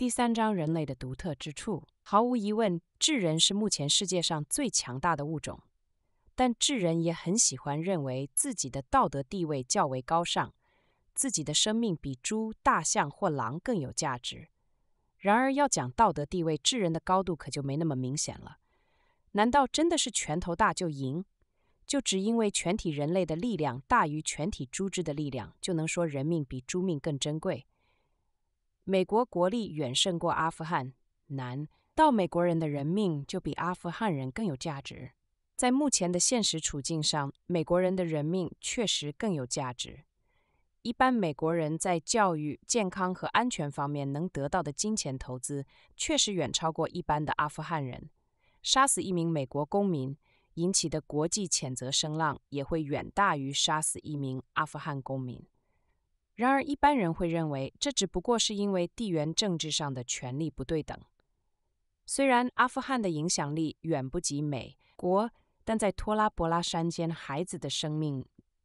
第三章人类的独特之处，毫无疑问，智人是目前世界上最强大的物种。但智人也很喜欢认为自己的道德地位较为高尚，自己的生命比猪、大象或狼更有价值。然而，要讲道德地位，智人的高度可就没那么明显了。难道真的是拳头大就赢？就只因为全体人类的力量大于全体猪只的力量，就能说人命比猪命更珍贵？美国国力远胜过阿富汗，难道美国人的人命就比阿富汗人更有价值？在目前的现实处境上，美国人的人命确实更有价值。一般美国人，在教育、健康和安全方面能得到的金钱投资，确实远超过一般的阿富汗人。杀死一名美国公民引起的国际谴责声浪，也会远大于杀死一名阿富汗公民。然而，一般人会认为这只不过是因为地缘政治上的权力不对等。虽然阿富汗的影响力远不及美国，但在托拉博拉山间孩子的生命，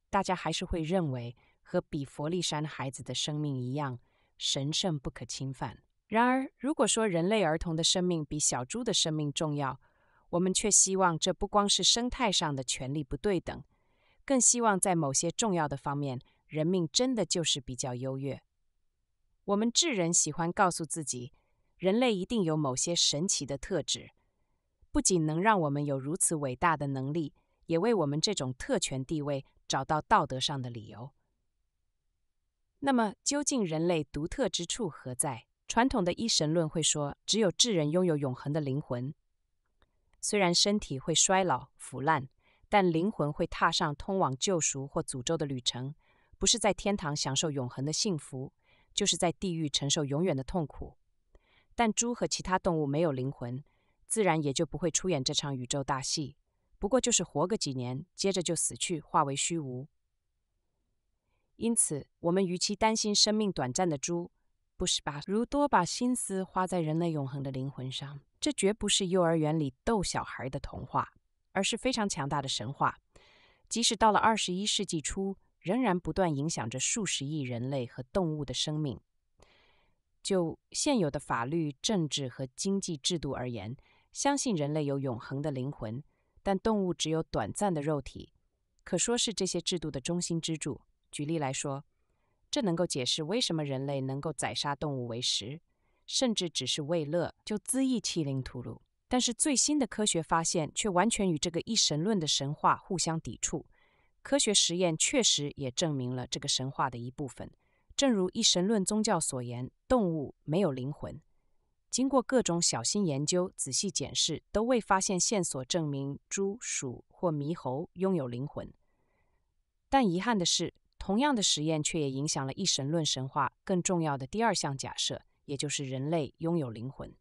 大家还是会认为和比佛利山孩子的生命一样神圣不可侵犯。然而，如果说人类儿童的生命比小猪的生命重要，我们却希望这不光是生态上的权力不对等，更希望在某些重要的方面。人命真的就是比较优越。我们智人喜欢告诉自己，人类一定有某些神奇的特质，不仅能让我们有如此伟大的能力，也为我们这种特权地位找到道德上的理由。那么，究竟人类独特之处何在？传统的一神论会说，只有智人拥有永恒的灵魂。虽然身体会衰老腐烂，但灵魂会踏上通往救赎或诅咒的旅程。不是在天堂享受永恒的幸福，就是在地狱承受永远的痛苦。但猪和其他动物没有灵魂，自然也就不会出演这场宇宙大戏。不过就是活个几年，接着就死去，化为虚无。因此，我们与其担心生命短暂的猪，不是把如多把心思花在人类永恒的灵魂上。这绝不是幼儿园里逗小孩的童话，而是非常强大的神话。即使到了二十一世纪初。仍然不断影响着数十亿人类和动物的生命。就现有的法律、政治和经济制度而言，相信人类有永恒的灵魂，但动物只有短暂的肉体，可说是这些制度的中心支柱。举例来说，这能够解释为什么人类能够宰杀动物为食，甚至只是为乐就恣意欺凌屠戮。但是最新的科学发现却完全与这个一神论的神话互相抵触。科学实验确实也证明了这个神话的一部分，正如一神论宗教所言，动物没有灵魂。经过各种小心研究、仔细检视，都未发现线索证明猪、鼠或猕猴拥有灵魂。但遗憾的是，同样的实验却也影响了一神论神话更重要的第二项假设，也就是人类拥有灵魂。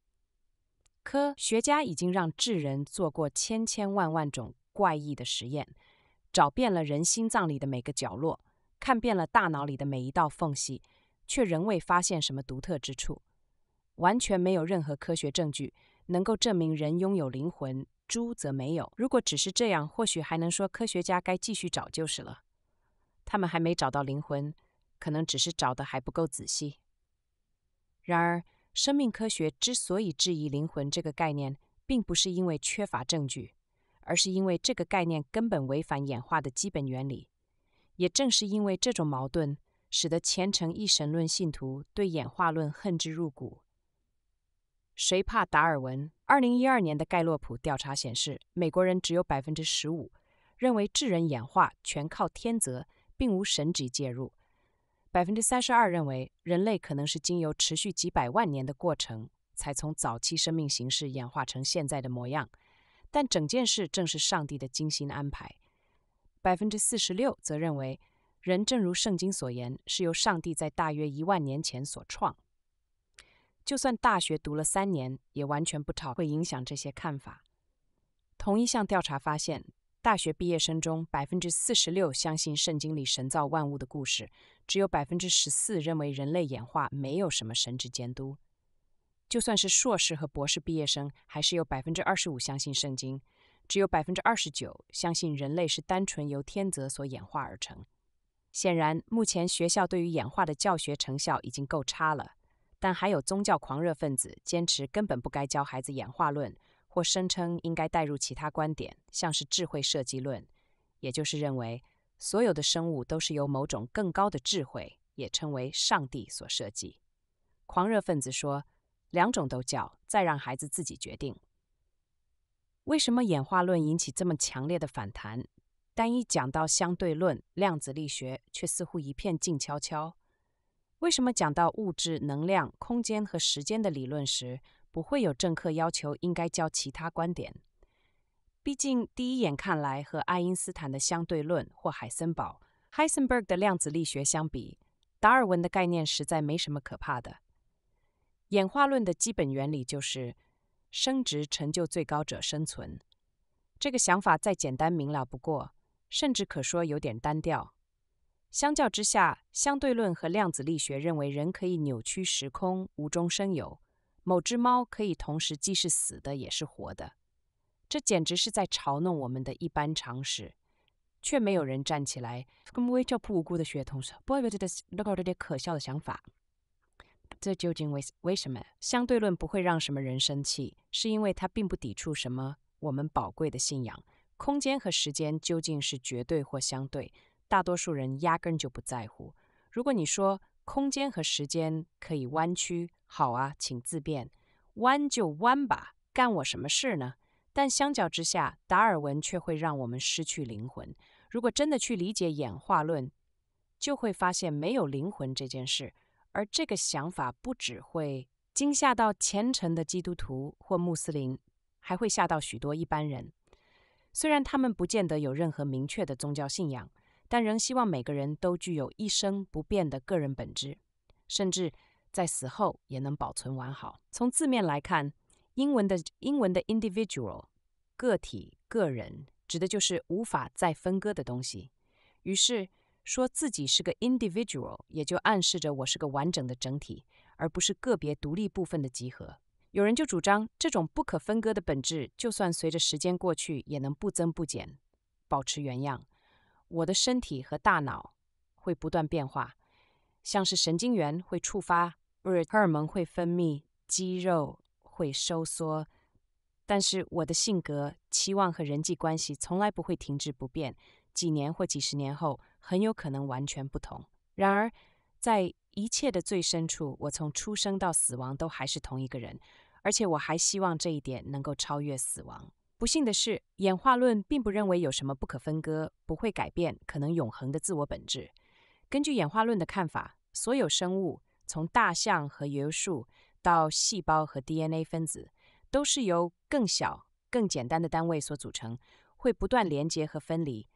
科学家已经让智人做过千千万万种怪异的实验。找遍了人心脏里的每个角落，看遍了大脑里的每一道缝隙，却仍未发现什么独特之处，完全没有任何科学证据能够证明人拥有灵魂，猪则没有。如果只是这样，或许还能说科学家该继续找就是了。他们还没找到灵魂，可能只是找得还不够仔细。然而，生命科学之所以质疑灵魂这个概念，并不是因为缺乏证据。而是因为这个概念根本违反演化的基本原理。也正是因为这种矛盾，使得虔诚一神论信徒对演化论恨之入骨。谁怕达尔文？二零一二年的盖洛普调查显示，美国人只有百分之十五认为智人演化全靠天择，并无神级介入；百分之三十二认为人类可能是经由持续几百万年的过程，才从早期生命形式演化成现在的模样。但整件事正是上帝的精心安排。百分之四十六则认为，人正如圣经所言，是由上帝在大约一万年前所创。就算大学读了三年，也完全不吵，会影响这些看法。同一项调查发现，大学毕业生中百分之四十六相信圣经里神造万物的故事，只有百分之十四认为人类演化没有什么神之监督。就算是硕士和博士毕业生，还是有百分之二十五相信圣经，只有百分之二十九相信人类是单纯由天择所演化而成。显然，目前学校对于演化的教学成效已经够差了，但还有宗教狂热分子坚持根本不该教孩子演化论，或声称应该带入其他观点，像是智慧设计论，也就是认为所有的生物都是由某种更高的智慧，也称为上帝所设计。狂热分子说。两种都教，再让孩子自己决定。为什么演化论引起这么强烈的反弹？但一讲到相对论、量子力学，却似乎一片静悄悄。为什么讲到物质、能量、空间和时间的理论时，不会有政客要求应该教其他观点？毕竟第一眼看来，和爱因斯坦的相对论或海森堡 （Heisenberg） 的量子力学相比，达尔文的概念实在没什么可怕的。演化论的基本原理就是：生殖成就最高者生存。这个想法再简单明了不过，甚至可说有点单调。相较之下，相对论和量子力学认为人可以扭曲时空、无中生有，某只猫可以同时既是死的也是活的。这简直是在嘲弄我们的一般常识，却没有人站起来跟微不无辜的血统说：“不要觉得那个有点可笑的想法。”这究竟为为什么相对论不会让什么人生气？是因为它并不抵触什么我们宝贵的信仰。空间和时间究竟是绝对或相对？大多数人压根就不在乎。如果你说空间和时间可以弯曲，好啊，请自便，弯就弯吧，干我什么事呢？但相较之下，达尔文却会让我们失去灵魂。如果真的去理解演化论，就会发现没有灵魂这件事。而这个想法不只会惊吓到虔诚的基督徒或穆斯林，还会吓到许多一般人。虽然他们不见得有任何明确的宗教信仰，但仍希望每个人都具有一生不变的个人本质，甚至在死后也能保存完好。从字面来看，英文的英文的 individual 个体个人，指的就是无法再分割的东西。于是。说自己是个 individual，也就暗示着我是个完整的整体，而不是个别独立部分的集合。有人就主张，这种不可分割的本质，就算随着时间过去，也能不增不减，保持原样。我的身体和大脑会不断变化，像是神经元会触发，荷尔蒙会分泌，肌肉会收缩，但是我的性格、期望和人际关系从来不会停滞不变。几年或几十年后。很有可能完全不同。然而，在一切的最深处，我从出生到死亡都还是同一个人，而且我还希望这一点能够超越死亡。不幸的是，演化论并不认为有什么不可分割、不会改变、可能永恒的自我本质。根据演化论的看法，所有生物，从大象和油树到细胞和 DNA 分子，都是由更小、更简单的单位所组成，会不断连接和分离。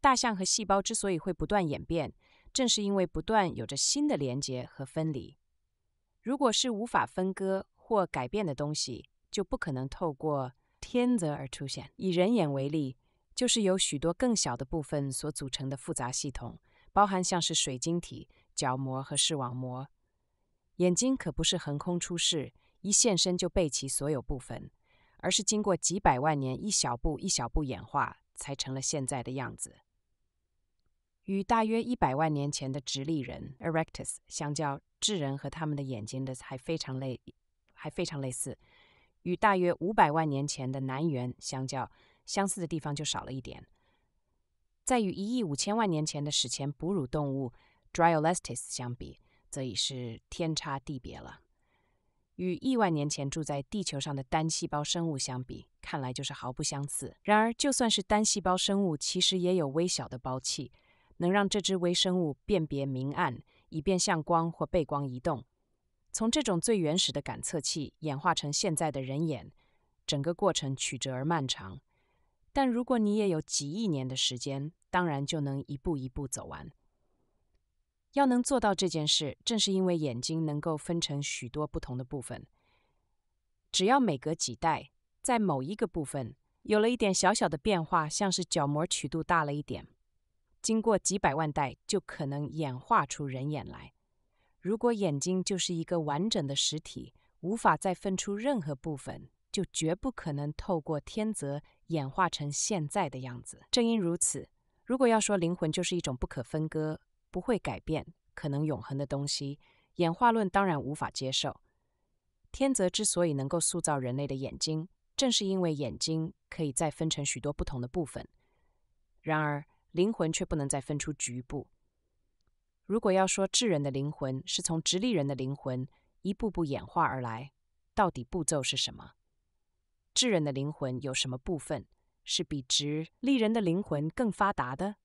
大象和细胞之所以会不断演变，正是因为不断有着新的连接和分离。如果是无法分割或改变的东西，就不可能透过天择而出现。以人眼为例，就是由许多更小的部分所组成的复杂系统，包含像是水晶体、角膜和视网膜。眼睛可不是横空出世，一现身就备齐所有部分，而是经过几百万年，一小步一小步演化，才成了现在的样子。与大约一百万年前的直立人 erectus） 相较，智人和他们的眼睛的还非常类，还非常类似。与大约五百万年前的南猿相较，相似的地方就少了一点。在与一亿五千万年前的史前哺乳动物 d r y o l e s t u s 相比，则已是天差地别了。与亿万年前住在地球上的单细胞生物相比，看来就是毫不相似。然而，就算是单细胞生物，其实也有微小的胞器。能让这只微生物辨别明暗，以便向光或背光移动。从这种最原始的感测器演化成现在的人眼，整个过程曲折而漫长。但如果你也有几亿年的时间，当然就能一步一步走完。要能做到这件事，正是因为眼睛能够分成许多不同的部分，只要每隔几代，在某一个部分有了一点小小的变化，像是角膜曲度大了一点。经过几百万代，就可能演化出人眼来。如果眼睛就是一个完整的实体，无法再分出任何部分，就绝不可能透过天择演化成现在的样子。正因如此，如果要说灵魂就是一种不可分割、不会改变、可能永恒的东西，演化论当然无法接受。天择之所以能够塑造人类的眼睛，正是因为眼睛可以再分成许多不同的部分。然而，灵魂却不能再分出局部。如果要说智人的灵魂是从直立人的灵魂一步步演化而来，到底步骤是什么？智人的灵魂有什么部分是比直立人的灵魂更发达的？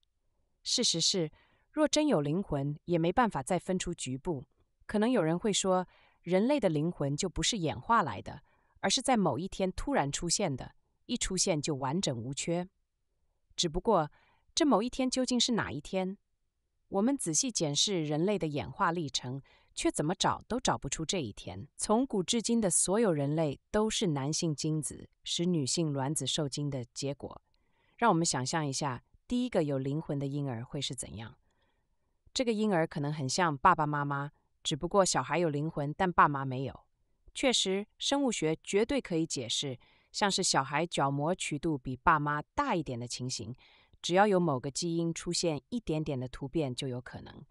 事实是，若真有灵魂，也没办法再分出局部。可能有人会说，人类的灵魂就不是演化来的，而是在某一天突然出现的，一出现就完整无缺。只不过。这某一天究竟是哪一天？我们仔细检视人类的演化历程，却怎么找都找不出这一天。从古至今的所有人类都是男性精子使女性卵子受精的结果。让我们想象一下，第一个有灵魂的婴儿会是怎样？这个婴儿可能很像爸爸妈妈，只不过小孩有灵魂，但爸妈没有。确实，生物学绝对可以解释，像是小孩角膜曲度比爸妈大一点的情形。只要有某个基因出现一点点的突变，就有可能。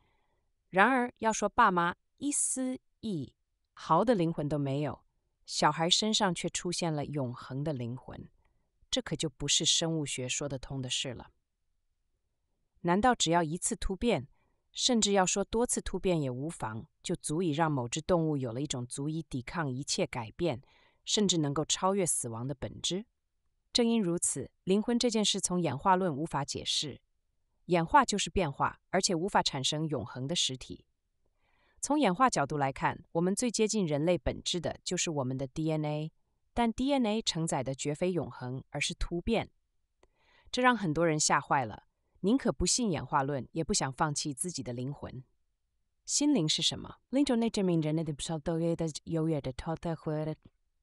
然而，要说爸妈一丝一毫的灵魂都没有，小孩身上却出现了永恒的灵魂，这可就不是生物学说得通的事了。难道只要一次突变，甚至要说多次突变也无妨，就足以让某只动物有了一种足以抵抗一切改变，甚至能够超越死亡的本质？正因如此，灵魂这件事从演化论无法解释。演化就是变化，而且无法产生永恒的实体。从演化角度来看，我们最接近人类本质的就是我们的 DNA，但 DNA 承载的绝非永恒，而是突变。这让很多人吓坏了，宁可不信演化论，也不想放弃自己的灵魂。心灵是什么？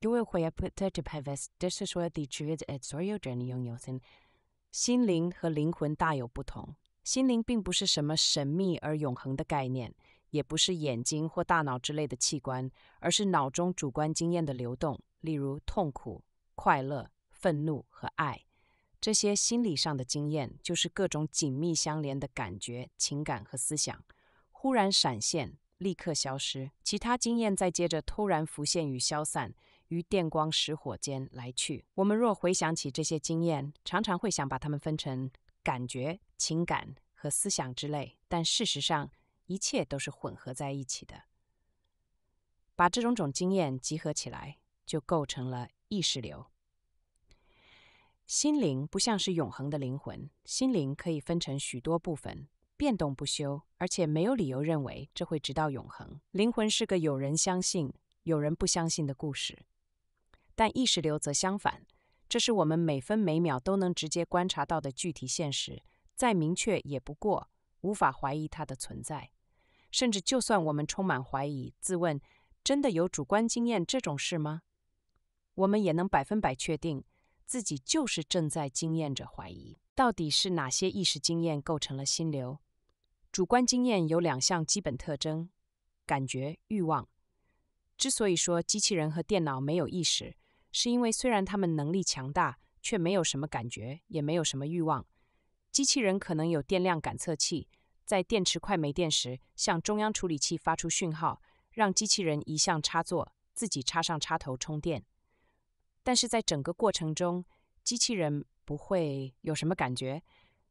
因为回要 put d e w to pay this，是说，的确，它所有者拥有。心心灵和灵魂大有不同。心灵并不是什么神秘而永恒的概念，也不是眼睛或大脑之类的器官，而是脑中主观经验的流动。例如，痛苦、快乐、愤怒和爱这些心理上的经验，就是各种紧密相连的感觉、情感和思想。忽然闪现，立刻消失。其他经验再接着突然浮现与消散。于电光石火间来去。我们若回想起这些经验，常常会想把它们分成感觉、情感和思想之类。但事实上，一切都是混合在一起的。把这种种经验集合起来，就构成了意识流。心灵不像是永恒的灵魂，心灵可以分成许多部分，变动不休，而且没有理由认为这会直到永恒。灵魂是个有人相信、有人不相信的故事。但意识流则相反，这是我们每分每秒都能直接观察到的具体现实，再明确也不过，无法怀疑它的存在。甚至就算我们充满怀疑，自问真的有主观经验这种事吗？我们也能百分百确定自己就是正在经验着怀疑。到底是哪些意识经验构成了心流？主观经验有两项基本特征：感觉、欲望。之所以说机器人和电脑没有意识，是因为虽然他们能力强大，却没有什么感觉，也没有什么欲望。机器人可能有电量感测器，在电池快没电时，向中央处理器发出讯号，让机器人移向插座，自己插上插头充电。但是在整个过程中，机器人不会有什么感觉。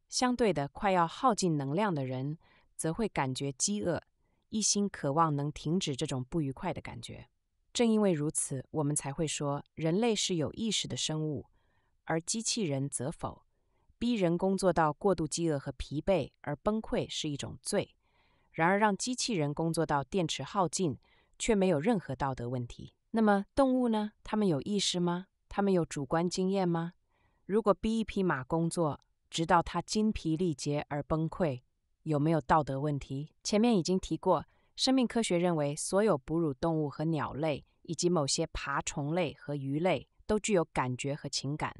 相对的，快要耗尽能量的人，则会感觉饥饿，一心渴望能停止这种不愉快的感觉。正因为如此，我们才会说人类是有意识的生物，而机器人则否。逼人工作到过度饥饿和疲惫而崩溃是一种罪，然而让机器人工作到电池耗尽却没有任何道德问题。那么动物呢？它们有意识吗？它们有主观经验吗？如果逼一匹马工作直到它精疲力竭而崩溃，有没有道德问题？前面已经提过。生命科学认为，所有哺乳动物和鸟类，以及某些爬虫类和鱼类，都具有感觉和情感。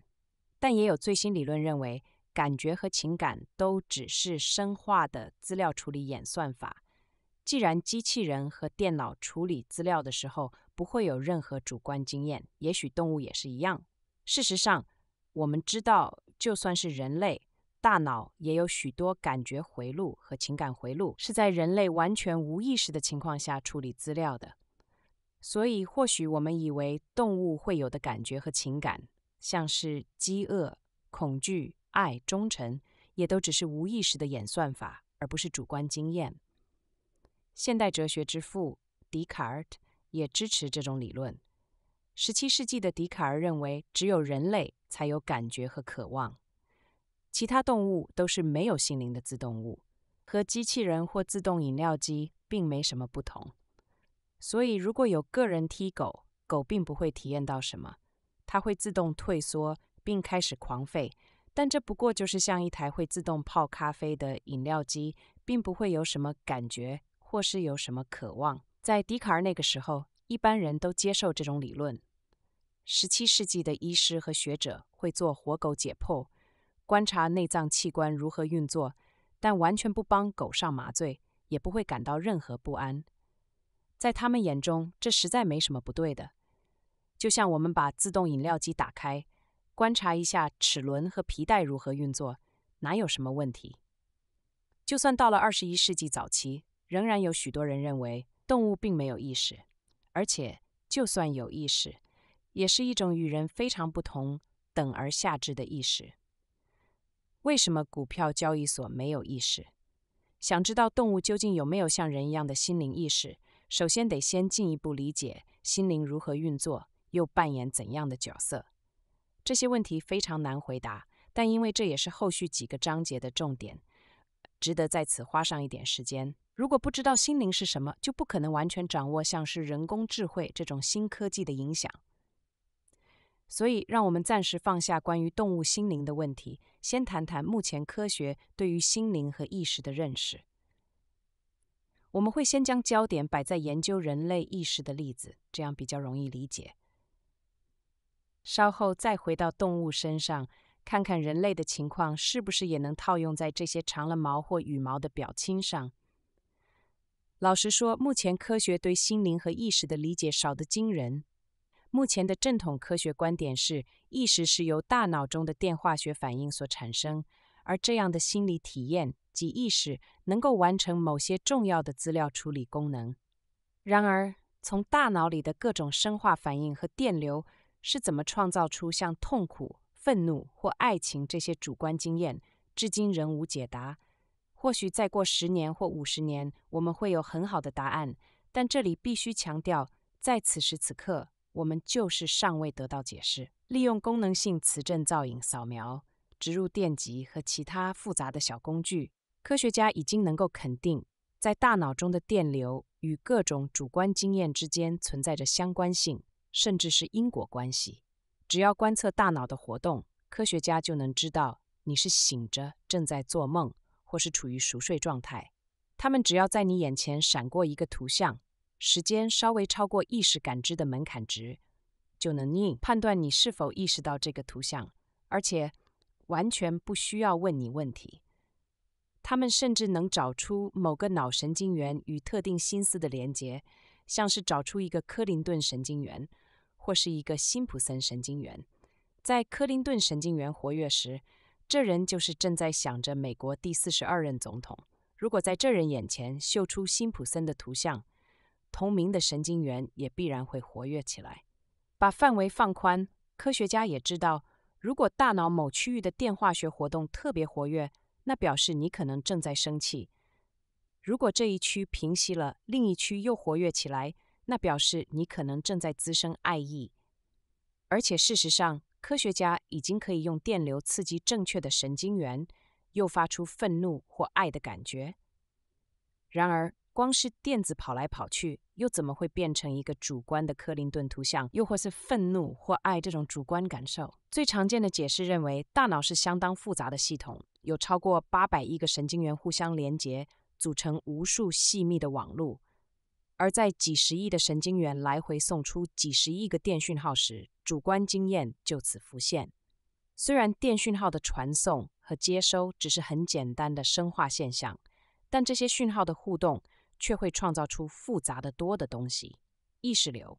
但也有最新理论认为，感觉和情感都只是生化的资料处理演算法。既然机器人和电脑处理资料的时候不会有任何主观经验，也许动物也是一样。事实上，我们知道，就算是人类。大脑也有许多感觉回路和情感回路，是在人类完全无意识的情况下处理资料的。所以，或许我们以为动物会有的感觉和情感，像是饥饿、恐惧、爱、忠诚，也都只是无意识的演算法，而不是主观经验。现代哲学之父笛卡尔也支持这种理论。十七世纪的笛卡尔认为，只有人类才有感觉和渴望。其他动物都是没有心灵的自动物，和机器人或自动饮料机并没什么不同。所以，如果有个人踢狗，狗并不会体验到什么，它会自动退缩并开始狂吠。但这不过就是像一台会自动泡咖啡的饮料机，并不会有什么感觉或是有什么渴望。在笛卡尔那个时候，一般人都接受这种理论。十七世纪的医师和学者会做活狗解剖。观察内脏器官如何运作，但完全不帮狗上麻醉，也不会感到任何不安。在他们眼中，这实在没什么不对的。就像我们把自动饮料机打开，观察一下齿轮和皮带如何运作，哪有什么问题？就算到了二十一世纪早期，仍然有许多人认为动物并没有意识，而且就算有意识，也是一种与人非常不同、等而下之的意识。为什么股票交易所没有意识？想知道动物究竟有没有像人一样的心灵意识，首先得先进一步理解心灵如何运作，又扮演怎样的角色。这些问题非常难回答，但因为这也是后续几个章节的重点，值得在此花上一点时间。如果不知道心灵是什么，就不可能完全掌握像是人工智慧这种新科技的影响。所以，让我们暂时放下关于动物心灵的问题，先谈谈目前科学对于心灵和意识的认识。我们会先将焦点摆在研究人类意识的例子，这样比较容易理解。稍后再回到动物身上，看看人类的情况是不是也能套用在这些长了毛或羽毛的表亲上。老实说，目前科学对心灵和意识的理解少得惊人。目前的正统科学观点是，意识是由大脑中的电化学反应所产生，而这样的心理体验及意识能够完成某些重要的资料处理功能。然而，从大脑里的各种生化反应和电流是怎么创造出像痛苦、愤怒或爱情这些主观经验，至今仍无解答。或许再过十年或五十年，我们会有很好的答案。但这里必须强调，在此时此刻。我们就是尚未得到解释。利用功能性磁振造影扫描、植入电极和其他复杂的小工具，科学家已经能够肯定，在大脑中的电流与各种主观经验之间存在着相关性，甚至是因果关系。只要观测大脑的活动，科学家就能知道你是醒着、正在做梦，或是处于熟睡状态。他们只要在你眼前闪过一个图像。时间稍微超过意识感知的门槛值，就能判判断你是否意识到这个图像，而且完全不需要问你问题。他们甚至能找出某个脑神经元与特定心思的连接，像是找出一个克林顿神经元，或是一个辛普森神经元。在克林顿神经元活跃时，这人就是正在想着美国第四十二任总统。如果在这人眼前秀出辛普森的图像，同名的神经元也必然会活跃起来。把范围放宽，科学家也知道，如果大脑某区域的电化学活动特别活跃，那表示你可能正在生气；如果这一区平息了，另一区又活跃起来，那表示你可能正在滋生爱意。而且，事实上，科学家已经可以用电流刺激正确的神经元，诱发出愤怒或爱的感觉。然而，光是电子跑来跑去，又怎么会变成一个主观的克林顿图像，又或是愤怒或爱这种主观感受？最常见的解释认为，大脑是相当复杂的系统，有超过八百亿个神经元互相连接，组成无数细密的网络。而在几十亿的神经元来回送出几十亿个电讯号时，主观经验就此浮现。虽然电讯号的传送和接收只是很简单的生化现象，但这些讯号的互动。却会创造出复杂的多的东西。意识流，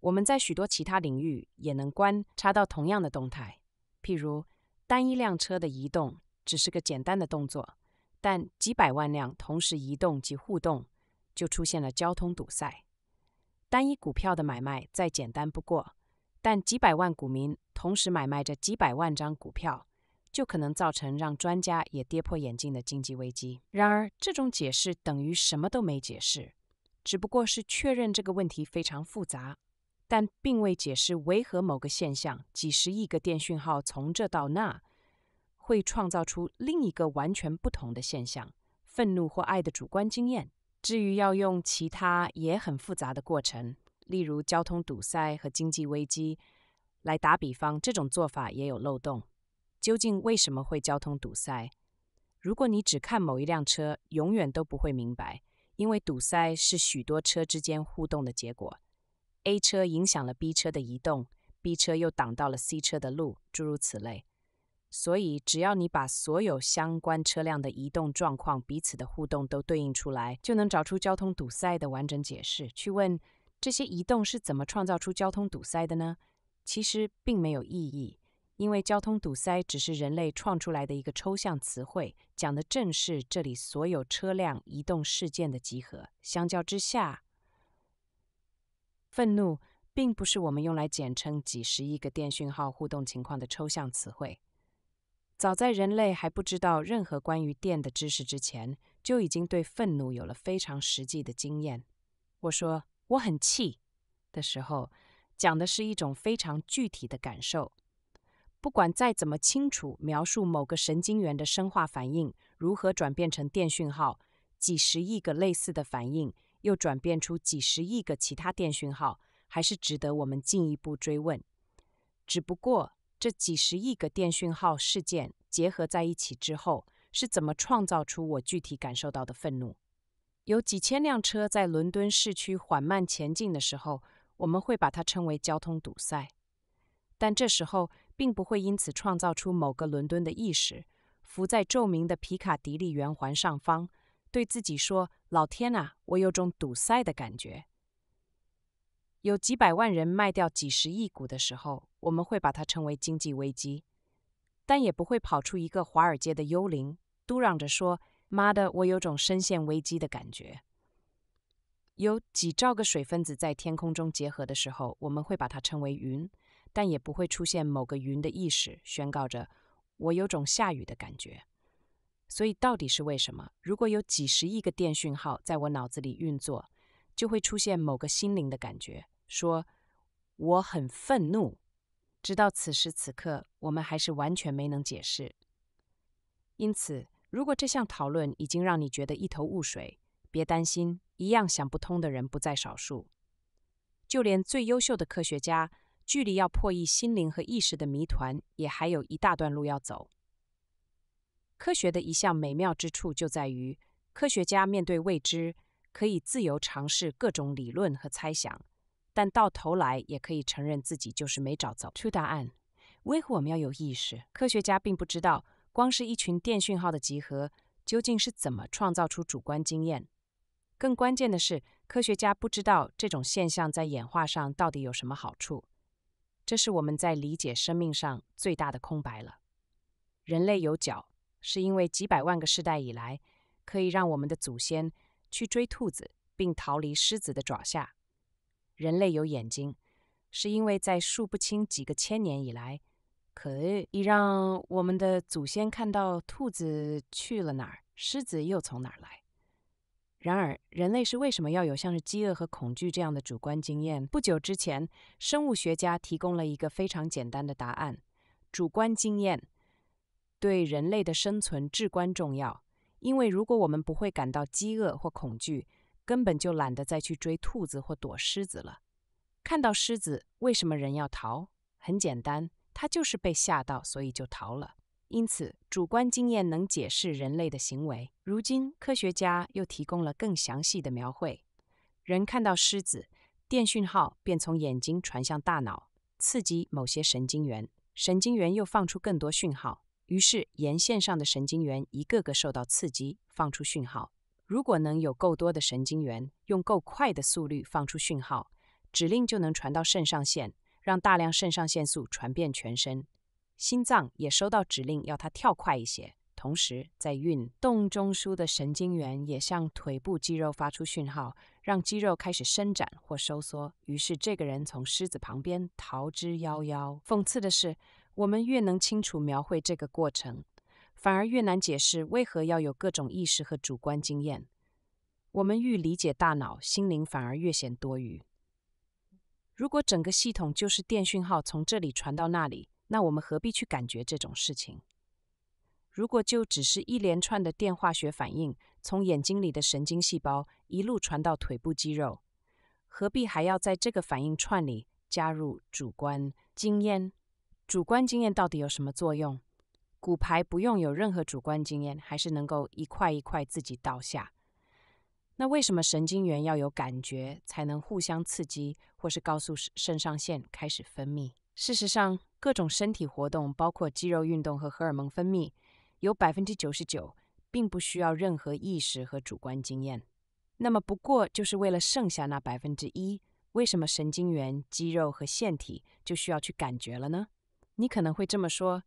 我们在许多其他领域也能观察到同样的动态。譬如，单一辆车的移动只是个简单的动作，但几百万辆同时移动及互动，就出现了交通堵塞。单一股票的买卖再简单不过，但几百万股民同时买卖着几百万张股票。就可能造成让专家也跌破眼镜的经济危机。然而，这种解释等于什么都没解释，只不过是确认这个问题非常复杂，但并未解释为何某个现象几十亿个电讯号从这到那会创造出另一个完全不同的现象——愤怒或爱的主观经验。至于要用其他也很复杂的过程，例如交通堵塞和经济危机来打比方，这种做法也有漏洞。究竟为什么会交通堵塞？如果你只看某一辆车，永远都不会明白，因为堵塞是许多车之间互动的结果。A 车影响了 B 车的移动，B 车又挡到了 C 车的路，诸如此类。所以，只要你把所有相关车辆的移动状况、彼此的互动都对应出来，就能找出交通堵塞的完整解释。去问这些移动是怎么创造出交通堵塞的呢？其实并没有意义。因为交通堵塞只是人类创出来的一个抽象词汇，讲的正是这里所有车辆移动事件的集合。相较之下，愤怒并不是我们用来简称几十亿个电讯号互动情况的抽象词汇。早在人类还不知道任何关于电的知识之前，就已经对愤怒有了非常实际的经验。我说“我很气”的时候，讲的是一种非常具体的感受。不管再怎么清楚描述某个神经元的生化反应如何转变成电讯号，几十亿个类似的反应又转变出几十亿个其他电讯号，还是值得我们进一步追问。只不过这几十亿个电讯号事件结合在一起之后，是怎么创造出我具体感受到的愤怒？有几千辆车在伦敦市区缓慢前进的时候，我们会把它称为交通堵塞，但这时候。并不会因此创造出某个伦敦的意识，浮在皱明的皮卡迪利圆环上方，对自己说：“老天啊，我有种堵塞的感觉。”有几百万人卖掉几十亿股的时候，我们会把它称为经济危机，但也不会跑出一个华尔街的幽灵，嘟嚷着说：“妈的，我有种深陷危机的感觉。”有几兆个水分子在天空中结合的时候，我们会把它称为云。但也不会出现某个云的意识宣告着“我有种下雨的感觉”，所以到底是为什么？如果有几十亿个电讯号在我脑子里运作，就会出现某个心灵的感觉，说“我很愤怒”。直到此时此刻，我们还是完全没能解释。因此，如果这项讨论已经让你觉得一头雾水，别担心，一样想不通的人不在少数。就连最优秀的科学家。距离要破译心灵和意识的谜团，也还有一大段路要走。科学的一项美妙之处就在于，科学家面对未知，可以自由尝试各种理论和猜想，但到头来也可以承认自己就是没找走出答案。为何我们要有意识？科学家并不知道，光是一群电讯号的集合，究竟是怎么创造出主观经验。更关键的是，科学家不知道这种现象在演化上到底有什么好处。这是我们在理解生命上最大的空白了。人类有脚，是因为几百万个世代以来，可以让我们的祖先去追兔子，并逃离狮子的爪下；人类有眼睛，是因为在数不清几个千年以来，可以让我们的祖先看到兔子去了哪儿，狮子又从哪儿来。然而，人类是为什么要有像是饥饿和恐惧这样的主观经验？不久之前，生物学家提供了一个非常简单的答案：主观经验对人类的生存至关重要。因为如果我们不会感到饥饿或恐惧，根本就懒得再去追兔子或躲狮子了。看到狮子，为什么人要逃？很简单，它就是被吓到，所以就逃了。因此，主观经验能解释人类的行为。如今，科学家又提供了更详细的描绘：人看到狮子，电讯号便从眼睛传向大脑，刺激某些神经元，神经元又放出更多讯号。于是，沿线上的神经元一个个受到刺激，放出讯号。如果能有够多的神经元，用够快的速率放出讯号，指令就能传到肾上腺，让大量肾上腺素传遍全身。心脏也收到指令，要它跳快一些。同时，在运动中枢的神经元也向腿部肌肉发出讯号，让肌肉开始伸展或收缩。于是，这个人从狮子旁边逃之夭夭。讽刺的是，我们越能清楚描绘这个过程，反而越难解释为何要有各种意识和主观经验。我们愈理解大脑、心灵，反而越显多余。如果整个系统就是电讯号从这里传到那里。那我们何必去感觉这种事情？如果就只是一连串的电化学反应，从眼睛里的神经细胞一路传到腿部肌肉，何必还要在这个反应串里加入主观经验？主观经验到底有什么作用？骨牌不用有任何主观经验，还是能够一块一块自己倒下。那为什么神经元要有感觉才能互相刺激，或是告诉肾上腺开始分泌？事实上，各种身体活动，包括肌肉运动和荷尔蒙分泌，有百分之九十九并不需要任何意识和主观经验。那么，不过就是为了剩下那百分之一，为什么神经元、肌肉和腺体就需要去感觉了呢？你可能会这么说：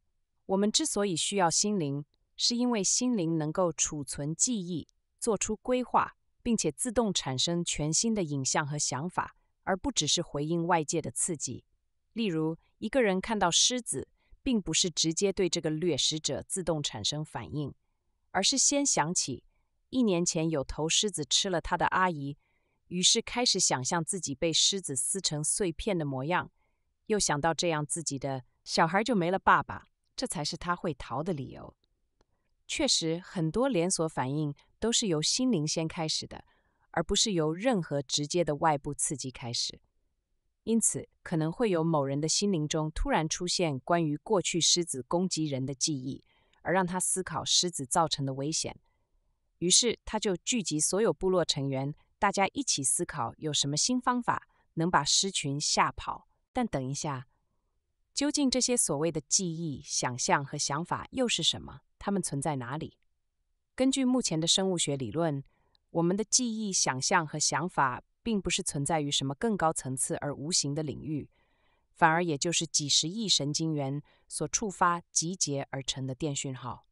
我们之所以需要心灵，是因为心灵能够储存记忆、做出规划，并且自动产生全新的影像和想法，而不只是回应外界的刺激。例如，一个人看到狮子，并不是直接对这个掠食者自动产生反应，而是先想起一年前有头狮子吃了他的阿姨，于是开始想象自己被狮子撕成碎片的模样，又想到这样自己的小孩就没了爸爸，这才是他会逃的理由。确实，很多连锁反应都是由心灵先开始的，而不是由任何直接的外部刺激开始。因此，可能会有某人的心灵中突然出现关于过去狮子攻击人的记忆，而让他思考狮子造成的危险。于是，他就聚集所有部落成员，大家一起思考有什么新方法能把狮群吓跑。但等一下，究竟这些所谓的记忆、想象和想法又是什么？它们存在哪里？根据目前的生物学理论，我们的记忆、想象和想法。并不是存在于什么更高层次而无形的领域，反而也就是几十亿神经元所触发集结而成的电讯号。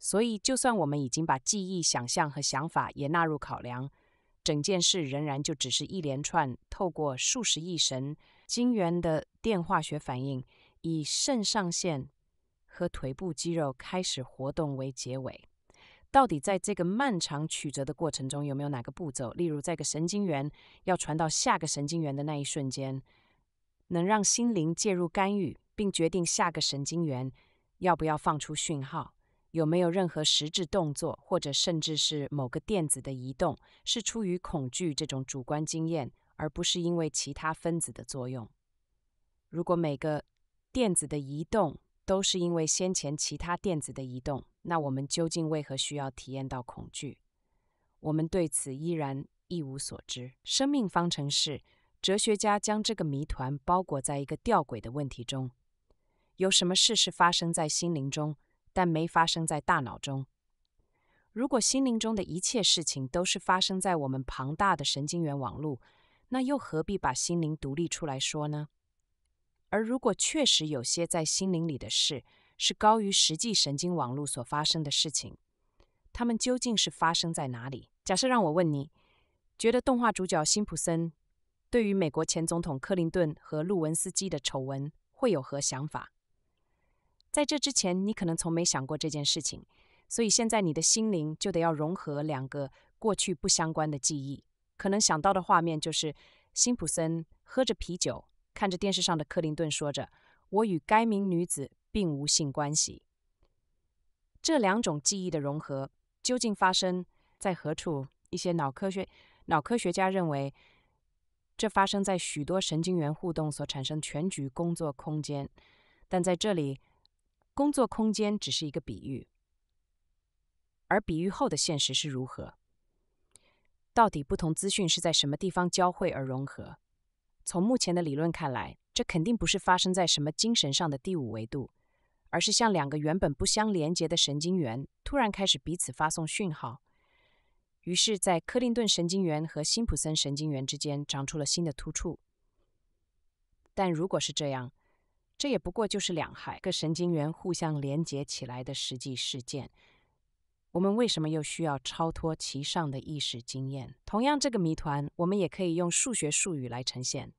所以，就算我们已经把记忆、想象和想法也纳入考量，整件事仍然就只是一连串透过数十亿神经元的电化学反应，以肾上腺和腿部肌肉开始活动为结尾。到底在这个漫长曲折的过程中，有没有哪个步骤，例如在个神经元要传到下个神经元的那一瞬间，能让心灵介入干预，并决定下个神经元要不要放出讯号？有没有任何实质动作，或者甚至是某个电子的移动，是出于恐惧这种主观经验，而不是因为其他分子的作用？如果每个电子的移动都是因为先前其他电子的移动？那我们究竟为何需要体验到恐惧？我们对此依然一无所知。生命方程式哲学家将这个谜团包裹在一个吊诡的问题中：有什么事是发生在心灵中，但没发生在大脑中？如果心灵中的一切事情都是发生在我们庞大的神经元网络，那又何必把心灵独立出来说呢？而如果确实有些在心灵里的事，是高于实际神经网络所发生的事情。它们究竟是发生在哪里？假设让我问你，觉得动画主角辛普森对于美国前总统克林顿和路文斯基的丑闻会有何想法？在这之前，你可能从没想过这件事情，所以现在你的心灵就得要融合两个过去不相关的记忆，可能想到的画面就是辛普森喝着啤酒，看着电视上的克林顿，说着：“我与该名女子。”并无性关系。这两种记忆的融合究竟发生在何处？一些脑科学脑科学家认为，这发生在许多神经元互动所产生全局工作空间。但在这里，工作空间只是一个比喻，而比喻后的现实是如何？到底不同资讯是在什么地方交汇而融合？从目前的理论看来，这肯定不是发生在什么精神上的第五维度。而是向两个原本不相连接的神经元突然开始彼此发送讯号，于是，在克林顿神经元和辛普森神经元之间长出了新的突触。但如果是这样，这也不过就是两海个神经元互相连接起来的实际事件。我们为什么又需要超脱其上的意识经验？同样，这个谜团，我们也可以用数学术语来呈现。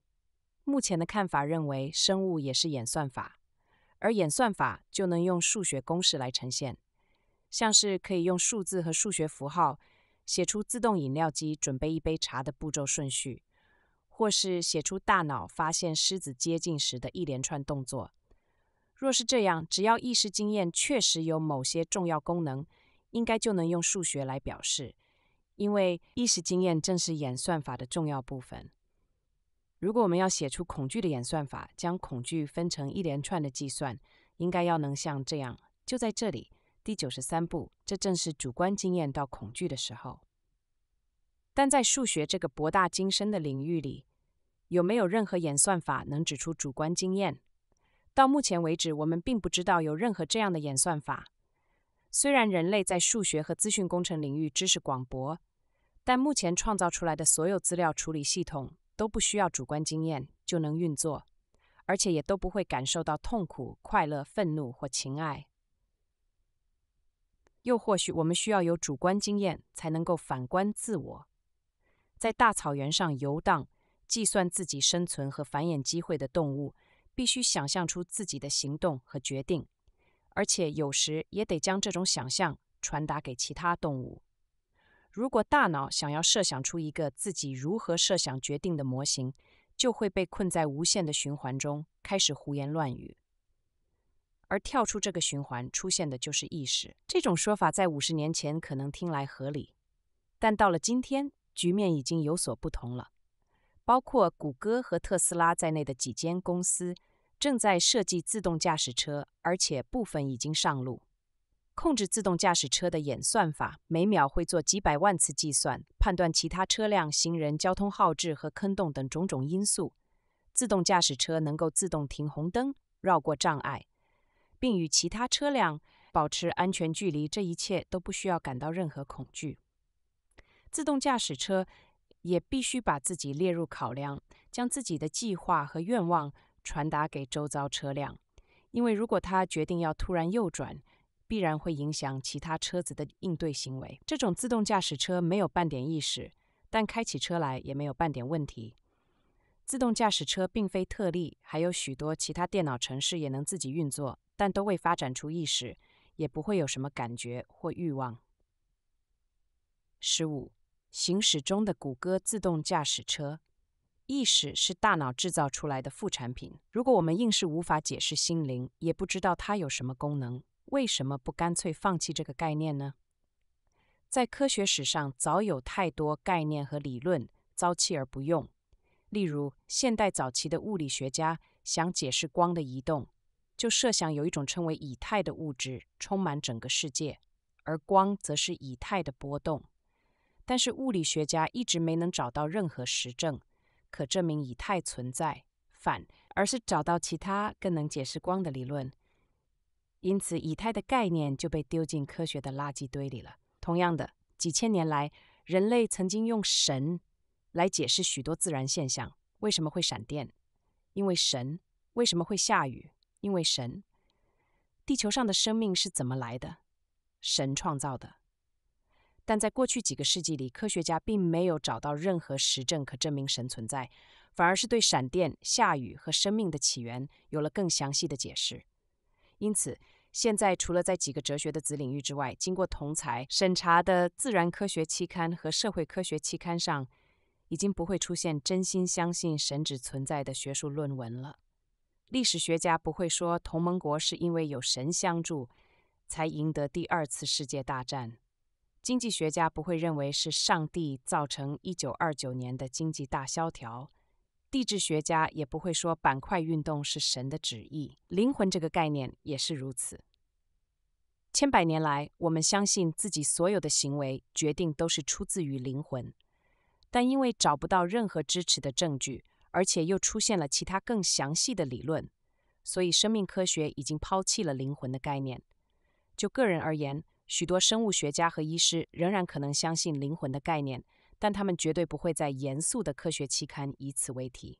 目前的看法认为，生物也是演算法。而演算法就能用数学公式来呈现，像是可以用数字和数学符号写出自动饮料机准备一杯茶的步骤顺序，或是写出大脑发现狮子接近时的一连串动作。若是这样，只要意识经验确实有某些重要功能，应该就能用数学来表示，因为意识经验正是演算法的重要部分。如果我们要写出恐惧的演算法，将恐惧分成一连串的计算，应该要能像这样。就在这里，第九十三步，这正是主观经验到恐惧的时候。但在数学这个博大精深的领域里，有没有任何演算法能指出主观经验？到目前为止，我们并不知道有任何这样的演算法。虽然人类在数学和资讯工程领域知识广博，但目前创造出来的所有资料处理系统。都不需要主观经验就能运作，而且也都不会感受到痛苦、快乐、愤怒或情爱。又或许，我们需要有主观经验才能够反观自我。在大草原上游荡、计算自己生存和繁衍机会的动物，必须想象出自己的行动和决定，而且有时也得将这种想象传达给其他动物。如果大脑想要设想出一个自己如何设想决定的模型，就会被困在无限的循环中，开始胡言乱语。而跳出这个循环，出现的就是意识。这种说法在五十年前可能听来合理，但到了今天，局面已经有所不同了。包括谷歌和特斯拉在内的几间公司正在设计自动驾驶车，而且部分已经上路。控制自动驾驶车的演算法，每秒会做几百万次计算，判断其他车辆、行人、交通号志和坑洞等种种因素。自动驾驶车能够自动停红灯、绕过障碍，并与其他车辆保持安全距离。这一切都不需要感到任何恐惧。自动驾驶车也必须把自己列入考量，将自己的计划和愿望传达给周遭车辆，因为如果它决定要突然右转，必然会影响其他车子的应对行为。这种自动驾驶车没有半点意识，但开起车来也没有半点问题。自动驾驶车并非特例，还有许多其他电脑城市也能自己运作，但都未发展出意识，也不会有什么感觉或欲望。十五，行驶中的谷歌自动驾驶车，意识是大脑制造出来的副产品。如果我们硬是无法解释心灵，也不知道它有什么功能。为什么不干脆放弃这个概念呢？在科学史上，早有太多概念和理论遭弃而不用。例如，现代早期的物理学家想解释光的移动，就设想有一种称为以太的物质充满整个世界，而光则是以太的波动。但是，物理学家一直没能找到任何实证可证明以太存在，反而是找到其他更能解释光的理论。因此，以太的概念就被丢进科学的垃圾堆里了。同样的，几千年来，人类曾经用神来解释许多自然现象：为什么会闪电？因为神。为什么会下雨？因为神。地球上的生命是怎么来的？神创造的。但在过去几个世纪里，科学家并没有找到任何实证可证明神存在，反而是对闪电、下雨和生命的起源有了更详细的解释。因此。现在，除了在几个哲学的子领域之外，经过同裁审查的自然科学期刊和社会科学期刊上，已经不会出现真心相信神只存在的学术论文了。历史学家不会说同盟国是因为有神相助才赢得第二次世界大战，经济学家不会认为是上帝造成一九二九年的经济大萧条。地质学家也不会说板块运动是神的旨意，灵魂这个概念也是如此。千百年来，我们相信自己所有的行为决定都是出自于灵魂，但因为找不到任何支持的证据，而且又出现了其他更详细的理论，所以生命科学已经抛弃了灵魂的概念。就个人而言，许多生物学家和医师仍然可能相信灵魂的概念。但他们绝对不会在严肃的科学期刊以此为题。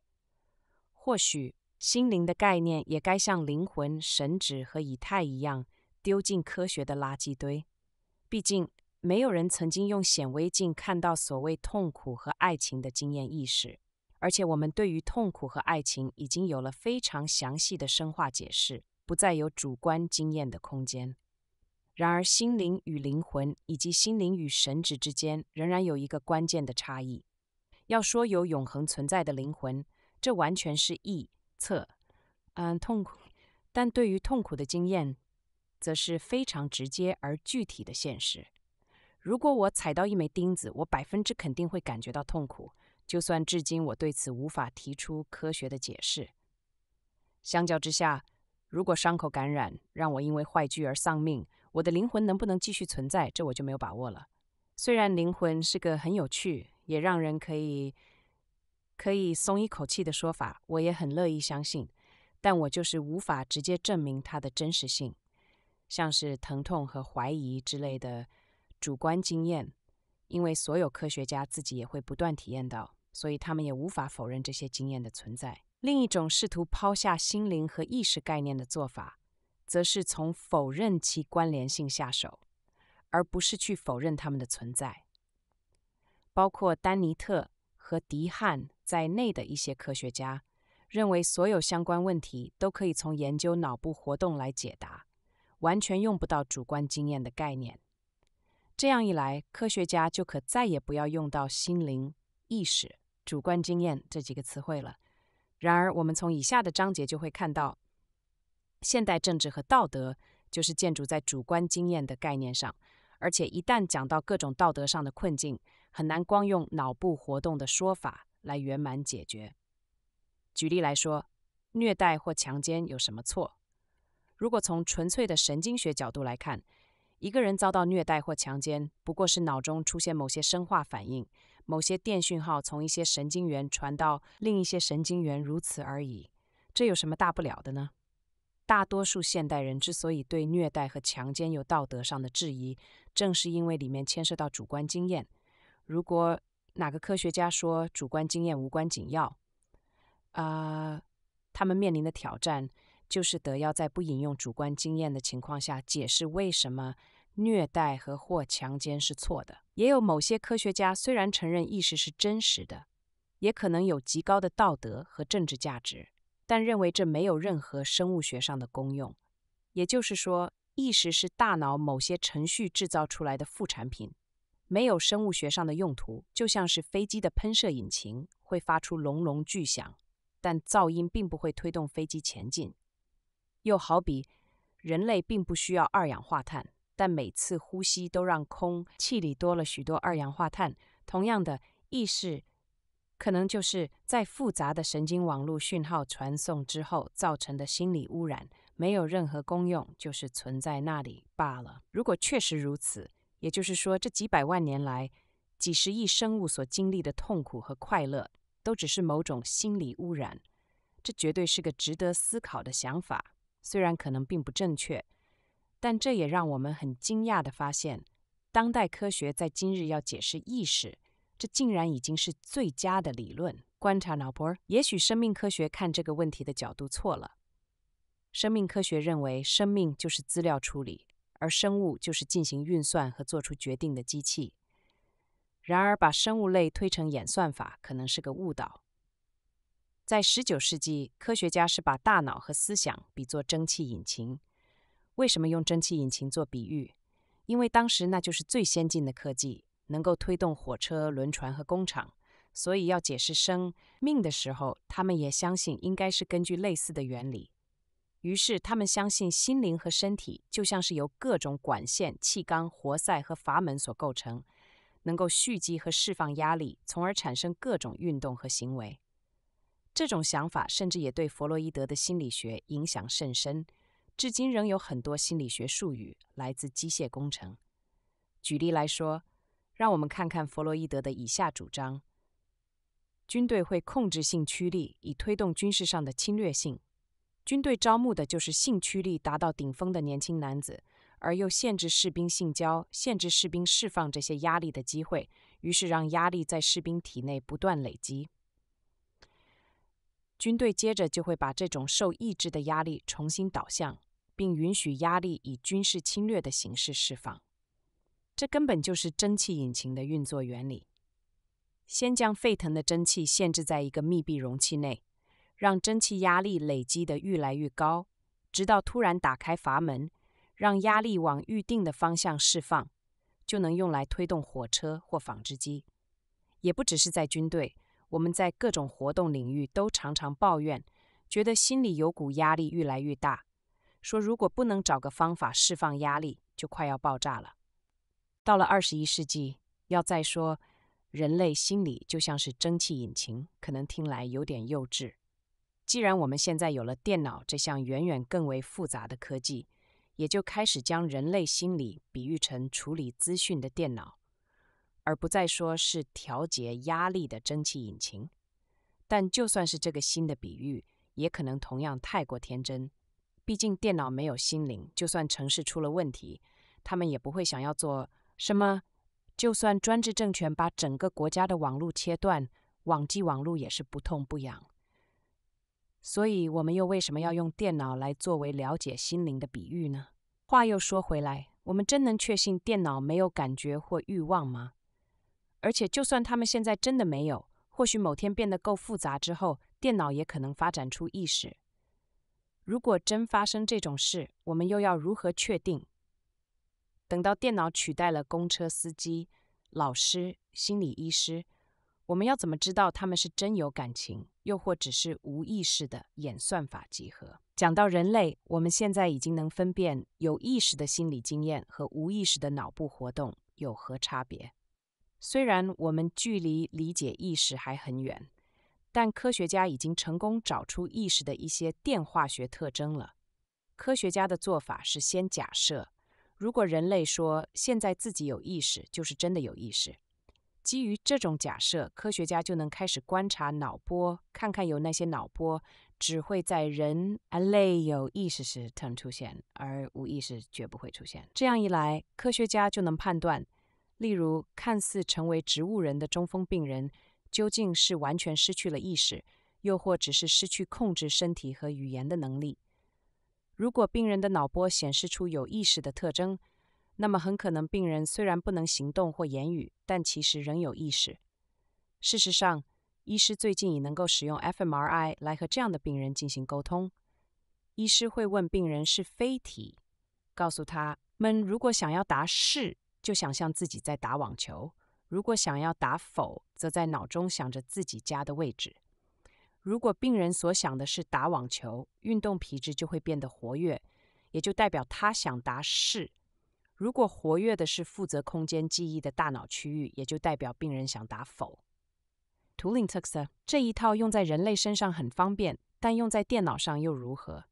或许心灵的概念也该像灵魂、神指和以太一样，丢进科学的垃圾堆。毕竟，没有人曾经用显微镜看到所谓痛苦和爱情的经验意识，而且我们对于痛苦和爱情已经有了非常详细的深化解释，不再有主观经验的空间。然而，心灵与灵魂，以及心灵与神职之间，仍然有一个关键的差异。要说有永恒存在的灵魂，这完全是臆测。嗯，痛苦，但对于痛苦的经验，则是非常直接而具体的现实。如果我踩到一枚钉子，我百分之肯定会感觉到痛苦，就算至今我对此无法提出科学的解释。相较之下，如果伤口感染，让我因为坏疽而丧命，我的灵魂能不能继续存在？这我就没有把握了。虽然灵魂是个很有趣、也让人可以、可以松一口气的说法，我也很乐意相信，但我就是无法直接证明它的真实性。像是疼痛和怀疑之类的主观经验，因为所有科学家自己也会不断体验到，所以他们也无法否认这些经验的存在。另一种试图抛下心灵和意识概念的做法。则是从否认其关联性下手，而不是去否认他们的存在。包括丹尼特和迪汉在内的一些科学家认为，所有相关问题都可以从研究脑部活动来解答，完全用不到主观经验的概念。这样一来，科学家就可再也不要用到心灵、意识、主观经验这几个词汇了。然而，我们从以下的章节就会看到。现代政治和道德就是建筑在主观经验的概念上，而且一旦讲到各种道德上的困境，很难光用脑部活动的说法来圆满解决。举例来说，虐待或强奸有什么错？如果从纯粹的神经学角度来看，一个人遭到虐待或强奸，不过是脑中出现某些生化反应，某些电讯号从一些神经元传到另一些神经元，如此而已。这有什么大不了的呢？大多数现代人之所以对虐待和强奸有道德上的质疑，正是因为里面牵涉到主观经验。如果哪个科学家说主观经验无关紧要，啊，他们面临的挑战就是得要在不引用主观经验的情况下解释为什么虐待和或强奸是错的。也有某些科学家虽然承认意识是真实的，也可能有极高的道德和政治价值。但认为这没有任何生物学上的功用，也就是说，意识是大脑某些程序制造出来的副产品，没有生物学上的用途，就像是飞机的喷射引擎会发出隆隆巨响，但噪音并不会推动飞机前进。又好比人类并不需要二氧化碳，但每次呼吸都让空气里多了许多二氧化碳。同样的，意识。可能就是在复杂的神经网络讯号传送之后造成的心理污染，没有任何功用，就是存在那里罢了。如果确实如此，也就是说，这几百万年来几十亿生物所经历的痛苦和快乐，都只是某种心理污染。这绝对是个值得思考的想法，虽然可能并不正确，但这也让我们很惊讶的发现，当代科学在今日要解释意识。这竟然已经是最佳的理论观察脑波。也许生命科学看这个问题的角度错了。生命科学认为生命就是资料处理，而生物就是进行运算和做出决定的机器。然而，把生物类推成演算法可能是个误导。在十九世纪，科学家是把大脑和思想比作蒸汽引擎。为什么用蒸汽引擎做比喻？因为当时那就是最先进的科技。能够推动火车、轮船和工厂，所以要解释生命的时候，他们也相信应该是根据类似的原理。于是，他们相信心灵和身体就像是由各种管线、气缸、活塞和阀门所构成，能够蓄积和释放压力，从而产生各种运动和行为。这种想法甚至也对弗洛伊德的心理学影响甚深，至今仍有很多心理学术语来自机械工程。举例来说。让我们看看弗洛伊德的以下主张：军队会控制性驱力，以推动军事上的侵略性。军队招募的就是性驱力达到顶峰的年轻男子，而又限制士兵性交，限制士兵释放这些压力的机会，于是让压力在士兵体内不断累积。军队接着就会把这种受抑制的压力重新导向，并允许压力以军事侵略的形式释放。这根本就是蒸汽引擎的运作原理。先将沸腾的蒸汽限制在一个密闭容器内，让蒸汽压力累积的愈来愈高，直到突然打开阀门，让压力往预定的方向释放，就能用来推动火车或纺织机。也不只是在军队，我们在各种活动领域都常常抱怨，觉得心里有股压力愈来愈大，说如果不能找个方法释放压力，就快要爆炸了。到了二十一世纪，要再说人类心理就像是蒸汽引擎，可能听来有点幼稚。既然我们现在有了电脑这项远远更为复杂的科技，也就开始将人类心理比喻成处理资讯的电脑，而不再说是调节压力的蒸汽引擎。但就算是这个新的比喻，也可能同样太过天真。毕竟电脑没有心灵，就算城市出了问题，他们也不会想要做。什么？就算专制政权把整个国家的网络切断，网际网络也是不痛不痒。所以，我们又为什么要用电脑来作为了解心灵的比喻呢？话又说回来，我们真能确信电脑没有感觉或欲望吗？而且，就算他们现在真的没有，或许某天变得够复杂之后，电脑也可能发展出意识。如果真发生这种事，我们又要如何确定？等到电脑取代了公车司机、老师、心理医师，我们要怎么知道他们是真有感情，又或只是无意识的演算法集合？讲到人类，我们现在已经能分辨有意识的心理经验和无意识的脑部活动有何差别。虽然我们距离理解意识还很远，但科学家已经成功找出意识的一些电化学特征了。科学家的做法是先假设。如果人类说现在自己有意识，就是真的有意识。基于这种假设，科学家就能开始观察脑波，看看有那些脑波只会在人类有意识时才能出现，而无意识绝不会出现。这样一来，科学家就能判断，例如看似成为植物人的中风病人，究竟是完全失去了意识，又或只是失去控制身体和语言的能力。如果病人的脑波显示出有意识的特征，那么很可能病人虽然不能行动或言语，但其实仍有意识。事实上，医师最近已能够使用 fMRI 来和这样的病人进行沟通。医师会问病人是非题，告诉他们如果想要答是，就想象自己在打网球；如果想要答否，则在脑中想着自己家的位置。如果病人所想的是打网球，运动皮质就会变得活跃，也就代表他想答是。如果活跃的是负责空间记忆的大脑区域，也就代表病人想答否。图灵测试这一套用在人类身上很方便，但用在电脑上又如何？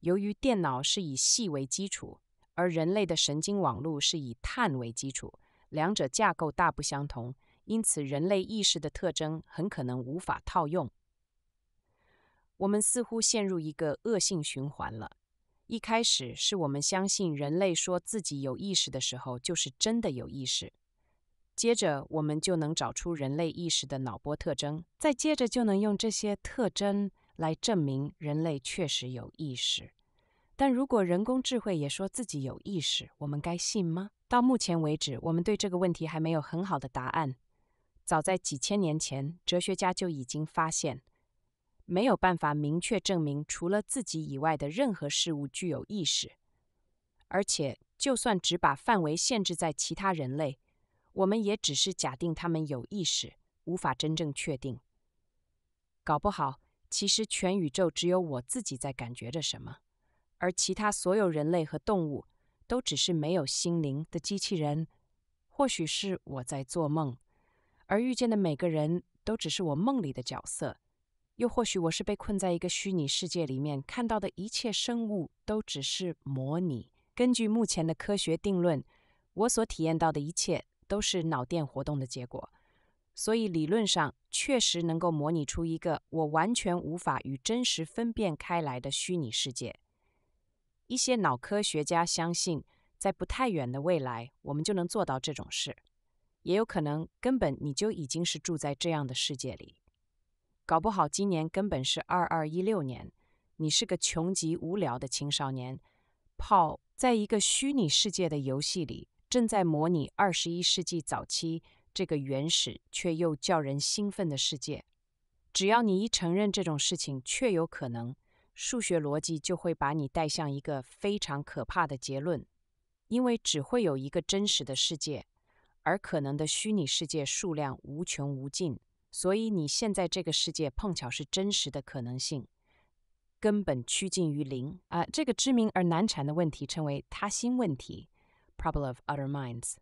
由于电脑是以细为基础，而人类的神经网络是以碳为基础，两者架构大不相同，因此人类意识的特征很可能无法套用。我们似乎陷入一个恶性循环了。一开始是我们相信人类说自己有意识的时候，就是真的有意识。接着我们就能找出人类意识的脑波特征，再接着就能用这些特征来证明人类确实有意识。但如果人工智慧也说自己有意识，我们该信吗？到目前为止，我们对这个问题还没有很好的答案。早在几千年前，哲学家就已经发现。没有办法明确证明除了自己以外的任何事物具有意识，而且就算只把范围限制在其他人类，我们也只是假定他们有意识，无法真正确定。搞不好，其实全宇宙只有我自己在感觉着什么，而其他所有人类和动物都只是没有心灵的机器人。或许是我在做梦，而遇见的每个人都只是我梦里的角色。又或许我是被困在一个虚拟世界里面，看到的一切生物都只是模拟。根据目前的科学定论，我所体验到的一切都是脑电活动的结果，所以理论上确实能够模拟出一个我完全无法与真实分辨开来的虚拟世界。一些脑科学家相信，在不太远的未来，我们就能做到这种事。也有可能，根本你就已经是住在这样的世界里。搞不好今年根本是二二一六年，你是个穷极无聊的青少年，泡在一个虚拟世界的游戏里，正在模拟二十一世纪早期这个原始却又叫人兴奋的世界。只要你一承认这种事情确有可能，数学逻辑就会把你带向一个非常可怕的结论，因为只会有一个真实的世界，而可能的虚拟世界数量无穷无尽。所以你现在这个世界碰巧是真实的可能性，根本趋近于零啊！这个知名而难缠的问题称为他心问题 （problem of other minds）。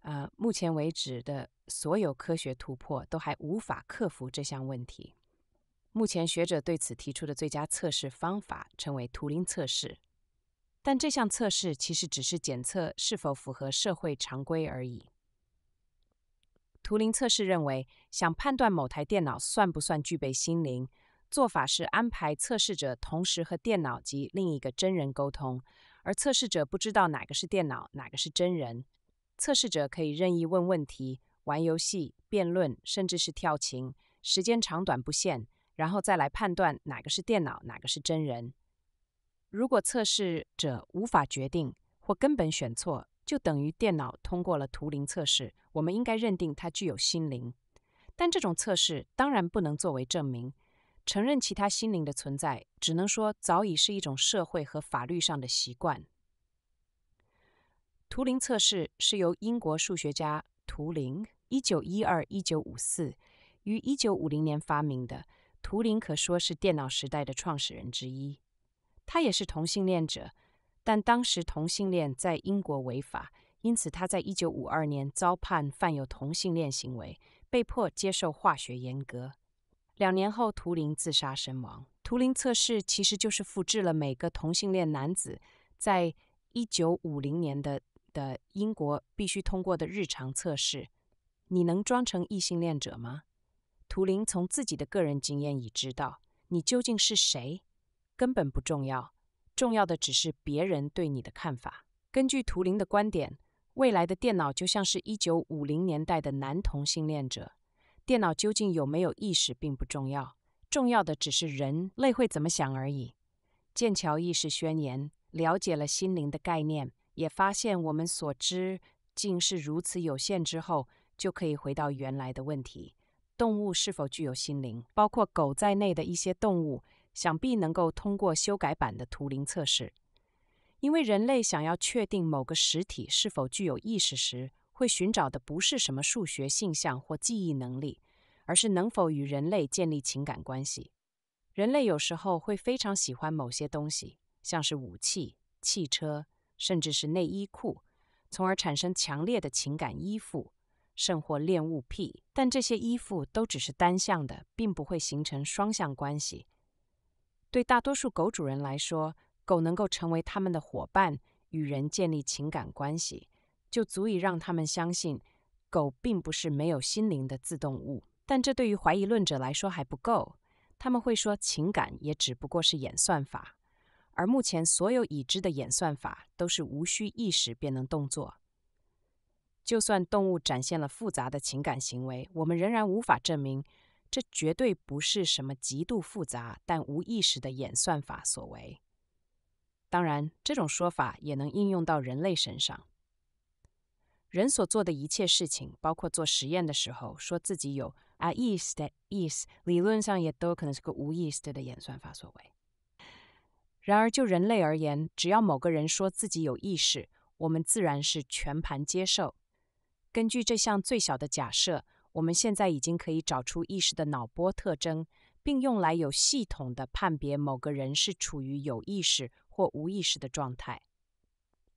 啊，目前为止的所有科学突破都还无法克服这项问题。目前学者对此提出的最佳测试方法称为图灵测试，但这项测试其实只是检测是否符合社会常规而已。图灵测试认为，想判断某台电脑算不算具备心灵，做法是安排测试者同时和电脑及另一个真人沟通，而测试者不知道哪个是电脑，哪个是真人。测试者可以任意问问题、玩游戏、辩论，甚至是跳琴，时间长短不限，然后再来判断哪个是电脑，哪个是真人。如果测试者无法决定，或根本选错。就等于电脑通过了图灵测试，我们应该认定它具有心灵。但这种测试当然不能作为证明。承认其他心灵的存在，只能说早已是一种社会和法律上的习惯。图灵测试是由英国数学家图灵 （1912-1954） 于1950年发明的。图灵可说是电脑时代的创始人之一，他也是同性恋者。但当时同性恋在英国违法，因此他在1952年遭判犯有同性恋行为，被迫接受化学阉割。两年后，图灵自杀身亡。图灵测试其实就是复制了每个同性恋男子在1950年的的英国必须通过的日常测试：你能装成异性恋者吗？图灵从自己的个人经验已知道，你究竟是谁，根本不重要。重要的只是别人对你的看法。根据图灵的观点，未来的电脑就像是一九五零年代的男同性恋者。电脑究竟有没有意识并不重要，重要的只是人类会怎么想而已。剑桥意识宣言了解了心灵的概念，也发现我们所知竟是如此有限之后，就可以回到原来的问题：动物是否具有心灵？包括狗在内的一些动物。想必能够通过修改版的图灵测试，因为人类想要确定某个实体是否具有意识时，会寻找的不是什么数学性象或记忆能力，而是能否与人类建立情感关系。人类有时候会非常喜欢某些东西，像是武器、汽车，甚至是内衣裤，从而产生强烈的情感依附，甚或恋物癖。但这些依附都只是单向的，并不会形成双向关系。对大多数狗主人来说，狗能够成为他们的伙伴，与人建立情感关系，就足以让他们相信，狗并不是没有心灵的自动物。但这对于怀疑论者来说还不够，他们会说，情感也只不过是演算法，而目前所有已知的演算法都是无需意识便能动作。就算动物展现了复杂的情感行为，我们仍然无法证明。这绝对不是什么极度复杂但无意识的演算法所为。当然，这种说法也能应用到人类身上。人所做的一切事情，包括做实验的时候说自己有意识的意识，理论上也都可能是个无意识的演算法所为。然而，就人类而言，只要某个人说自己有意识，我们自然是全盘接受。根据这项最小的假设。我们现在已经可以找出意识的脑波特征，并用来有系统的判别某个人是处于有意识或无意识的状态。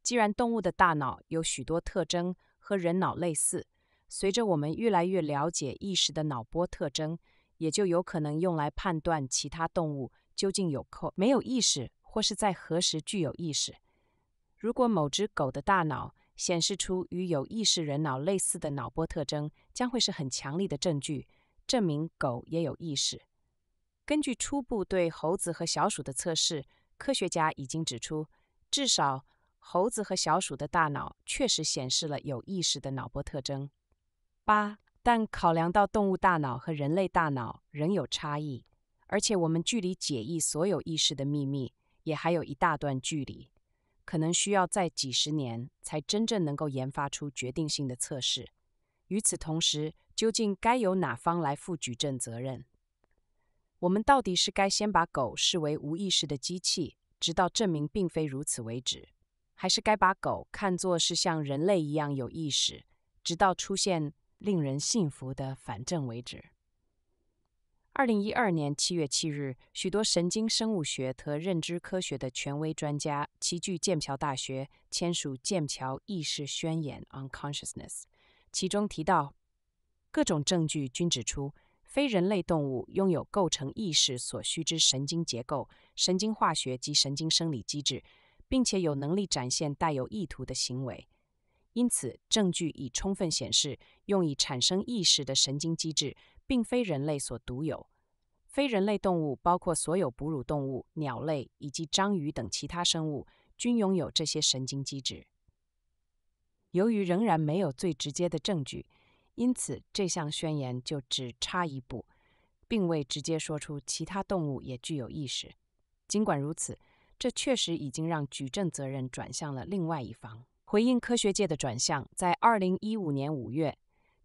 既然动物的大脑有许多特征和人脑类似，随着我们越来越了解意识的脑波特征，也就有可能用来判断其他动物究竟有或没有意识，或是在何时具有意识。如果某只狗的大脑，显示出与有意识人脑类似的脑波特征，将会是很强力的证据，证明狗也有意识。根据初步对猴子和小鼠的测试，科学家已经指出，至少猴子和小鼠的大脑确实显示了有意识的脑波特征。八，但考量到动物大脑和人类大脑仍有差异，而且我们距离解译所有意识的秘密也还有一大段距离。可能需要在几十年才真正能够研发出决定性的测试。与此同时，究竟该由哪方来负举证责任？我们到底是该先把狗视为无意识的机器，直到证明并非如此为止，还是该把狗看作是像人类一样有意识，直到出现令人信服的反证为止？二零一二年七月七日，许多神经生物学和认知科学的权威专家齐聚剑桥大学，签署《剑桥意识宣言》（On Consciousness）。其中提到，各种证据均指出，非人类动物拥有构成意识所需之神经结构、神经化学及神经生理机制，并且有能力展现带有意图的行为。因此，证据已充分显示，用以产生意识的神经机制。并非人类所独有，非人类动物包括所有哺乳动物、鸟类以及章鱼等其他生物，均拥有这些神经机制。由于仍然没有最直接的证据，因此这项宣言就只差一步，并未直接说出其他动物也具有意识。尽管如此，这确实已经让举证责任转向了另外一方。回应科学界的转向，在二零一五年五月。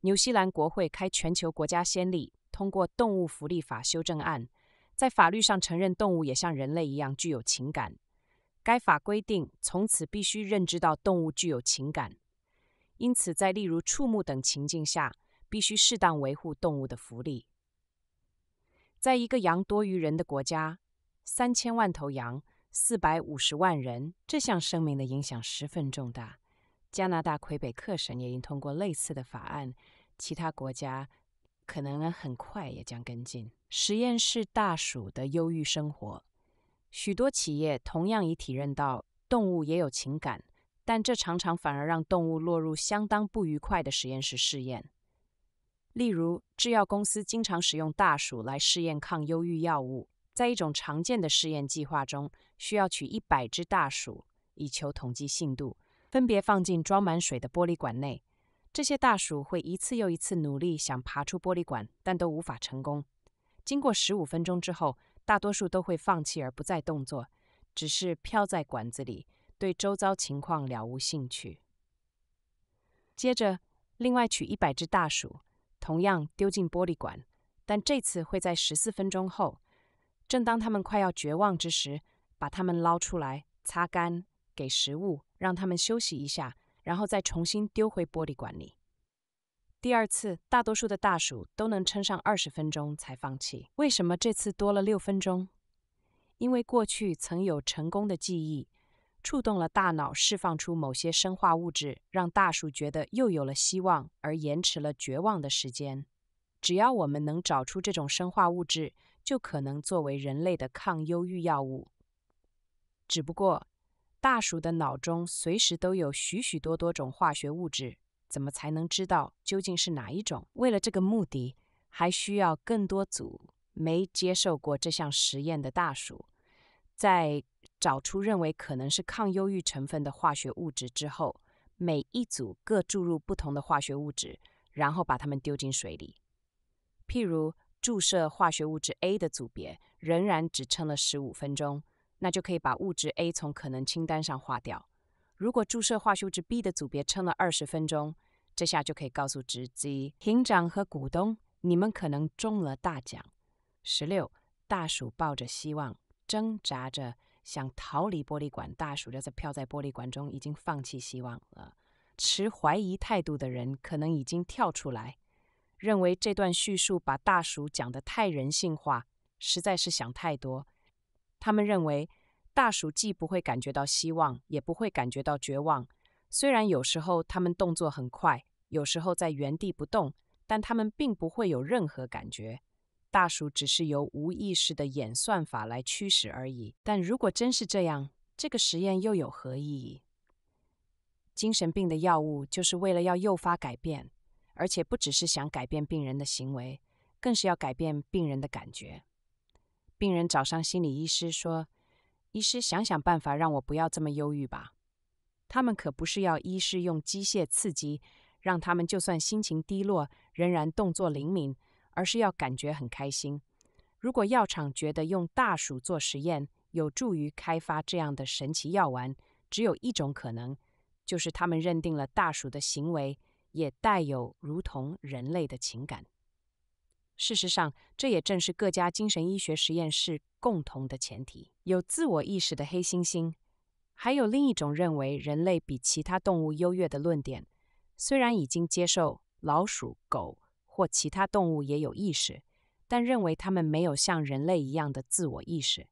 纽西兰国会开全球国家先例，通过动物福利法修正案，在法律上承认动物也像人类一样具有情感。该法规定，从此必须认知到动物具有情感，因此在例如畜牧等情境下，必须适当维护动物的福利。在一个羊多于人的国家，三千万头羊，四百五十万人，这项声明的影响十分重大。加拿大魁北克省也已通过类似的法案，其他国家可能很快也将跟进。实验室大鼠的忧郁生活，许多企业同样已体认到动物也有情感，但这常常反而让动物落入相当不愉快的实验室试验。例如，制药公司经常使用大鼠来试验抗忧郁药物。在一种常见的试验计划中，需要取一百只大鼠以求统计信度。分别放进装满水的玻璃管内，这些大鼠会一次又一次努力想爬出玻璃管，但都无法成功。经过十五分钟之后，大多数都会放弃而不再动作，只是飘在管子里，对周遭情况了无兴趣。接着，另外取一百只大鼠，同样丢进玻璃管，但这次会在十四分钟后，正当他们快要绝望之时，把它们捞出来擦干。给食物，让他们休息一下，然后再重新丢回玻璃管里。第二次，大多数的大鼠都能撑上二十分钟才放弃。为什么这次多了六分钟？因为过去曾有成功的记忆，触动了大脑，释放出某些生化物质，让大鼠觉得又有了希望，而延迟了绝望的时间。只要我们能找出这种生化物质，就可能作为人类的抗忧郁药物。只不过，大鼠的脑中随时都有许许多多种化学物质，怎么才能知道究竟是哪一种？为了这个目的，还需要更多组没接受过这项实验的大鼠，在找出认为可能是抗忧郁成分的化学物质之后，每一组各注入不同的化学物质，然后把它们丢进水里。譬如，注射化学物质 A 的组别仍然只撑了十五分钟。那就可以把物质 A 从可能清单上划掉。如果注射化学物质 B 的组别撑了二十分钟，这下就可以告诉直击，厅长和股东，你们可能中了大奖。十六大鼠抱着希望，挣扎着想逃离玻璃管，大鼠就在漂在玻璃管中，已经放弃希望了。持怀疑态度的人可能已经跳出来，认为这段叙述把大鼠讲得太人性化，实在是想太多。他们认为，大鼠既不会感觉到希望，也不会感觉到绝望。虽然有时候它们动作很快，有时候在原地不动，但它们并不会有任何感觉。大鼠只是由无意识的演算法来驱使而已。但如果真是这样，这个实验又有何意义？精神病的药物就是为了要诱发改变，而且不只是想改变病人的行为，更是要改变病人的感觉。病人找上心理医师说：“医师，想想办法让我不要这么忧郁吧。”他们可不是要医师用机械刺激，让他们就算心情低落仍然动作灵敏，而是要感觉很开心。如果药厂觉得用大鼠做实验有助于开发这样的神奇药丸，只有一种可能，就是他们认定了大鼠的行为也带有如同人类的情感。事实上，这也正是各家精神医学实验室共同的前提。有自我意识的黑猩猩，还有另一种认为人类比其他动物优越的论点。虽然已经接受老鼠、狗或其他动物也有意识，但认为它们没有像人类一样的自我意识。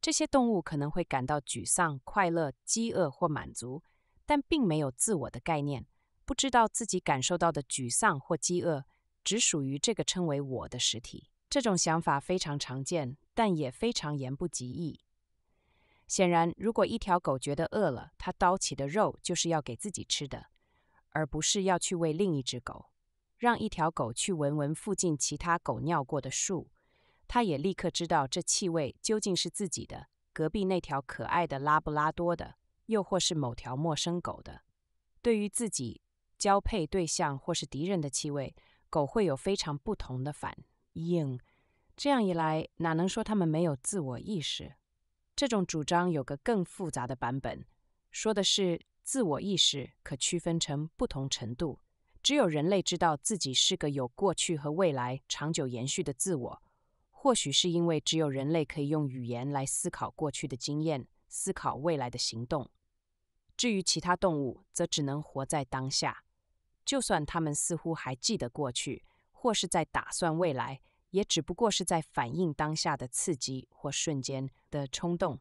这些动物可能会感到沮丧、快乐、饥饿或满足，但并没有自我的概念，不知道自己感受到的沮丧或饥饿。只属于这个称为“我”的实体。这种想法非常常见，但也非常言不及义。显然，如果一条狗觉得饿了，它叨起的肉就是要给自己吃的，而不是要去喂另一只狗。让一条狗去闻闻附近其他狗尿过的树，它也立刻知道这气味究竟是自己的，隔壁那条可爱的拉布拉多的，又或是某条陌生狗的。对于自己交配对象或是敌人的气味，狗会有非常不同的反应，这样一来，哪能说它们没有自我意识？这种主张有个更复杂的版本，说的是自我意识可区分成不同程度，只有人类知道自己是个有过去和未来、长久延续的自我。或许是因为只有人类可以用语言来思考过去的经验，思考未来的行动。至于其他动物，则只能活在当下。就算他们似乎还记得过去，或是在打算未来，也只不过是在反映当下的刺激或瞬间的冲动。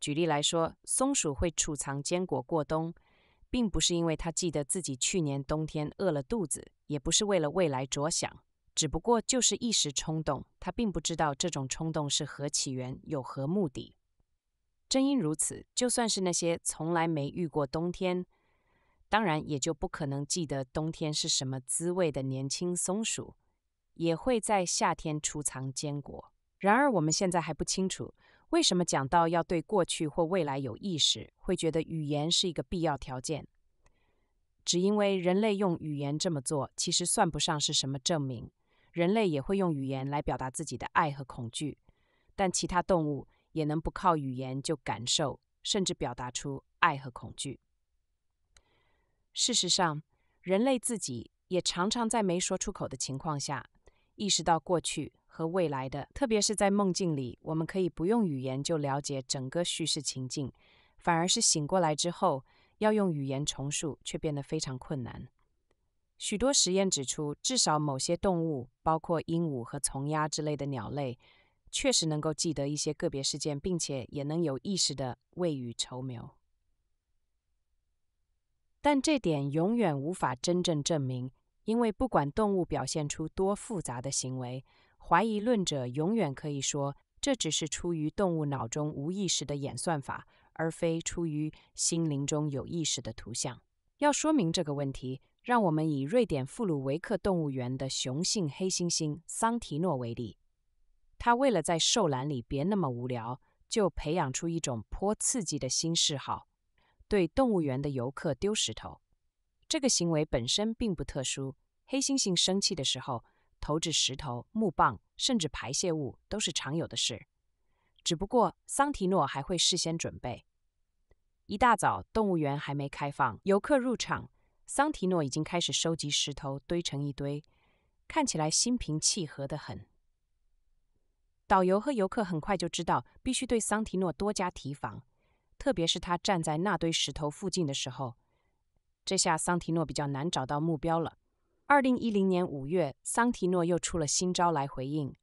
举例来说，松鼠会储藏坚果过冬，并不是因为它记得自己去年冬天饿了肚子，也不是为了未来着想，只不过就是一时冲动。它并不知道这种冲动是何起源，有何目的。正因如此，就算是那些从来没遇过冬天。当然，也就不可能记得冬天是什么滋味的年轻松鼠，也会在夏天储藏坚果。然而，我们现在还不清楚为什么讲到要对过去或未来有意识，会觉得语言是一个必要条件。只因为人类用语言这么做，其实算不上是什么证明。人类也会用语言来表达自己的爱和恐惧，但其他动物也能不靠语言就感受，甚至表达出爱和恐惧。事实上，人类自己也常常在没说出口的情况下，意识到过去和未来的。特别是在梦境里，我们可以不用语言就了解整个叙事情境，反而是醒过来之后要用语言重述，却变得非常困难。许多实验指出，至少某些动物，包括鹦鹉和从鸭之类的鸟类，确实能够记得一些个别事件，并且也能有意识地未雨绸缪。但这点永远无法真正证明，因为不管动物表现出多复杂的行为，怀疑论者永远可以说这只是出于动物脑中无意识的演算法，而非出于心灵中有意识的图像。要说明这个问题，让我们以瑞典富鲁维克动物园的雄性黑猩猩桑提诺为例，他为了在兽栏里别那么无聊，就培养出一种颇刺激的新嗜好。对动物园的游客丢石头，这个行为本身并不特殊。黑猩猩生气的时候，投掷石头、木棒，甚至排泄物，都是常有的事。只不过桑提诺还会事先准备。一大早，动物园还没开放，游客入场，桑提诺已经开始收集石头，堆成一堆，看起来心平气和的很。导游和游客很快就知道，必须对桑提诺多加提防。特别是他站在那堆石头附近的时候，这下桑提诺比较难找到目标了。二零一零年五月，桑提诺又出了新招来回应。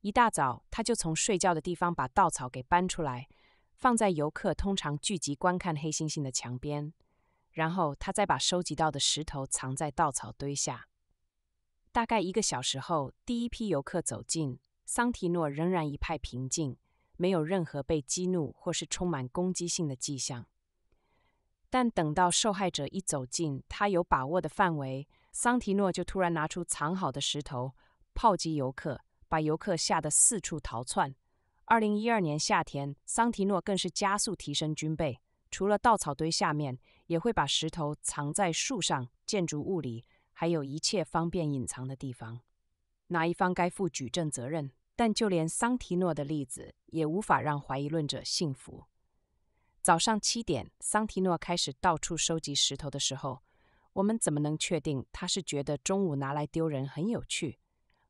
一大早，他就从睡觉的地方把稻草给搬出来，放在游客通常聚集观看黑猩猩的墙边，然后他再把收集到的石头藏在稻草堆下。大概一个小时后，第一批游客走近，桑提诺仍然一派平静。没有任何被激怒或是充满攻击性的迹象，但等到受害者一走近他有把握的范围，桑提诺就突然拿出藏好的石头，炮击游客，把游客吓得四处逃窜。二零一二年夏天，桑提诺更是加速提升军备，除了稻草堆下面，也会把石头藏在树上、建筑物里，还有一切方便隐藏的地方。哪一方该负举证责任？但就连桑提诺的例子也无法让怀疑论者信服。早上七点，桑提诺开始到处收集石头的时候，我们怎么能确定他是觉得中午拿来丢人很有趣？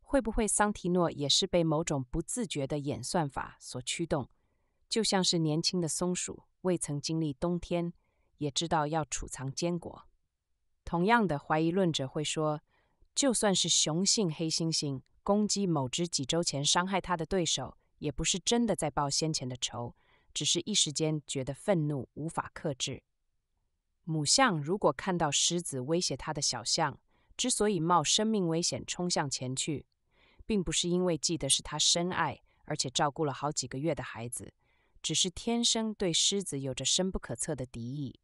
会不会桑提诺也是被某种不自觉的演算法所驱动？就像是年轻的松鼠未曾经历冬天，也知道要储藏坚果。同样的，怀疑论者会说，就算是雄性黑猩猩。攻击某只几周前伤害他的对手，也不是真的在报先前的仇，只是一时间觉得愤怒无法克制。母象如果看到狮子威胁它的小象，之所以冒生命危险冲向前去，并不是因为记得是它深爱而且照顾了好几个月的孩子，只是天生对狮子有着深不可测的敌意。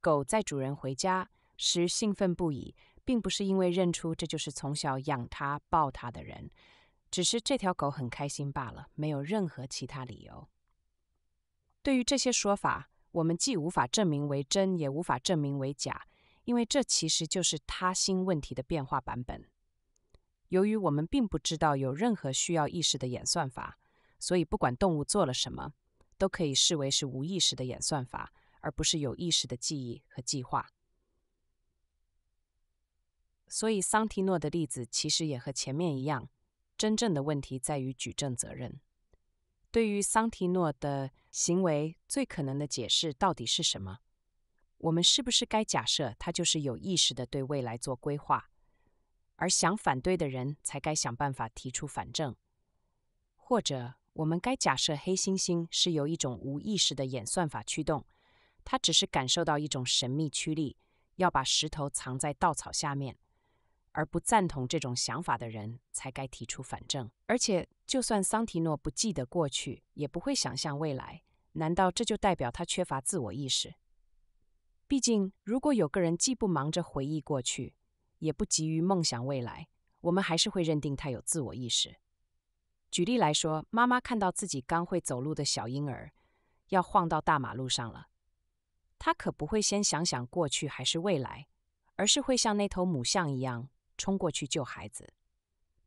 狗在主人回家时兴奋不已。并不是因为认出这就是从小养它、抱它的人，只是这条狗很开心罢了，没有任何其他理由。对于这些说法，我们既无法证明为真，也无法证明为假，因为这其实就是他心问题的变化版本。由于我们并不知道有任何需要意识的演算法，所以不管动物做了什么，都可以视为是无意识的演算法，而不是有意识的记忆和计划。所以，桑提诺的例子其实也和前面一样。真正的问题在于举证责任。对于桑提诺的行为，最可能的解释到底是什么？我们是不是该假设他就是有意识的对未来做规划？而想反对的人才该想办法提出反证，或者我们该假设黑猩猩是由一种无意识的演算法驱动？他只是感受到一种神秘驱力，要把石头藏在稻草下面。而不赞同这种想法的人才该提出反证。而且，就算桑提诺不记得过去，也不会想象未来。难道这就代表他缺乏自我意识？毕竟，如果有个人既不忙着回忆过去，也不急于梦想未来，我们还是会认定他有自我意识。举例来说，妈妈看到自己刚会走路的小婴儿要晃到大马路上了，她可不会先想想过去还是未来，而是会像那头母象一样。冲过去救孩子，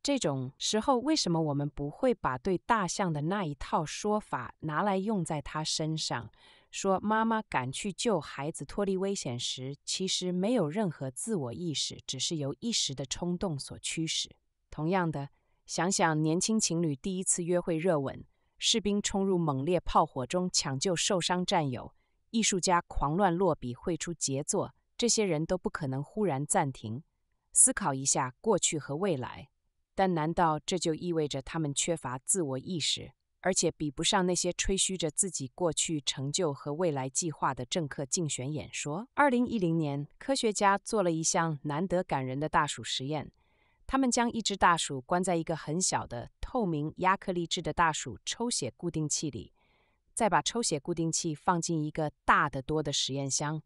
这种时候为什么我们不会把对大象的那一套说法拿来用在他身上？说妈妈赶去救孩子脱离危险时，其实没有任何自我意识，只是由一时的冲动所驱使。同样的，想想年轻情侣第一次约会热吻，士兵冲入猛烈炮火中抢救受伤战友，艺术家狂乱落笔绘出杰作，这些人都不可能忽然暂停。思考一下过去和未来，但难道这就意味着他们缺乏自我意识，而且比不上那些吹嘘着自己过去成就和未来计划的政客竞选演说？二零一零年，科学家做了一项难得感人的大鼠实验，他们将一只大鼠关在一个很小的透明亚克力制的大鼠抽血固定器里，再把抽血固定器放进一个大得多的实验箱。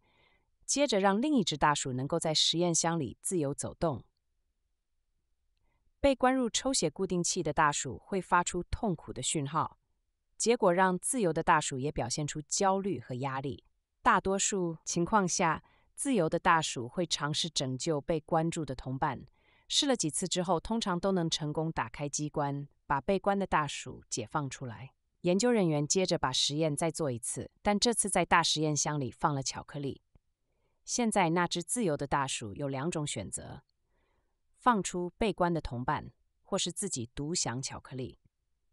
接着，让另一只大鼠能够在实验箱里自由走动。被关入抽血固定器的大鼠会发出痛苦的讯号，结果让自由的大鼠也表现出焦虑和压力。大多数情况下，自由的大鼠会尝试拯救被关住的同伴。试了几次之后，通常都能成功打开机关，把被关的大鼠解放出来。研究人员接着把实验再做一次，但这次在大实验箱里放了巧克力。现在，那只自由的大鼠有两种选择：放出被关的同伴，或是自己独享巧克力。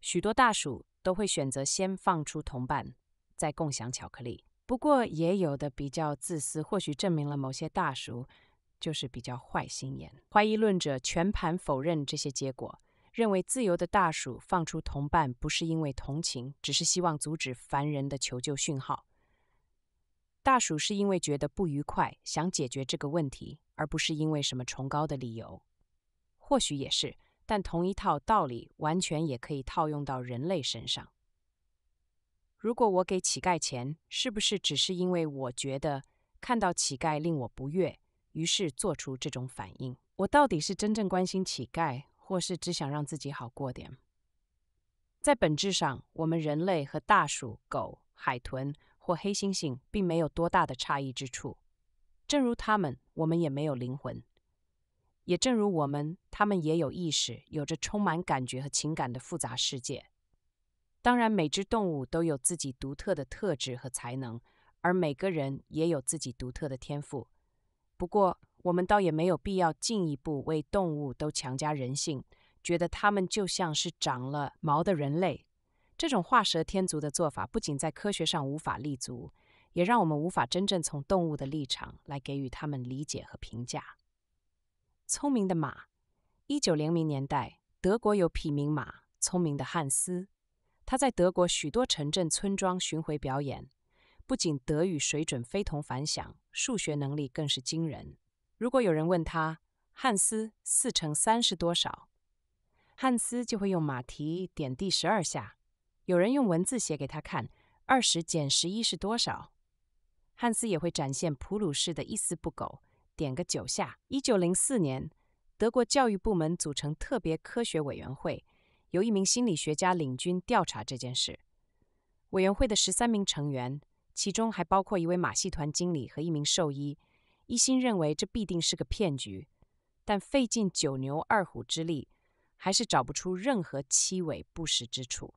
许多大鼠都会选择先放出同伴，再共享巧克力。不过，也有的比较自私，或许证明了某些大鼠就是比较坏心眼。怀疑论者全盘否认这些结果，认为自由的大鼠放出同伴不是因为同情，只是希望阻止烦人的求救讯号。大鼠是因为觉得不愉快，想解决这个问题，而不是因为什么崇高的理由。或许也是，但同一套道理完全也可以套用到人类身上。如果我给乞丐钱，是不是只是因为我觉得看到乞丐令我不悦，于是做出这种反应？我到底是真正关心乞丐，或是只想让自己好过点？在本质上，我们人类和大鼠、狗、海豚。或黑猩猩并没有多大的差异之处，正如他们，我们也没有灵魂；也正如我们，他们也有意识，有着充满感觉和情感的复杂世界。当然，每只动物都有自己独特的特质和才能，而每个人也有自己独特的天赋。不过，我们倒也没有必要进一步为动物都强加人性，觉得它们就像是长了毛的人类。这种画蛇添足的做法，不仅在科学上无法立足，也让我们无法真正从动物的立场来给予他们理解和评价。聪明的马，一九零零年代，德国有匹名马，聪明的汉斯。他在德国许多城镇、村庄巡回表演，不仅德语水准非同凡响，数学能力更是惊人。如果有人问他，汉斯四乘三是多少，汉斯就会用马蹄点地十二下。有人用文字写给他看：“二十减十一是多少？”汉斯也会展现普鲁士的一丝不苟，点个九下。一九零四年，德国教育部门组成特别科学委员会，由一名心理学家领军调查这件事。委员会的十三名成员，其中还包括一位马戏团经理和一名兽医，一心认为这必定是个骗局，但费尽九牛二虎之力，还是找不出任何七尾不实之处。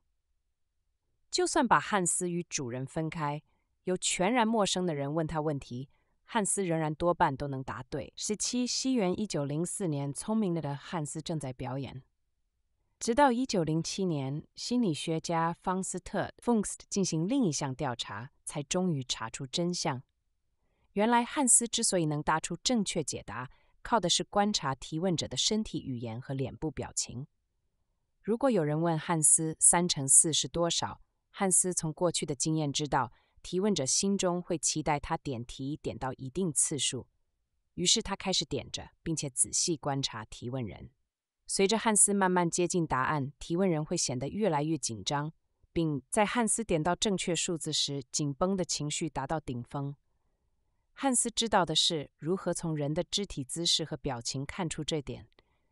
就算把汉斯与主人分开，由全然陌生的人问他问题，汉斯仍然多半都能答对。十七西元一九零四年，聪明的汉斯正在表演，直到一九零七年，心理学家方斯特 f u n s t 进行另一项调查，才终于查出真相。原来汉斯之所以能答出正确解答，靠的是观察提问者的身体语言和脸部表情。如果有人问汉斯“三乘四是多少”，汉斯从过去的经验知道，提问者心中会期待他点题点到一定次数，于是他开始点着，并且仔细观察提问人。随着汉斯慢慢接近答案，提问人会显得越来越紧张，并在汉斯点到正确数字时，紧绷的情绪达到顶峰。汉斯知道的是如何从人的肢体姿势和表情看出这点，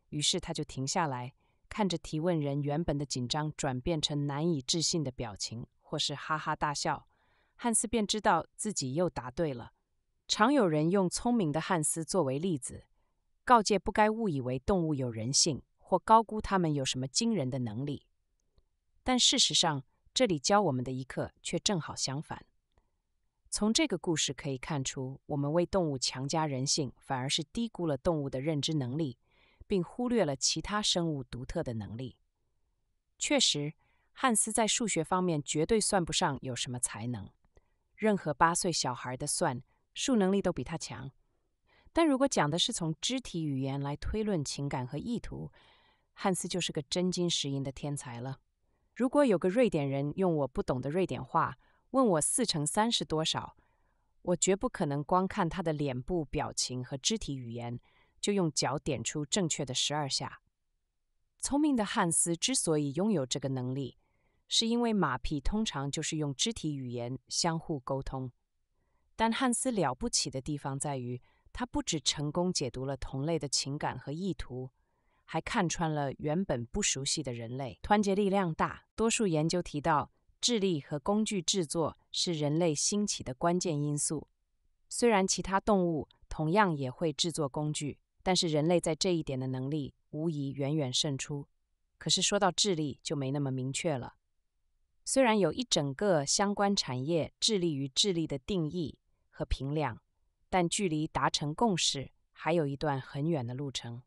于是他就停下来。看着提问人原本的紧张转变成难以置信的表情，或是哈哈大笑，汉斯便知道自己又答对了。常有人用聪明的汉斯作为例子，告诫不该误以为动物有人性，或高估他们有什么惊人的能力。但事实上，这里教我们的一课却正好相反。从这个故事可以看出，我们为动物强加人性，反而是低估了动物的认知能力。并忽略了其他生物独特的能力。确实，汉斯在数学方面绝对算不上有什么才能，任何八岁小孩的算术能力都比他强。但如果讲的是从肢体语言来推论情感和意图，汉斯就是个真金实银的天才了。如果有个瑞典人用我不懂的瑞典话问我四乘三是多少，我绝不可能光看他的脸部表情和肢体语言。就用脚点出正确的十二下。聪明的汉斯之所以拥有这个能力，是因为马匹通常就是用肢体语言相互沟通。但汉斯了不起的地方在于，他不止成功解读了同类的情感和意图，还看穿了原本不熟悉的人类。团结力量大。多数研究提到，智力和工具制作是人类兴起的关键因素。虽然其他动物同样也会制作工具。但是人类在这一点的能力无疑远远胜出。可是说到智力就没那么明确了。虽然有一整个相关产业致力于智力的定义和评量，但距离达成共识还有一段很远的路程。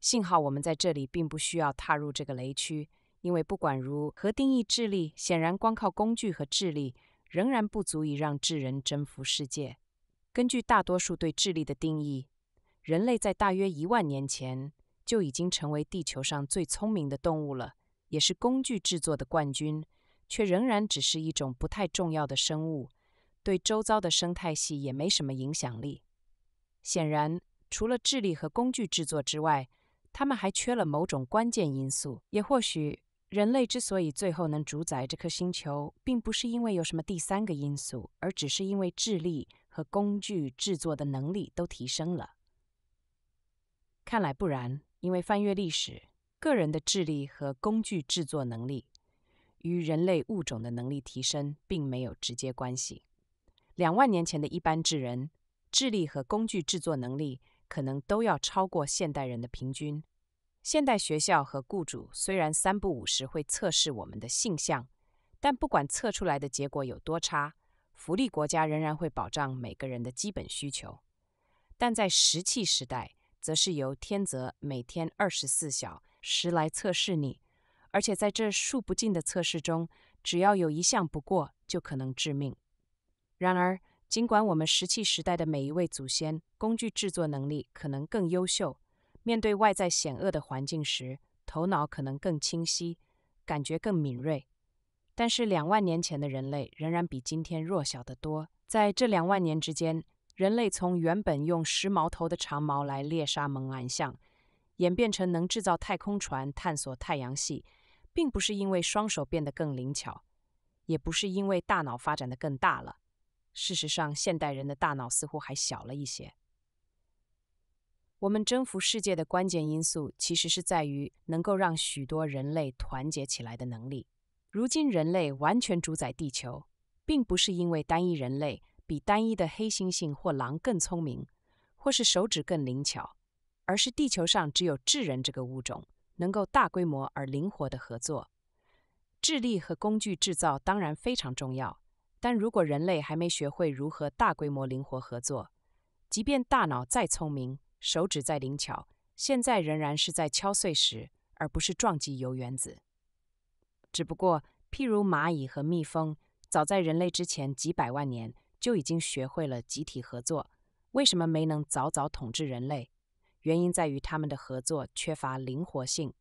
幸好我们在这里并不需要踏入这个雷区，因为不管如何定义智力，显然光靠工具和智力仍然不足以让智人征服世界。根据大多数对智力的定义。人类在大约一万年前就已经成为地球上最聪明的动物了，也是工具制作的冠军，却仍然只是一种不太重要的生物，对周遭的生态系也没什么影响力。显然，除了智力和工具制作之外，他们还缺了某种关键因素。也或许，人类之所以最后能主宰这颗星球，并不是因为有什么第三个因素，而只是因为智力和工具制作的能力都提升了。看来不然，因为翻阅历史，个人的智力和工具制作能力与人类物种的能力提升并没有直接关系。两万年前的一般智人，智力和工具制作能力可能都要超过现代人的平均。现代学校和雇主虽然三不五时会测试我们的性向，但不管测出来的结果有多差，福利国家仍然会保障每个人的基本需求。但在石器时代。则是由天泽每天二十四小时来测试你，而且在这数不尽的测试中，只要有一项不过，就可能致命。然而，尽管我们石器时代的每一位祖先工具制作能力可能更优秀，面对外在险恶的环境时，头脑可能更清晰，感觉更敏锐，但是两万年前的人类仍然比今天弱小得多。在这两万年之间，人类从原本用石矛头的长矛来猎杀猛犸象，演变成能制造太空船探索太阳系，并不是因为双手变得更灵巧，也不是因为大脑发展的更大了。事实上，现代人的大脑似乎还小了一些。我们征服世界的关键因素，其实是在于能够让许多人类团结起来的能力。如今，人类完全主宰地球，并不是因为单一人类。比单一的黑猩猩或狼更聪明，或是手指更灵巧，而是地球上只有智人这个物种能够大规模而灵活的合作。智力和工具制造当然非常重要，但如果人类还没学会如何大规模灵活合作，即便大脑再聪明，手指再灵巧，现在仍然是在敲碎石，而不是撞击铀原子。只不过，譬如蚂蚁和蜜蜂，早在人类之前几百万年。就已经学会了集体合作，为什么没能早早统治人类？原因在于他们的合作缺乏灵活性。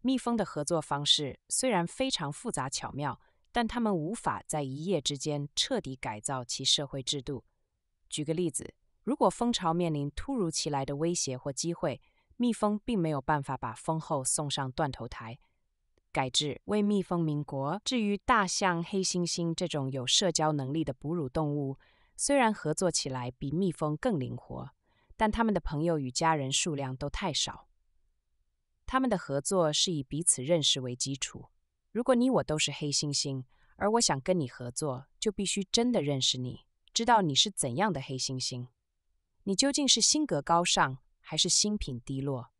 蜜蜂的合作方式虽然非常复杂巧妙，但他们无法在一夜之间彻底改造其社会制度。举个例子，如果蜂巢面临突如其来的威胁或机会，蜜蜂并没有办法把蜂后送上断头台。改制为蜜蜂民国。至于大象、黑猩猩这种有社交能力的哺乳动物，虽然合作起来比蜜蜂更灵活，但他们的朋友与家人数量都太少。他们的合作是以彼此认识为基础。如果你我都是黑猩猩，而我想跟你合作，就必须真的认识你，知道你是怎样的黑猩猩。你究竟是性格高尚还是心品低落？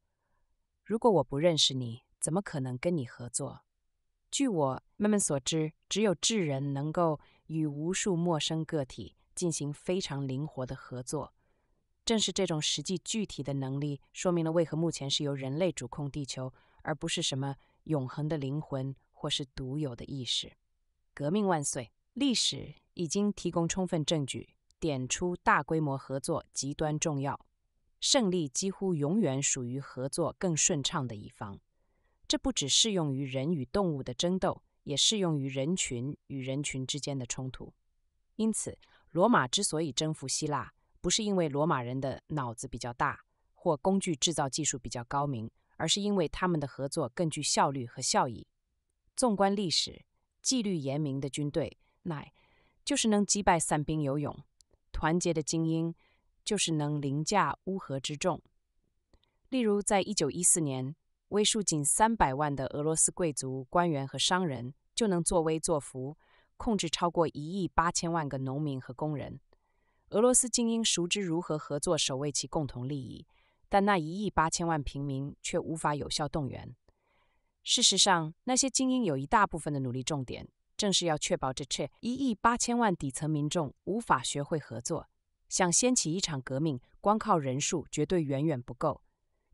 如果我不认识你，怎么可能跟你合作？据我慢慢所知，只有智人能够与无数陌生个体进行非常灵活的合作。正是这种实际具体的能力，说明了为何目前是由人类主控地球，而不是什么永恒的灵魂或是独有的意识。革命万岁！历史已经提供充分证据，点出大规模合作极端重要。胜利几乎永远属于合作更顺畅的一方。这不只适用于人与动物的争斗，也适用于人群与人群之间的冲突。因此，罗马之所以征服希腊，不是因为罗马人的脑子比较大，或工具制造技术比较高明，而是因为他们的合作更具效率和效益。纵观历史，纪律严明的军队，乃就是能击败散兵游勇；团结的精英，就是能凌驾乌合之众。例如，在一九一四年。为数仅三百万的俄罗斯贵族、官员和商人就能作威作福，控制超过一亿八千万个农民和工人。俄罗斯精英熟知如何合作，守卫其共同利益，但那一亿八千万平民却无法有效动员。事实上，那些精英有一大部分的努力重点，正是要确保这一亿八千万底层民众无法学会合作。想掀起一场革命，光靠人数绝对远远不够。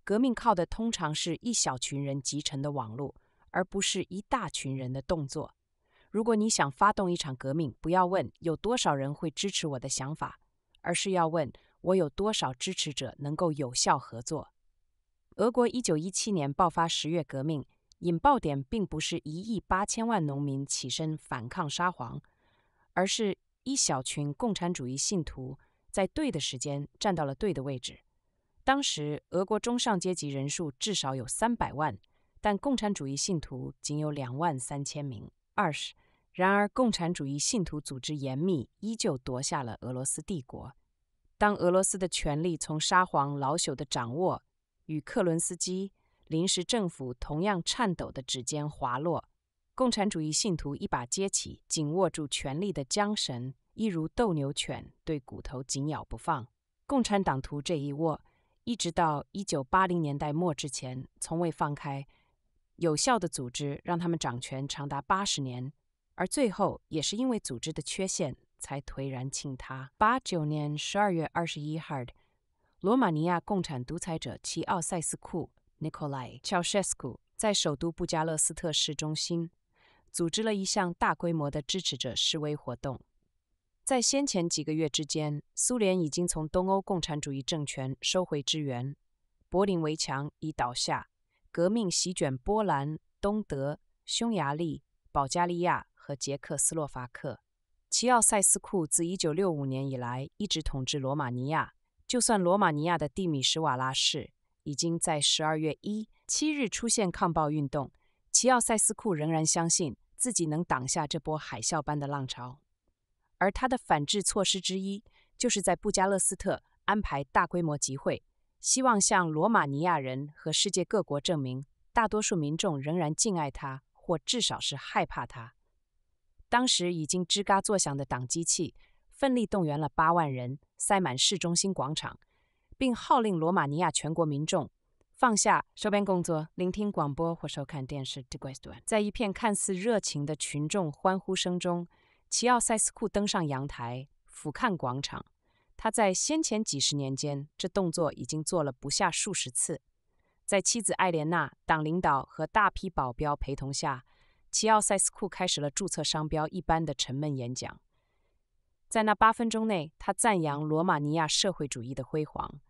革命靠的通常是一小群人集成的网络，而不是一大群人的动作。如果你想发动一场革命，不要问有多少人会支持我的想法，而是要问我有多少支持者能够有效合作。俄国一九一七年爆发十月革命，引爆点并不是一亿八千万农民起身反抗沙皇，而是一小群共产主义信徒在对的时间站到了对的位置。当时，俄国中上阶级人数至少有三百万，但共产主义信徒仅有两万三千名。二是，然而，共产主义信徒组织严密，依旧夺下了俄罗斯帝国。当俄罗斯的权力从沙皇老朽的掌握与克伦斯基临时政府同样颤抖的指尖滑落，共产主义信徒一把接起，紧握住权力的缰绳，一如斗牛犬对骨头紧咬不放。共产党徒这一握。一直到一九八零年代末之前，从未放开有效的组织让他们掌权长达八十年，而最后也是因为组织的缺陷才颓然倾塌。八九年十二月二十一号，罗马尼亚共产独裁者齐奥塞斯库 （Nicolae Ceausescu） 在首都布加勒斯特市中心组织了一项大规模的支持者示威活动。在先前几个月之间，苏联已经从东欧共产主义政权收回支援，柏林围墙已倒下，革命席卷波兰、东德、匈牙利、保加利亚和捷克斯洛伐克。齐奥塞斯库自1965年以来一直统治罗马尼亚，就算罗马尼亚的蒂米什瓦拉市已经在12月17日出现抗暴运动，齐奥塞斯库仍然相信自己能挡下这波海啸般的浪潮。而他的反制措施之一，就是在布加勒斯特安排大规模集会，希望向罗马尼亚人和世界各国证明，大多数民众仍然敬爱他，或至少是害怕他。当时已经吱嘎作响的党机器，奋力动员了八万人，塞满市中心广场，并号令罗马尼亚全国民众放下收编工作，聆听广播或收看电视。在一片看似热情的群众欢呼声中。齐奥塞斯库登上阳台俯瞰广场，他在先前几十年间这动作已经做了不下数十次。在妻子艾莲娜、党领导和大批保镖陪同下，齐奥塞斯库开始了注册商标一般的沉闷演讲。在那八分钟内，他赞扬罗马尼亚社会主义的辉煌，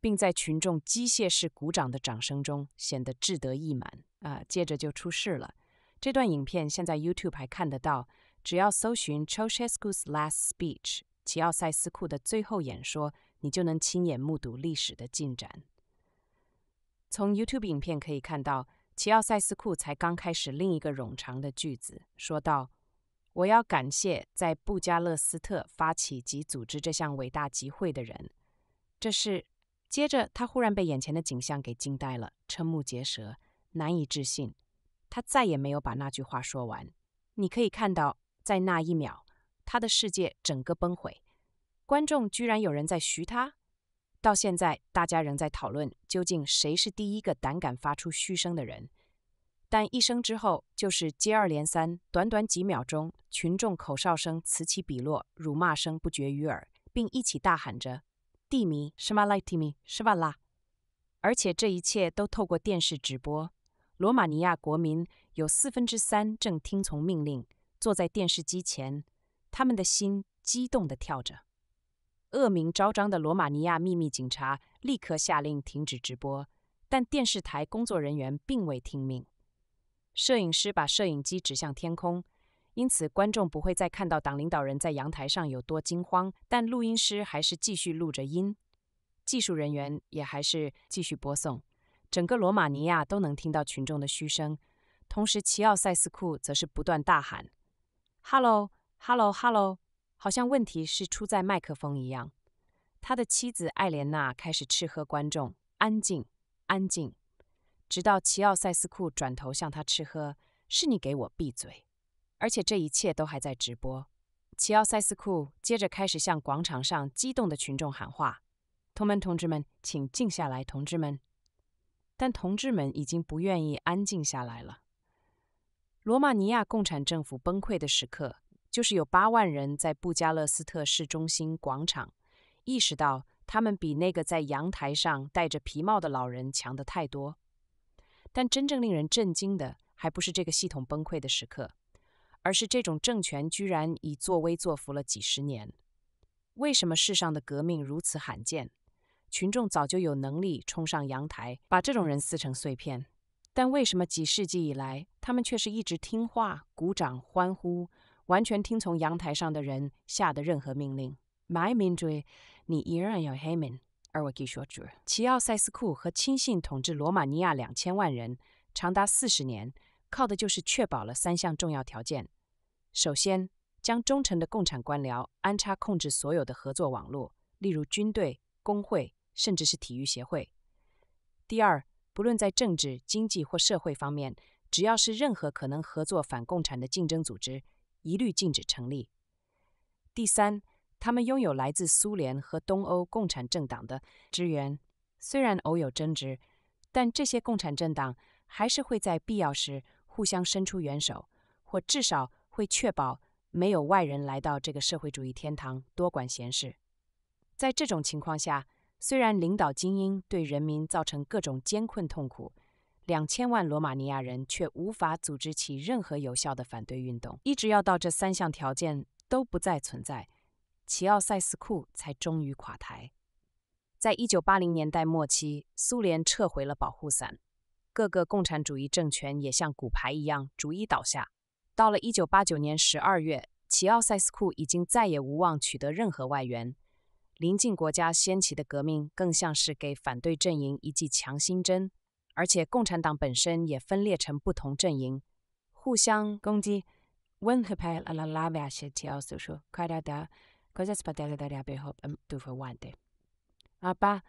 并在群众机械式鼓掌的掌声中显得志得意满。啊，接着就出事了。这段影片现在 YouTube 还看得到。只要搜寻 c h o s e s k u s Last Speech” 齐奥塞斯库的最后演说，你就能亲眼目睹历史的进展。从 YouTube 影片可以看到，齐奥塞斯库才刚开始另一个冗长的句子，说道：“我要感谢在布加勒斯特发起及组织这项伟大集会的人。”这是接着，他忽然被眼前的景象给惊呆了，瞠目结舌，难以置信。他再也没有把那句话说完。你可以看到。在那一秒，他的世界整个崩毁。观众居然有人在嘘他。到现在，大家仍在讨论究竟谁是第一个胆敢发出嘘声的人。但一声之后，就是接二连三。短短几秒钟，群众口哨声此起彼落，辱骂声不绝于耳，并一起大喊着“蒂米什么来蒂米什么拉”。而且这一切都透过电视直播。罗马尼亚国民有四分之三正听从命令。坐在电视机前，他们的心激动地跳着。恶名昭彰的罗马尼亚秘密警察立刻下令停止直播，但电视台工作人员并未听命。摄影师把摄影机指向天空，因此观众不会再看到党领导人在阳台上有多惊慌。但录音师还是继续录着音，技术人员也还是继续播送。整个罗马尼亚都能听到群众的嘘声，同时齐奥塞斯库则是不断大喊。Hello，Hello，Hello，好像问题是出在麦克风一样。他的妻子艾莲娜开始吃喝观众，安静，安静，直到齐奥塞斯库转头向他吃喝，是你给我闭嘴！而且这一切都还在直播。齐奥塞斯库接着开始向广场上激动的群众喊话：“同门们，同志们，请静下来，同志们。”但同志们已经不愿意安静下来了。罗马尼亚共产政府崩溃的时刻，就是有八万人在布加勒斯特市中心广场意识到他们比那个在阳台上戴着皮帽的老人强的太多。但真正令人震惊的，还不是这个系统崩溃的时刻，而是这种政权居然已作威作福了几十年。为什么世上的革命如此罕见？群众早就有能力冲上阳台，把这种人撕成碎片。但为什么几世纪以来，他们却是一直听话、鼓掌、欢呼，完全听从阳台上的人下的任何命令？My m i n dre，你依然要 h e m n 而我继续说，齐奥塞斯库和亲信统治罗马尼亚两千万人长达四十年，靠的就是确保了三项重要条件：首先，将忠诚的共产官僚安插控制所有的合作网络，例如军队、工会，甚至是体育协会；第二，不论在政治、经济或社会方面，只要是任何可能合作反共产的竞争组织，一律禁止成立。第三，他们拥有来自苏联和东欧共产政党的支援，虽然偶有争执，但这些共产政党还是会在必要时互相伸出援手，或至少会确保没有外人来到这个社会主义天堂多管闲事。在这种情况下，虽然领导精英对人民造成各种艰困痛苦，两千万罗马尼亚人却无法组织起任何有效的反对运动。一直要到这三项条件都不再存在，齐奥塞斯库才终于垮台。在一九八零年代末期，苏联撤回了保护伞，各个共产主义政权也像骨牌一样逐一倒下。到了一九八九年十二月，齐奥塞斯库已经再也无望取得任何外援。邻近国家掀起的革命更像是给反对阵营一剂强心针，而且共产党本身也分裂成不同阵营，互相攻击。温和派阿拉拉别些奇奥所说，快点的，哥斯帕特尔大家别喝，嗯，都会完的。阿巴，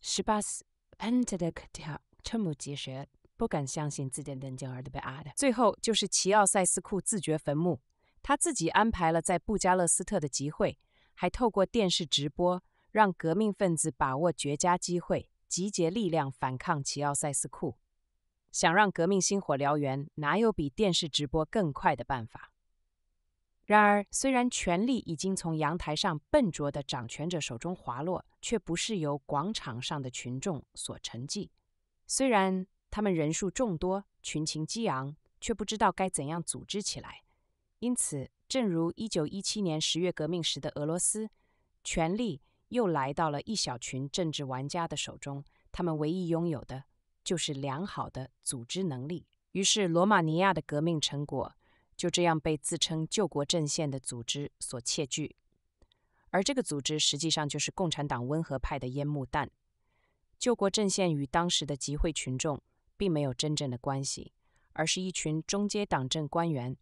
十八斯，安特的可条，瞠目结舌，不敢相信自己眼睛而都被阿的。最后就是齐奥塞斯库自掘坟墓，他自己安排了在布加勒斯特的集会。还透过电视直播，让革命分子把握绝佳机会，集结力量反抗齐奥塞斯库。想让革命星火燎原，哪有比电视直播更快的办法？然而，虽然权力已经从阳台上笨拙的掌权者手中滑落，却不是由广场上的群众所承继。虽然他们人数众多，群情激昂，却不知道该怎样组织起来，因此。正如一九一七年十月革命时的俄罗斯，权力又来到了一小群政治玩家的手中，他们唯一拥有的就是良好的组织能力。于是，罗马尼亚的革命成果就这样被自称救国阵线的组织所窃据，而这个组织实际上就是共产党温和派的烟幕弹。救国阵线与当时的集会群众并没有真正的关系，而是一群中阶党政官员。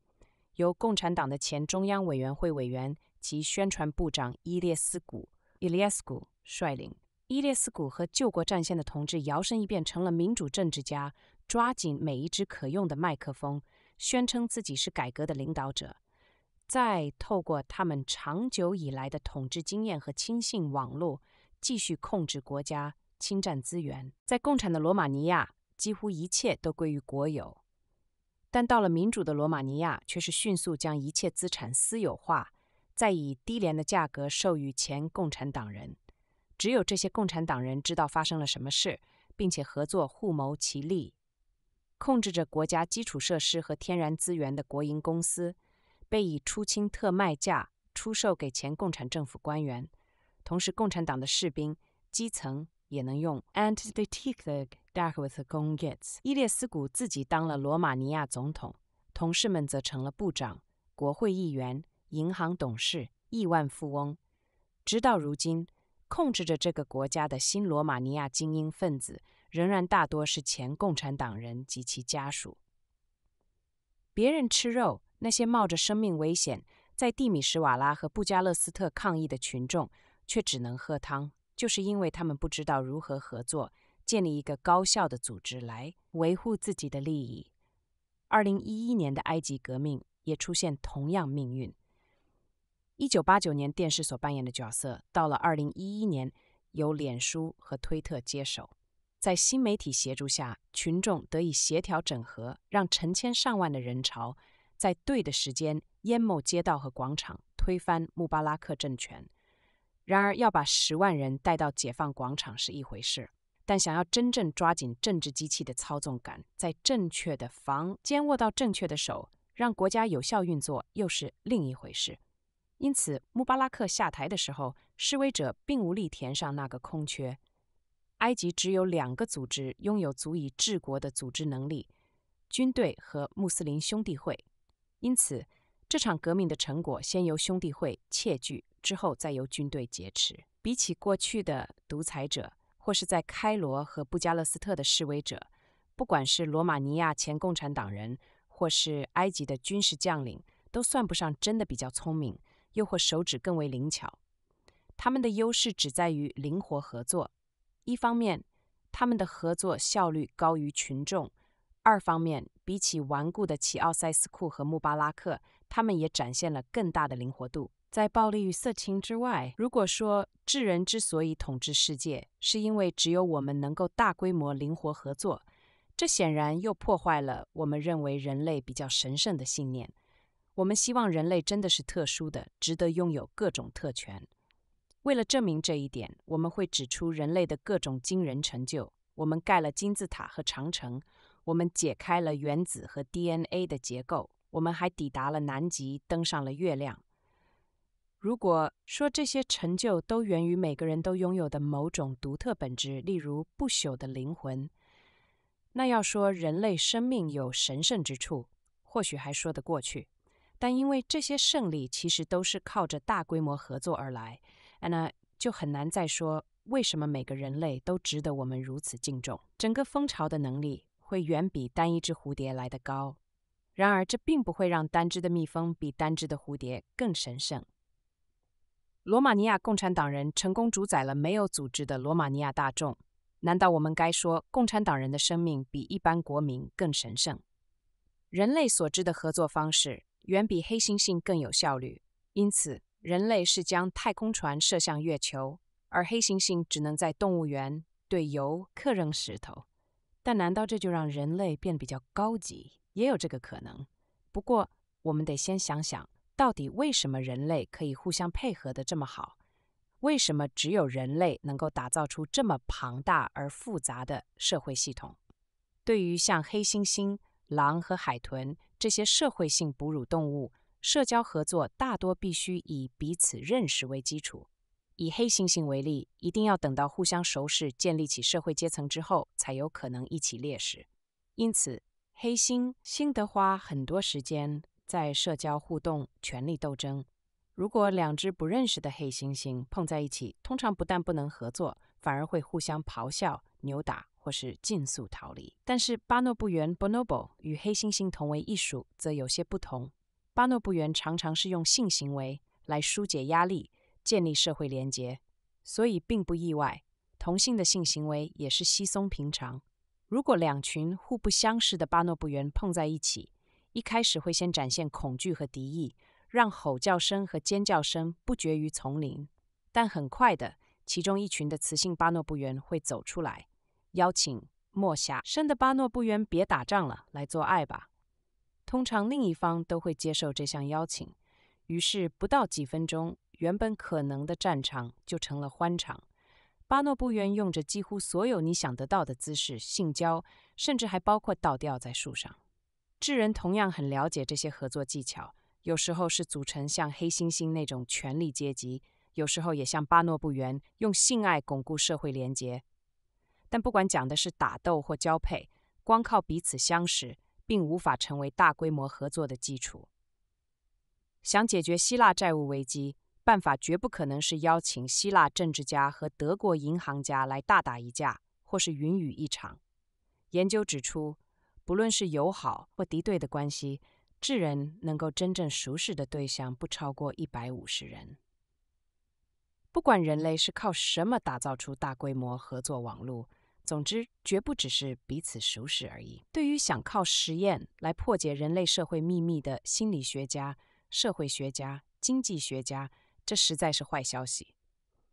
由共产党的前中央委员会委员及宣传部长伊列斯古 i l i e s 率领，伊列斯古和救国战线的同志摇身一变成了民主政治家，抓紧每一只可用的麦克风，宣称自己是改革的领导者，再透过他们长久以来的统治经验和亲信网络，继续控制国家、侵占资源。在共产的罗马尼亚，几乎一切都归于国有。但到了民主的罗马尼亚，却是迅速将一切资产私有化，再以低廉的价格授予前共产党人。只有这些共产党人知道发生了什么事，并且合作互谋其利。控制着国家基础设施和天然资源的国营公司，被以出清特卖价出售给前共产政府官员。同时，共产党的士兵、基层。也能用。a n i the t i c u dark with gong gets。伊列斯古自己当了罗马尼亚总统，同事们则成了部长、国会议员、银行董事、亿万富翁。直到如今，控制着这个国家的新罗马尼亚精英分子，仍然大多是前共产党人及其家属。别人吃肉，那些冒着生命危险在蒂米什瓦拉和布加勒斯特抗议的群众，却只能喝汤。就是因为他们不知道如何合作，建立一个高效的组织来维护自己的利益。二零一一年的埃及革命也出现同样命运。一九八九年电视所扮演的角色，到了二零一一年由脸书和推特接手，在新媒体协助下，群众得以协调整合，让成千上万的人潮在对的时间淹没街道和广场，推翻穆巴拉克政权。然而，要把十万人带到解放广场是一回事，但想要真正抓紧政治机器的操纵感，在正确的房间握到正确的手，让国家有效运作又是另一回事。因此，穆巴拉克下台的时候，示威者并无力填上那个空缺。埃及只有两个组织拥有足以治国的组织能力：军队和穆斯林兄弟会。因此，这场革命的成果先由兄弟会窃据。之后再由军队劫持。比起过去的独裁者，或是在开罗和布加勒斯特的示威者，不管是罗马尼亚前共产党人，或是埃及的军事将领，都算不上真的比较聪明，又或手指更为灵巧。他们的优势只在于灵活合作。一方面，他们的合作效率高于群众；二方面，比起顽固的齐奥塞斯库和穆巴拉克，他们也展现了更大的灵活度。在暴力与色情之外，如果说智人之所以统治世界，是因为只有我们能够大规模灵活合作，这显然又破坏了我们认为人类比较神圣的信念。我们希望人类真的是特殊的，值得拥有各种特权。为了证明这一点，我们会指出人类的各种惊人成就：我们盖了金字塔和长城，我们解开了原子和 DNA 的结构，我们还抵达了南极，登上了月亮。如果说这些成就都源于每个人都拥有的某种独特本质，例如不朽的灵魂，那要说人类生命有神圣之处，或许还说得过去。但因为这些胜利其实都是靠着大规模合作而来，那就很难再说为什么每个人类都值得我们如此敬重。整个蜂巢的能力会远比单一只蝴蝶来得高，然而这并不会让单只的蜜蜂比单只的蝴蝶更神圣。罗马尼亚共产党人成功主宰了没有组织的罗马尼亚大众。难道我们该说共产党人的生命比一般国民更神圣？人类所知的合作方式远比黑猩猩更有效率，因此人类是将太空船射向月球，而黑猩猩只能在动物园对游客扔石头。但难道这就让人类变比较高级？也有这个可能。不过我们得先想想。到底为什么人类可以互相配合的这么好？为什么只有人类能够打造出这么庞大而复杂的社会系统？对于像黑猩猩、狼和海豚这些社会性哺乳动物，社交合作大多必须以彼此认识为基础。以黑猩猩为例，一定要等到互相熟识、建立起社会阶层之后，才有可能一起猎食。因此，黑猩猩得花很多时间。在社交互动、权力斗争，如果两只不认识的黑猩猩碰在一起，通常不但不能合作，反而会互相咆哮、扭打，或是竞速逃离。但是巴诺布猿 （Bonobo） 与黑猩猩同为一属，则有些不同。巴诺布猿常常是用性行为来纾解压力、建立社会联结，所以并不意外同性的性行为也是稀松平常。如果两群互不相识的巴诺布猿碰在一起，一开始会先展现恐惧和敌意，让吼叫声和尖叫声不绝于丛林。但很快的，其中一群的雌性巴诺布猿会走出来，邀请莫夏生的巴诺布猿别打仗了，来做爱吧。通常另一方都会接受这项邀请。于是不到几分钟，原本可能的战场就成了欢场。巴诺布猿用着几乎所有你想得到的姿势性交，甚至还包括倒吊在树上。智人同样很了解这些合作技巧，有时候是组成像黑猩猩那种权力阶级，有时候也像巴诺布猿用性爱巩固社会联结。但不管讲的是打斗或交配，光靠彼此相识并无法成为大规模合作的基础。想解决希腊债务危机，办法绝不可能是邀请希腊政治家和德国银行家来大打一架或是云雨一场。研究指出。不论是友好或敌对的关系，智人能够真正熟识的对象不超过一百五十人。不管人类是靠什么打造出大规模合作网络。总之绝不只是彼此熟识而已。对于想靠实验来破解人类社会秘密的心理学家、社会学家、经济学家，这实在是坏消息。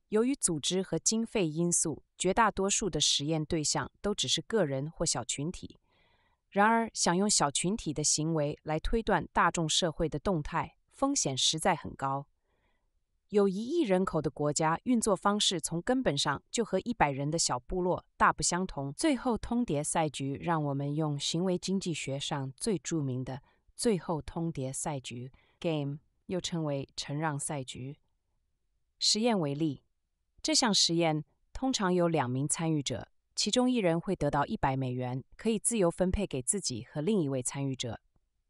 由于组织和经费因素，绝大多数的实验对象都只是个人或小群体。然而，想用小群体的行为来推断大众社会的动态，风险实在很高。有一亿人口的国家，运作方式从根本上就和一百人的小部落大不相同。最后通牒赛局，让我们用行为经济学上最著名的最后通牒赛局 （game），又称为承让赛局实验为例。这项实验通常有两名参与者。其中一人会得到一百美元，可以自由分配给自己和另一位参与者。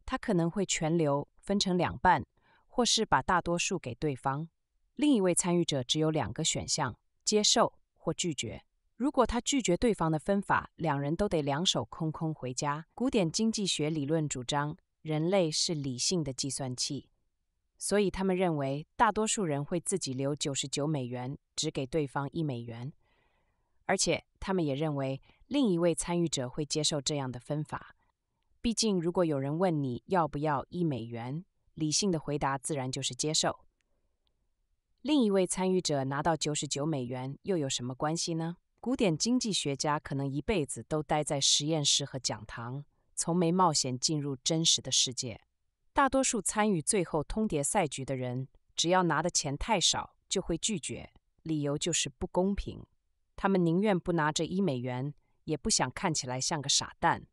他可能会全留，分成两半，或是把大多数给对方。另一位参与者只有两个选项：接受或拒绝。如果他拒绝对方的分法，两人都得两手空空回家。古典经济学理论主张，人类是理性的计算器，所以他们认为大多数人会自己留九十九美元，只给对方一美元。而且他们也认为，另一位参与者会接受这样的分法。毕竟，如果有人问你要不要一美元，理性的回答自然就是接受。另一位参与者拿到九十九美元又有什么关系呢？古典经济学家可能一辈子都待在实验室和讲堂，从没冒险进入真实的世界。大多数参与最后通牒赛局的人，只要拿的钱太少，就会拒绝，理由就是不公平。他们宁愿不拿这一美元，也不想看起来像个傻蛋。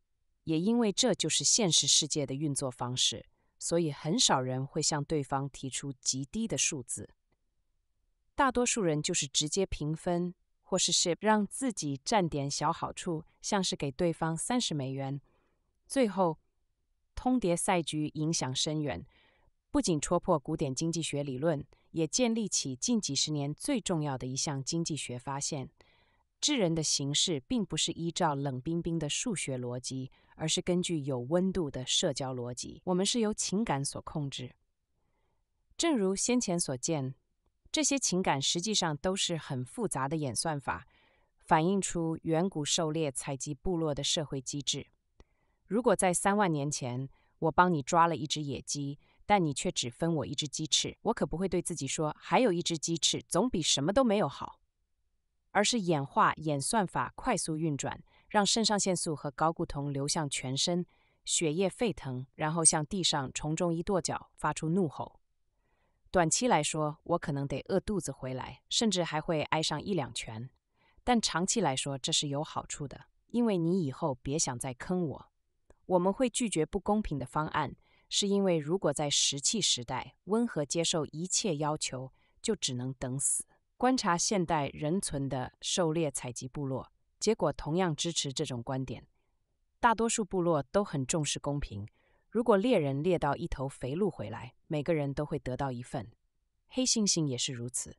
也因为这就是现实世界的运作方式，所以很少人会向对方提出极低的数字。大多数人就是直接平分，或是让自己占点小好处，像是给对方三十美元。最后，通牒赛局影响深远，不仅戳破古典经济学理论，也建立起近几十年最重要的一项经济学发现。智人的形式并不是依照冷冰冰的数学逻辑，而是根据有温度的社交逻辑。我们是由情感所控制。正如先前所见，这些情感实际上都是很复杂的演算法，反映出远古狩猎采集部落的社会机制。如果在三万年前我帮你抓了一只野鸡，但你却只分我一只鸡翅，我可不会对自己说：“还有一只鸡翅，总比什么都没有好。”而是演化演算法快速运转，让肾上腺素和高固酮流向全身，血液沸腾，然后向地上重重一跺脚，发出怒吼。短期来说，我可能得饿肚子回来，甚至还会挨上一两拳。但长期来说，这是有好处的，因为你以后别想再坑我。我们会拒绝不公平的方案，是因为如果在石器时代温和接受一切要求，就只能等死。观察现代仍存的狩猎采集部落，结果同样支持这种观点。大多数部落都很重视公平。如果猎人猎到一头肥鹿回来，每个人都会得到一份。黑猩猩也是如此。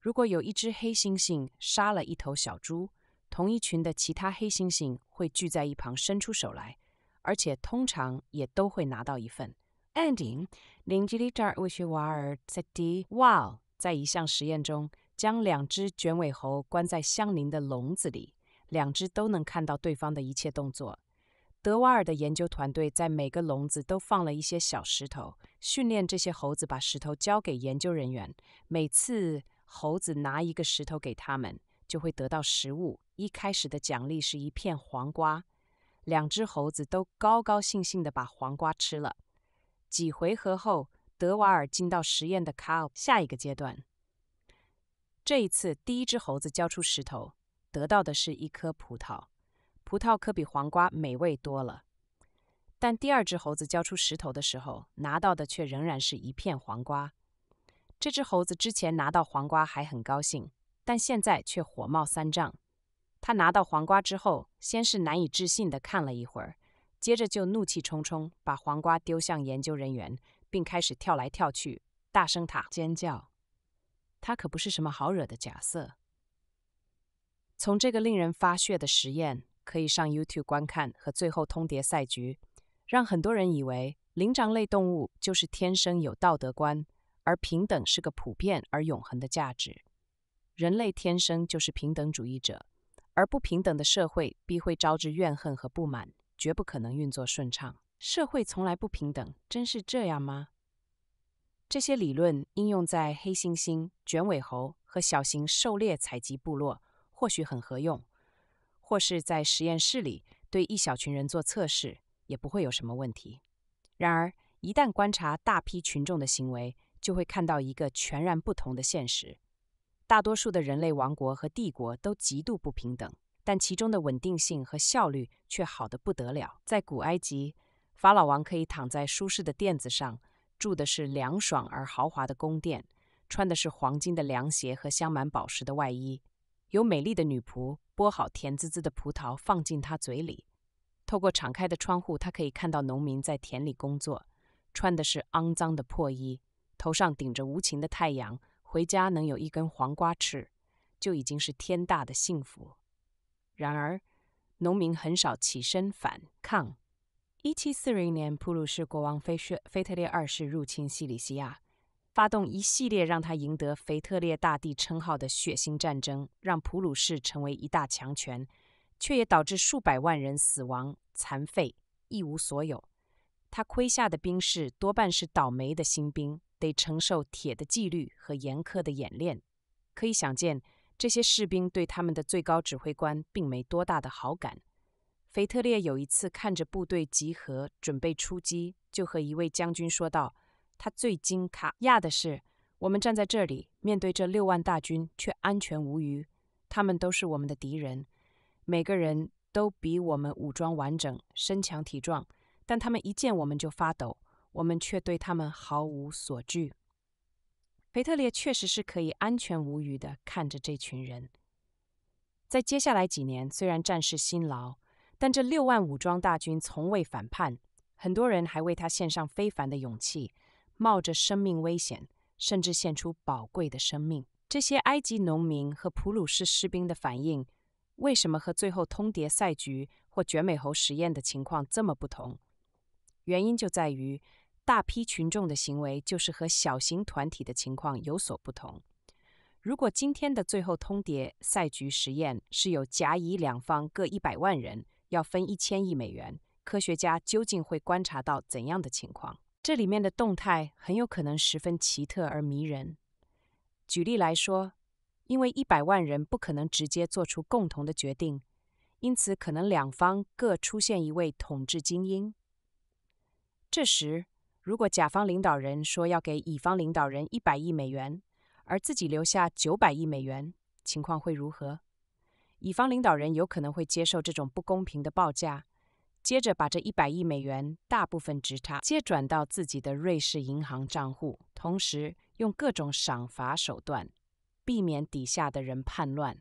如果有一只黑猩猩杀了一头小猪，同一群的其他黑猩猩会聚在一旁伸出手来，而且通常也都会拿到一份。Ending，林吉利扎乌西瓦尔在第哇在一项实验中。将两只卷尾猴关在相邻的笼子里，两只都能看到对方的一切动作。德瓦尔的研究团队在每个笼子都放了一些小石头，训练这些猴子把石头交给研究人员。每次猴子拿一个石头给他们，就会得到食物。一开始的奖励是一片黄瓜，两只猴子都高高兴兴的把黄瓜吃了。几回合后，德瓦尔进到实验的卡下一个阶段。这一次，第一只猴子交出石头，得到的是一颗葡萄，葡萄可比黄瓜美味多了。但第二只猴子交出石头的时候，拿到的却仍然是一片黄瓜。这只猴子之前拿到黄瓜还很高兴，但现在却火冒三丈。他拿到黄瓜之后，先是难以置信地看了一会儿，接着就怒气冲冲把黄瓜丢向研究人员，并开始跳来跳去，大声喊尖叫。他可不是什么好惹的。假设。从这个令人发血的实验（可以上 YouTube 观看）和最后通牒赛局，让很多人以为灵长类动物就是天生有道德观，而平等是个普遍而永恒的价值。人类天生就是平等主义者，而不平等的社会必会招致怨恨和不满，绝不可能运作顺畅。社会从来不平等，真是这样吗？这些理论应用在黑猩猩、卷尾猴和小型狩猎采集部落，或许很合用；或是在实验室里对一小群人做测试，也不会有什么问题。然而，一旦观察大批群众的行为，就会看到一个全然不同的现实。大多数的人类王国和帝国都极度不平等，但其中的稳定性和效率却好得不得了。在古埃及，法老王可以躺在舒适的垫子上。住的是凉爽而豪华的宫殿，穿的是黄金的凉鞋和镶满宝石的外衣，有美丽的女仆剥好甜滋滋的葡萄放进他嘴里。透过敞开的窗户，他可以看到农民在田里工作，穿的是肮脏的破衣，头上顶着无情的太阳，回家能有一根黄瓜吃，就已经是天大的幸福。然而，农民很少起身反抗。一七四零年，普鲁士国王菲薛腓特烈二世入侵西里西亚，发动一系列让他赢得“腓特烈大帝”称号的血腥战争，让普鲁士成为一大强权，却也导致数百万人死亡、残废、一无所有。他麾下的兵士多半是倒霉的新兵，得承受铁的纪律和严苛的演练，可以想见，这些士兵对他们的最高指挥官并没多大的好感。腓特烈有一次看着部队集合，准备出击，就和一位将军说道：“他最惊卡讶的是，我们站在这里，面对这六万大军，却安全无虞。他们都是我们的敌人，每个人都比我们武装完整，身强体壮，但他们一见我们就发抖，我们却对他们毫无所惧。”腓特烈确实是可以安全无虞地看着这群人。在接下来几年，虽然战事辛劳，但这六万武装大军从未反叛，很多人还为他献上非凡的勇气，冒着生命危险，甚至献出宝贵的生命。这些埃及农民和普鲁士士兵的反应，为什么和最后通牒赛局或卷美猴实验的情况这么不同？原因就在于，大批群众的行为就是和小型团体的情况有所不同。如果今天的最后通牒赛局实验是有甲乙两方各一百万人，要分一千亿美元，科学家究竟会观察到怎样的情况？这里面的动态很有可能十分奇特而迷人。举例来说，因为一百万人不可能直接做出共同的决定，因此可能两方各出现一位统治精英。这时，如果甲方领导人说要给乙方领导人一百亿美元，而自己留下九百亿美元，情况会如何？乙方领导人有可能会接受这种不公平的报价，接着把这一百亿美元大部分直插接转到自己的瑞士银行账户，同时用各种赏罚手段避免底下的人叛乱。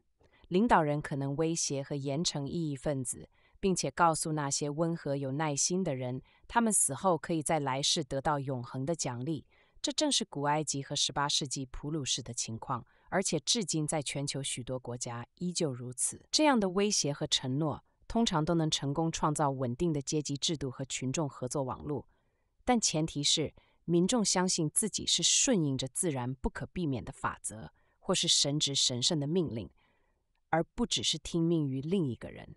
领导人可能威胁和严惩异议分子，并且告诉那些温和有耐心的人，他们死后可以在来世得到永恒的奖励。这正是古埃及和十八世纪普鲁士的情况。而且至今，在全球许多国家依旧如此。这样的威胁和承诺，通常都能成功创造稳定的阶级制度和群众合作网络，但前提是民众相信自己是顺应着自然不可避免的法则，或是神职神圣的命令，而不只是听命于另一个人。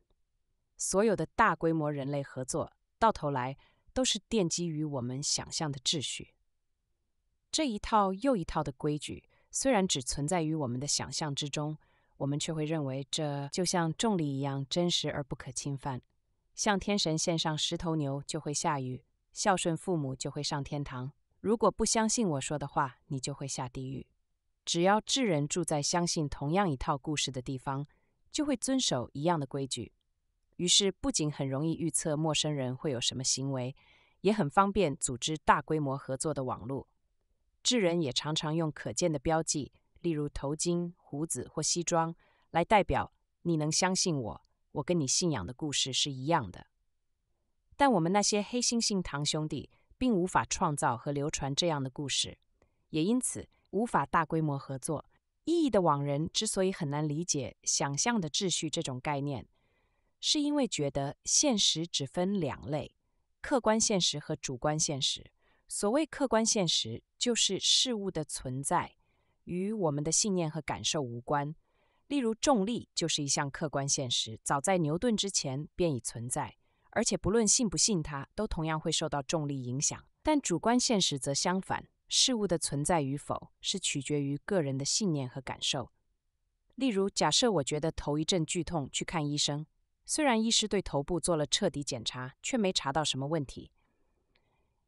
所有的大规模人类合作，到头来都是奠基于我们想象的秩序，这一套又一套的规矩。虽然只存在于我们的想象之中，我们却会认为这就像重力一样真实而不可侵犯。向天神献上十头牛就会下雨，孝顺父母就会上天堂。如果不相信我说的话，你就会下地狱。只要智人住在相信同样一套故事的地方，就会遵守一样的规矩。于是，不仅很容易预测陌生人会有什么行为，也很方便组织大规模合作的网络。智人也常常用可见的标记，例如头巾、胡子或西装，来代表你能相信我，我跟你信仰的故事是一样的。但我们那些黑猩猩堂兄弟并无法创造和流传这样的故事，也因此无法大规模合作。意义的网人之所以很难理解“想象的秩序”这种概念，是因为觉得现实只分两类：客观现实和主观现实。所谓客观现实，就是事物的存在与我们的信念和感受无关。例如，重力就是一项客观现实，早在牛顿之前便已存在，而且不论信不信它，都同样会受到重力影响。但主观现实则相反，事物的存在与否是取决于个人的信念和感受。例如，假设我觉得头一阵剧痛，去看医生，虽然医师对头部做了彻底检查，却没查到什么问题。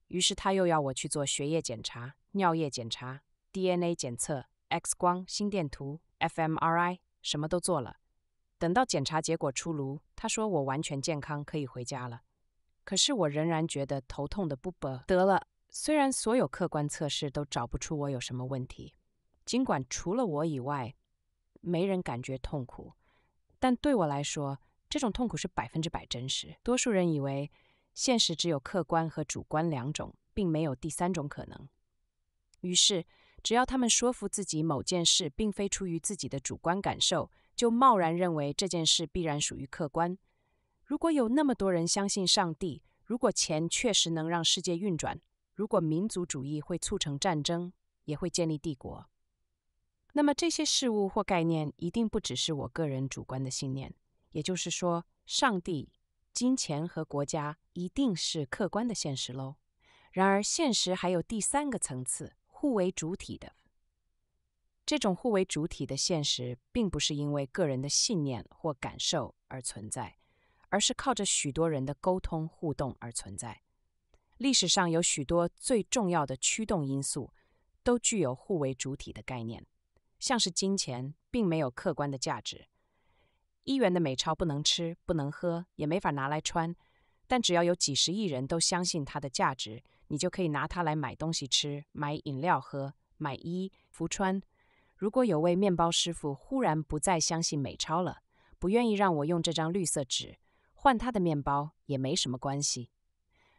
于是他又要我去做血液检查、尿液检查、DNA 检测、X 光、心电图、fMRI，什么都做了。等到检查结果出炉，他说我完全健康，可以回家了。可是我仍然觉得头痛的不。得了，虽然所有客观测试都找不出我有什么问题，尽管除了我以外没人感觉痛苦，但对我来说，这种痛苦是百分之百真实。多数人以为。现实只有客观和主观两种，并没有第三种可能。于是，只要他们说服自己某件事并非出于自己的主观感受，就贸然认为这件事必然属于客观。如果有那么多人相信上帝，如果钱确实能让世界运转，如果民族主义会促成战争，也会建立帝国，那么这些事物或概念一定不只是我个人主观的信念。也就是说，上帝。金钱和国家一定是客观的现实喽。然而，现实还有第三个层次，互为主体的。这种互为主体的现实，并不是因为个人的信念或感受而存在，而是靠着许多人的沟通互动而存在。历史上有许多最重要的驱动因素，都具有互为主体的概念，像是金钱，并没有客观的价值。一元的美钞不能吃，不能喝，也没法拿来穿。但只要有几十亿人都相信它的价值，你就可以拿它来买东西吃，买饮料喝，买衣服穿。如果有位面包师傅忽然不再相信美钞了，不愿意让我用这张绿色纸换他的面包，也没什么关系。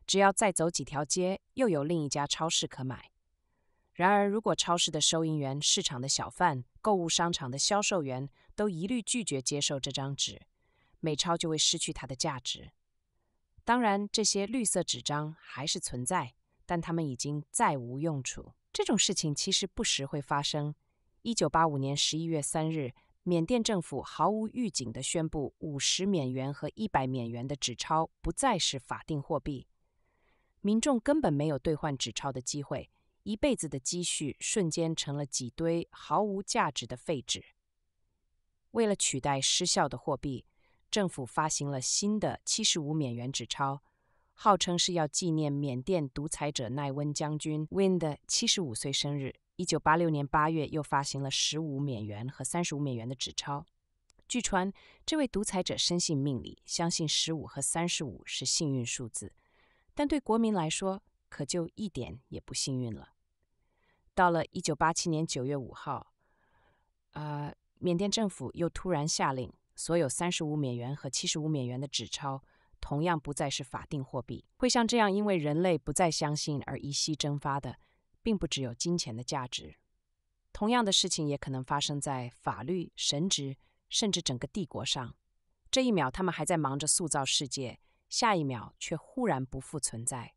只要再走几条街，又有另一家超市可买。然而，如果超市的收银员、市场的小贩、购物商场的销售员都一律拒绝接受这张纸，美钞就会失去它的价值。当然，这些绿色纸张还是存在，但它们已经再无用处。这种事情其实不时会发生。一九八五年十一月三日，缅甸政府毫无预警地宣布，五十缅元和一百缅元的纸钞不再是法定货币，民众根本没有兑换纸钞的机会。一辈子的积蓄瞬间成了几堆毫无价值的废纸。为了取代失效的货币，政府发行了新的七十五缅元纸钞，号称是要纪念缅甸独裁者奈温将军 （Win） 的七十五岁生日。一九八六年八月，又发行了十五缅元和三十五缅元的纸钞。据传，这位独裁者深信命理，相信十五和三十五是幸运数字，但对国民来说，可就一点也不幸运了。到了一九八七年九月五号，啊，缅甸政府又突然下令，所有三十五美元和七十五美元的纸钞同样不再是法定货币。会像这样，因为人类不再相信而一夕蒸发的，并不只有金钱的价值。同样的事情也可能发生在法律、神职，甚至整个帝国上。这一秒他们还在忙着塑造世界，下一秒却忽然不复存在。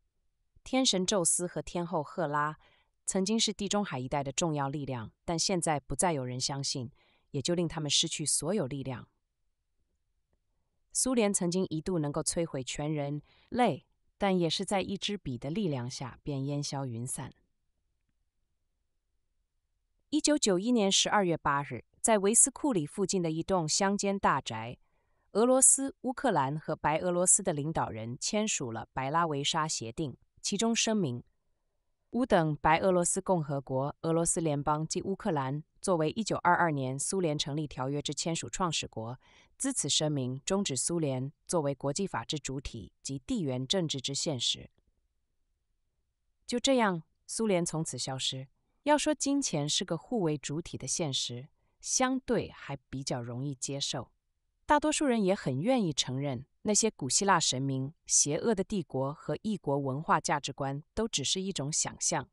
天神宙斯和天后赫拉曾经是地中海一带的重要力量，但现在不再有人相信，也就令他们失去所有力量。苏联曾经一度能够摧毁全人类，但也是在一支笔的力量下便烟消云散。一九九一年十二月八日，在维斯库里附近的一栋乡间大宅，俄罗斯、乌克兰和白俄罗斯的领导人签署了《白拉维沙协定》。其中声明，乌等白俄罗斯共和国、俄罗斯联邦及乌克兰作为一九二二年苏联成立条约之签署创始国，兹此声明终止苏联作为国际法治主体及地缘政治之现实。就这样，苏联从此消失。要说金钱是个互为主体的现实，相对还比较容易接受，大多数人也很愿意承认。那些古希腊神明、邪恶的帝国和异国文化价值观，都只是一种想象。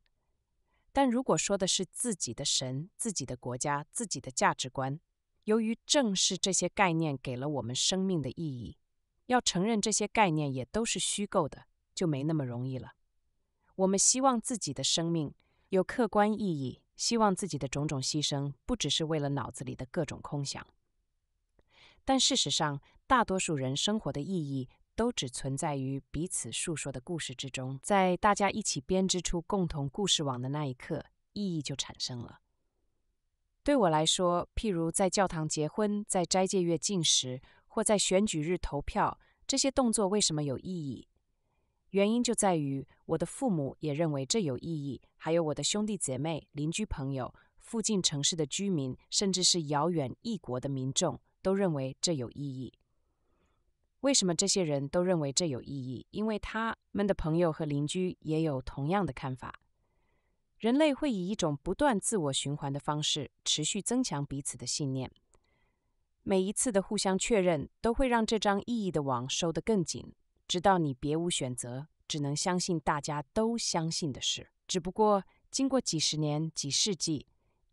但如果说的是自己的神、自己的国家、自己的价值观，由于正是这些概念给了我们生命的意义，要承认这些概念也都是虚构的，就没那么容易了。我们希望自己的生命有客观意义，希望自己的种种牺牲不只是为了脑子里的各种空想，但事实上。大多数人生活的意义都只存在于彼此诉说的故事之中。在大家一起编织出共同故事网的那一刻，意义就产生了。对我来说，譬如在教堂结婚，在斋戒月进食，或在选举日投票，这些动作为什么有意义？原因就在于我的父母也认为这有意义，还有我的兄弟姐妹、邻居朋友、附近城市的居民，甚至是遥远异国的民众，都认为这有意义。为什么这些人都认为这有意义？因为他们的朋友和邻居也有同样的看法。人类会以一种不断自我循环的方式，持续增强彼此的信念。每一次的互相确认，都会让这张意义的网收得更紧，直到你别无选择，只能相信大家都相信的事。只不过，经过几十年、几世纪，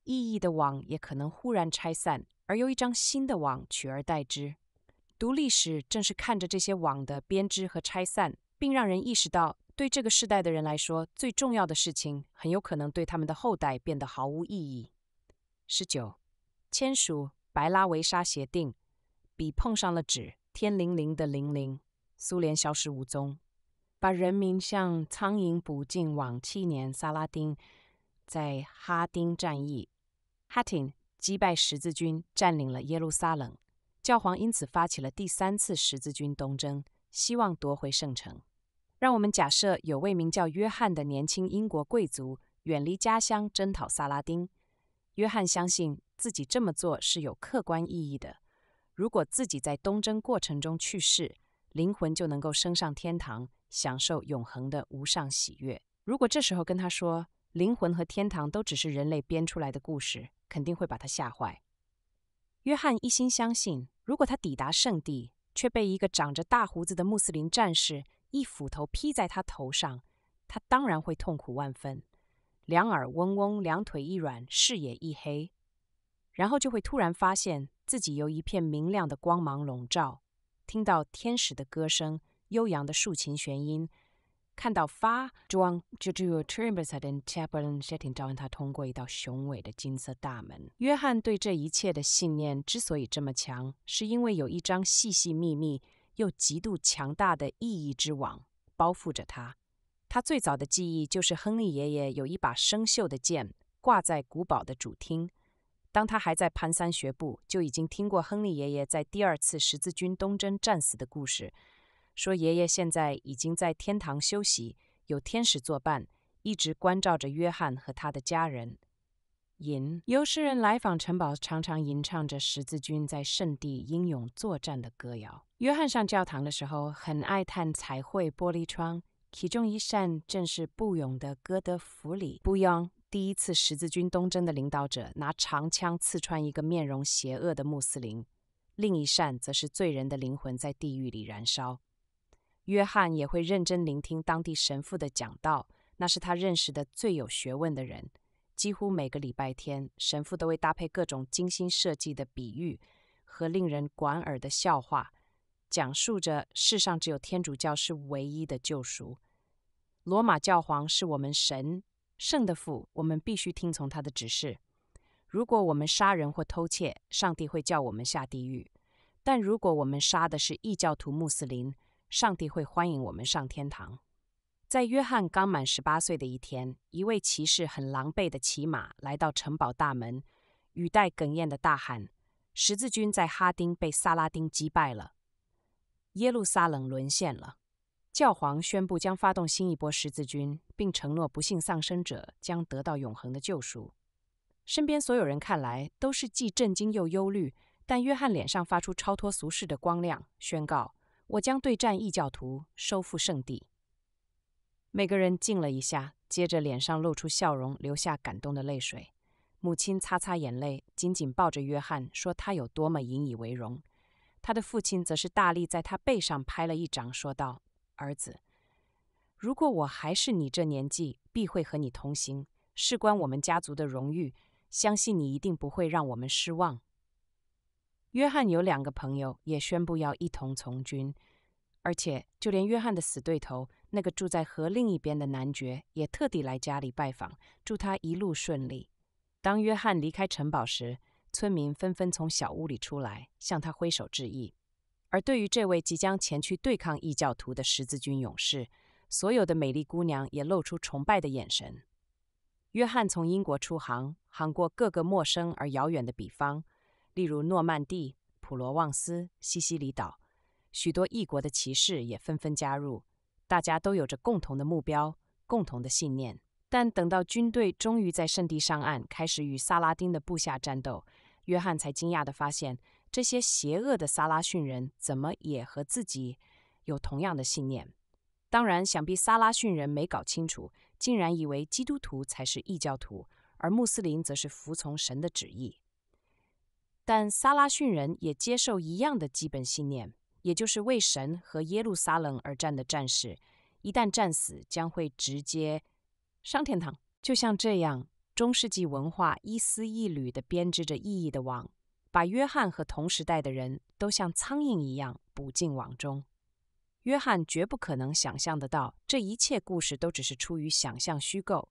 意义的网也可能忽然拆散，而由一张新的网取而代之。读历史，正是看着这些网的编织和拆散，并让人意识到，对这个世代的人来说，最重要的事情，很有可能对他们的后代变得毫无意义。十九，签署白拉维沙协定，笔碰上了纸，天灵灵的灵灵，苏联消失无踪，把人民像苍蝇捕进网。七年，萨拉丁在哈丁战役，Hattin 击败十字军，占领了耶路撒冷。教皇因此发起了第三次十字军东征，希望夺回圣城。让我们假设有位名叫约翰的年轻英国贵族，远离家乡征讨萨拉丁。约翰相信自己这么做是有客观意义的。如果自己在东征过程中去世，灵魂就能够升上天堂，享受永恒的无上喜悦。如果这时候跟他说灵魂和天堂都只是人类编出来的故事，肯定会把他吓坏。约翰一心相信，如果他抵达圣地，却被一个长着大胡子的穆斯林战士一斧头劈在他头上，他当然会痛苦万分，两耳嗡嗡，两腿一软，视野一黑，然后就会突然发现自己由一片明亮的光芒笼罩，听到天使的歌声，悠扬的竖琴弦音。看到发妆，就只有 t r i m b l e s 和 Tabern 谢霆章让他通过一道雄伟的金色大门。约翰对这一切的信念之所以这么强，是因为有一张细细密密又极度强大的意义之网包覆着他。他最早的记忆就是亨利爷爷有一把生锈的剑挂在古堡的主厅。当他还在蹒跚学步，就已经听过亨利爷爷在第二次十字军东征战死的故事。说：“爷爷现在已经在天堂休息，有天使作伴，一直关照着约翰和他的家人。”吟游诗人来访城堡，常常吟唱着十字军在圣地英勇作战的歌谣。约翰上教堂的时候，很爱看彩绘玻璃窗，其中一扇正是布永的哥德弗里布永第一次十字军东征的领导者，拿长枪刺穿一个面容邪恶的穆斯林；另一扇则是罪人的灵魂在地狱里燃烧。约翰也会认真聆听当地神父的讲道，那是他认识的最有学问的人。几乎每个礼拜天，神父都会搭配各种精心设计的比喻和令人莞尔的笑话，讲述着世上只有天主教是唯一的救赎。罗马教皇是我们神圣的父，我们必须听从他的指示。如果我们杀人或偷窃，上帝会叫我们下地狱；但如果我们杀的是异教徒穆斯林，上帝会欢迎我们上天堂。在约翰刚满十八岁的一天，一位骑士很狼狈的骑马来到城堡大门，语带哽咽的大喊：“十字军在哈丁被萨拉丁击败了，耶路撒冷沦陷了。”教皇宣布将发动新一波十字军，并承诺不幸丧生者将得到永恒的救赎。身边所有人看来都是既震惊又忧虑，但约翰脸上发出超脱俗世的光亮，宣告。我将对战异教徒，收复圣地。每个人静了一下，接着脸上露出笑容，流下感动的泪水。母亲擦擦眼泪，紧紧抱着约翰，说他有多么引以为荣。他的父亲则是大力在他背上拍了一掌，说道：“儿子，如果我还是你这年纪，必会和你同行。事关我们家族的荣誉，相信你一定不会让我们失望。”约翰有两个朋友也宣布要一同从军，而且就连约翰的死对头，那个住在河另一边的男爵，也特地来家里拜访，祝他一路顺利。当约翰离开城堡时，村民纷纷从小屋里出来，向他挥手致意。而对于这位即将前去对抗异教徒的十字军勇士，所有的美丽姑娘也露出崇拜的眼神。约翰从英国出航，航过各个陌生而遥远的彼方。例如诺曼底、普罗旺斯、西西里岛，许多异国的骑士也纷纷加入，大家都有着共同的目标、共同的信念。但等到军队终于在圣地上岸，开始与萨拉丁的部下战斗，约翰才惊讶地发现，这些邪恶的萨拉逊人怎么也和自己有同样的信念。当然，想必萨拉逊人没搞清楚，竟然以为基督徒才是异教徒，而穆斯林则是服从神的旨意。但撒拉逊人也接受一样的基本信念，也就是为神和耶路撒冷而战的战士，一旦战死，将会直接上天堂。就像这样，中世纪文化一丝一缕地编织着意义的网，把约翰和同时代的人都像苍蝇一样捕进网中。约翰绝不可能想象得到，这一切故事都只是出于想象虚构，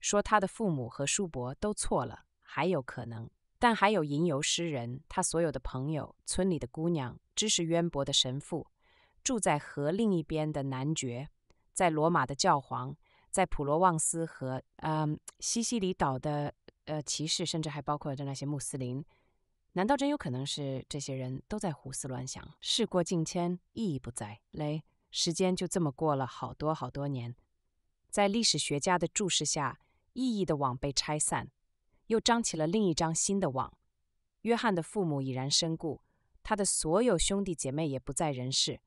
说他的父母和叔伯都错了，还有可能。但还有吟游诗人，他所有的朋友，村里的姑娘，知识渊博的神父，住在河另一边的男爵，在罗马的教皇，在普罗旺斯和嗯西西里岛的呃骑士，甚至还包括的那些穆斯林。难道真有可能是这些人都在胡思乱想？事过境迁，意义不在。嘞，时间就这么过了好多好多年，在历史学家的注视下，意义的网被拆散。又张起了另一张新的网。约翰的父母已然身故，他的所有兄弟姐妹也不在人世。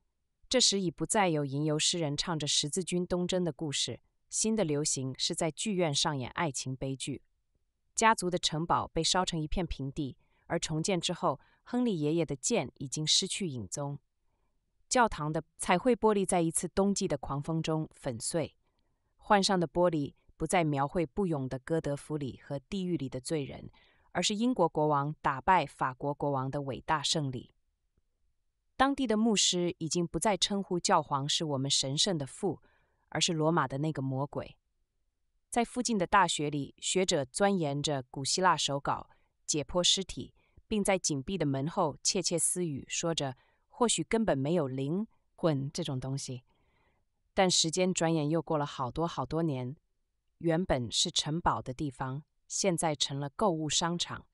这时已不再有吟游诗人唱着十字军东征的故事，新的流行是在剧院上演爱情悲剧。家族的城堡被烧成一片平地，而重建之后，亨利爷爷的剑已经失去影踪。教堂的彩绘玻璃在一次冬季的狂风中粉碎，换上的玻璃。不再描绘不勇的哥德弗里和地狱里的罪人，而是英国国王打败法国国王的伟大胜利。当地的牧师已经不再称呼教皇是我们神圣的父，而是罗马的那个魔鬼。在附近的大学里，学者钻研着古希腊手稿，解剖尸体，并在紧闭的门后窃窃私语，说着或许根本没有灵魂这种东西。但时间转眼又过了好多好多年。原本是城堡的地方，现在成了购物商场。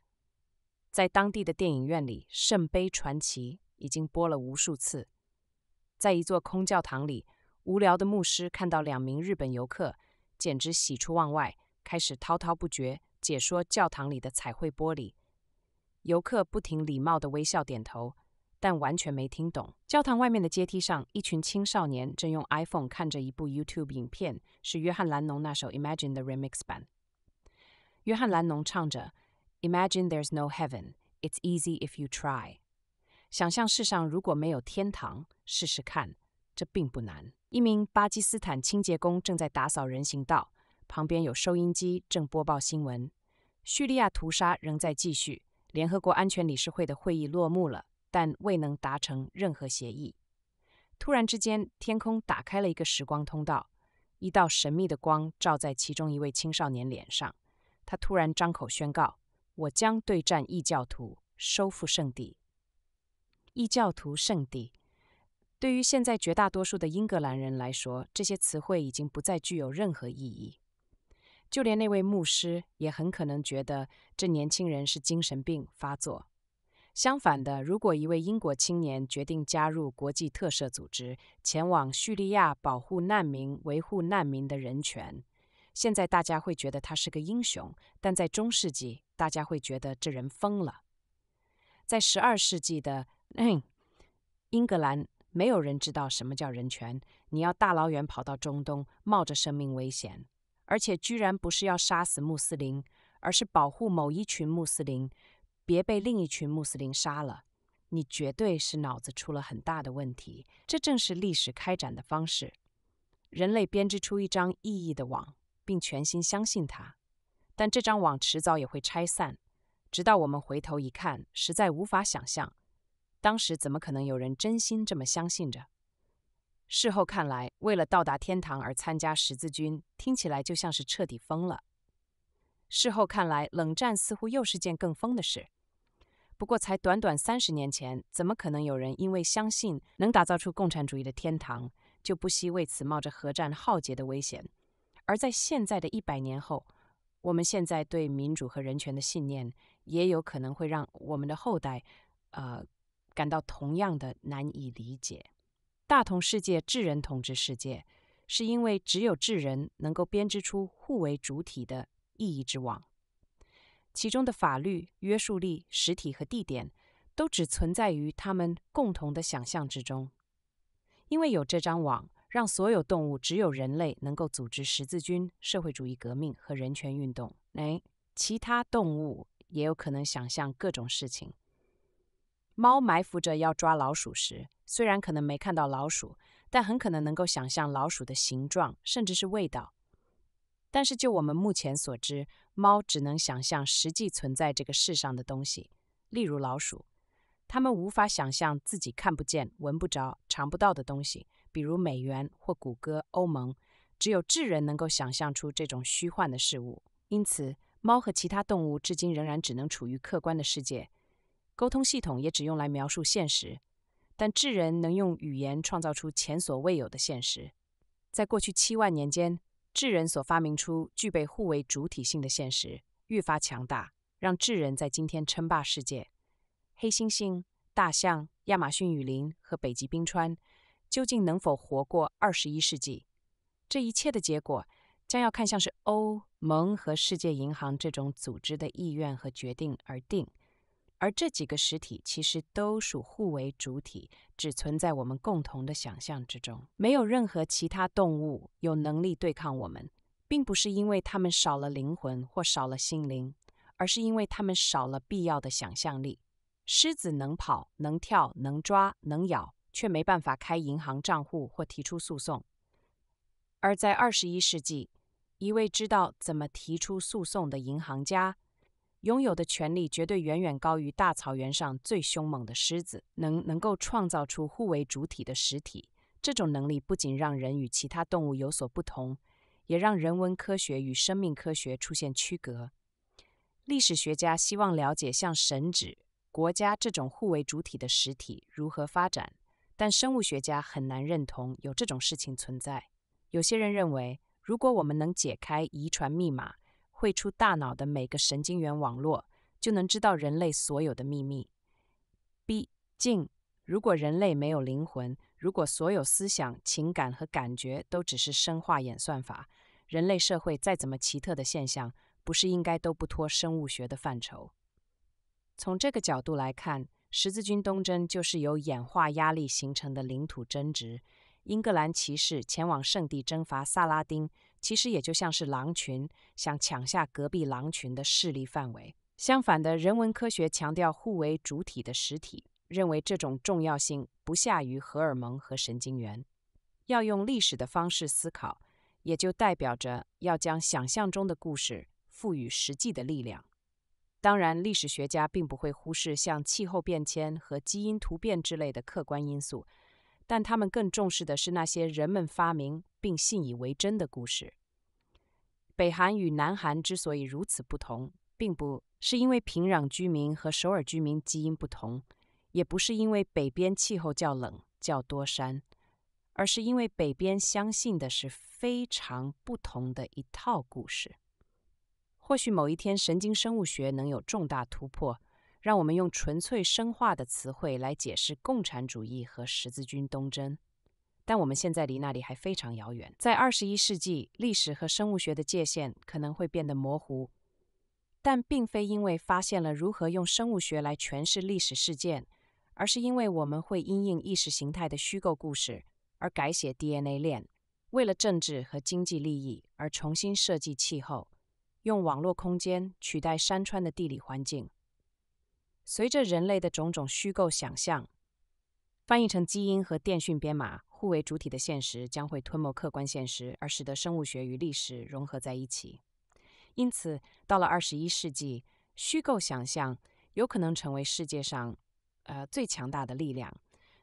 在当地的电影院里，《圣杯传奇》已经播了无数次。在一座空教堂里，无聊的牧师看到两名日本游客，简直喜出望外，开始滔滔不绝解说教堂里的彩绘玻璃。游客不停礼貌的微笑点头。但完全没听懂。教堂外面的阶梯上，一群青少年正用 iPhone 看着一部 YouTube 影片，是约翰·兰农那首《Imagine》的 remix 版。约翰·兰农唱着：“Imagine there's no heaven, it's easy if you try。”想象世上如果没有天堂，试试看，这并不难。一名巴基斯坦清洁工正在打扫人行道，旁边有收音机正播报新闻：叙利亚屠杀仍在继续。联合国安全理事会的会议落幕了。但未能达成任何协议。突然之间，天空打开了一个时光通道，一道神秘的光照在其中一位青少年脸上。他突然张口宣告：“我将对战异教徒，收复圣地。”异教徒圣地，对于现在绝大多数的英格兰人来说，这些词汇已经不再具有任何意义。就连那位牧师也很可能觉得这年轻人是精神病发作。相反的，如果一位英国青年决定加入国际特赦组织，前往叙利亚保护难民、维护难民的人权，现在大家会觉得他是个英雄；但在中世纪，大家会觉得这人疯了。在十二世纪的英格兰，没有人知道什么叫人权。你要大老远跑到中东，冒着生命危险，而且居然不是要杀死穆斯林，而是保护某一群穆斯林。别被另一群穆斯林杀了，你绝对是脑子出了很大的问题。这正是历史开展的方式：人类编织出一张意义的网，并全心相信它。但这张网迟早也会拆散，直到我们回头一看，实在无法想象当时怎么可能有人真心这么相信着。事后看来，为了到达天堂而参加十字军，听起来就像是彻底疯了。事后看来，冷战似乎又是件更疯的事。不过，才短短三十年前，怎么可能有人因为相信能打造出共产主义的天堂，就不惜为此冒着核战浩劫的危险？而在现在的一百年后，我们现在对民主和人权的信念，也有可能会让我们的后代，呃，感到同样的难以理解。大同世界，智人统治世界，是因为只有智人能够编织出互为主体的意义之网。其中的法律约束力、实体和地点，都只存在于他们共同的想象之中。因为有这张网，让所有动物只有人类能够组织十字军、社会主义革命和人权运动。哎，其他动物也有可能想象各种事情。猫埋伏着要抓老鼠时，虽然可能没看到老鼠，但很可能能够想象老鼠的形状，甚至是味道。但是，就我们目前所知，猫只能想象实际存在这个世上的东西，例如老鼠。它们无法想象自己看不见、闻不着、尝不到的东西，比如美元或谷歌、欧盟。只有智人能够想象出这种虚幻的事物。因此，猫和其他动物至今仍然只能处于客观的世界，沟通系统也只用来描述现实。但智人能用语言创造出前所未有的现实。在过去七万年间。智人所发明出具备互为主体性的现实愈发强大，让智人在今天称霸世界。黑猩猩、大象、亚马逊雨林和北极冰川，究竟能否活过二十一世纪？这一切的结果，将要看像是欧盟和世界银行这种组织的意愿和决定而定。而这几个实体其实都属互为主体，只存在我们共同的想象之中，没有任何其他动物有能力对抗我们，并不是因为它们少了灵魂或少了心灵，而是因为它们少了必要的想象力。狮子能跑、能跳、能抓、能咬，却没办法开银行账户或提出诉讼。而在二十一世纪，一位知道怎么提出诉讼的银行家。拥有的权力绝对远远高于大草原上最凶猛的狮子，能能够创造出互为主体的实体。这种能力不仅让人与其他动物有所不同，也让人文科学与生命科学出现区隔。历史学家希望了解像神指国家这种互为主体的实体如何发展，但生物学家很难认同有这种事情存在。有些人认为，如果我们能解开遗传密码，绘出大脑的每个神经元网络，就能知道人类所有的秘密。毕竟，如果人类没有灵魂，如果所有思想、情感和感觉都只是生化演算法，人类社会再怎么奇特的现象，不是应该都不脱生物学的范畴？从这个角度来看，十字军东征就是由演化压力形成的领土争执。英格兰骑士前往圣地征伐萨拉丁。其实也就像是狼群想抢下隔壁狼群的势力范围。相反的人文科学强调互为主体的实体，认为这种重要性不下于荷尔蒙和神经元。要用历史的方式思考，也就代表着要将想象中的故事赋予实际的力量。当然，历史学家并不会忽视像气候变迁和基因突变之类的客观因素。但他们更重视的是那些人们发明并信以为真的故事。北韩与南韩之所以如此不同，并不是因为平壤居民和首尔居民基因不同，也不是因为北边气候较冷、较多山，而是因为北边相信的是非常不同的一套故事。或许某一天，神经生物学能有重大突破。让我们用纯粹生化的词汇来解释共产主义和十字军东征，但我们现在离那里还非常遥远。在二十一世纪，历史和生物学的界限可能会变得模糊，但并非因为发现了如何用生物学来诠释历史事件，而是因为我们会因应意识形态的虚构故事而改写 DNA 链，为了政治和经济利益而重新设计气候，用网络空间取代山川的地理环境。随着人类的种种虚构想象翻译成基因和电讯编码互为主体的现实，将会吞没客观现实，而使得生物学与历史融合在一起。因此，到了二十一世纪，虚构想象有可能成为世界上，呃，最强大的力量，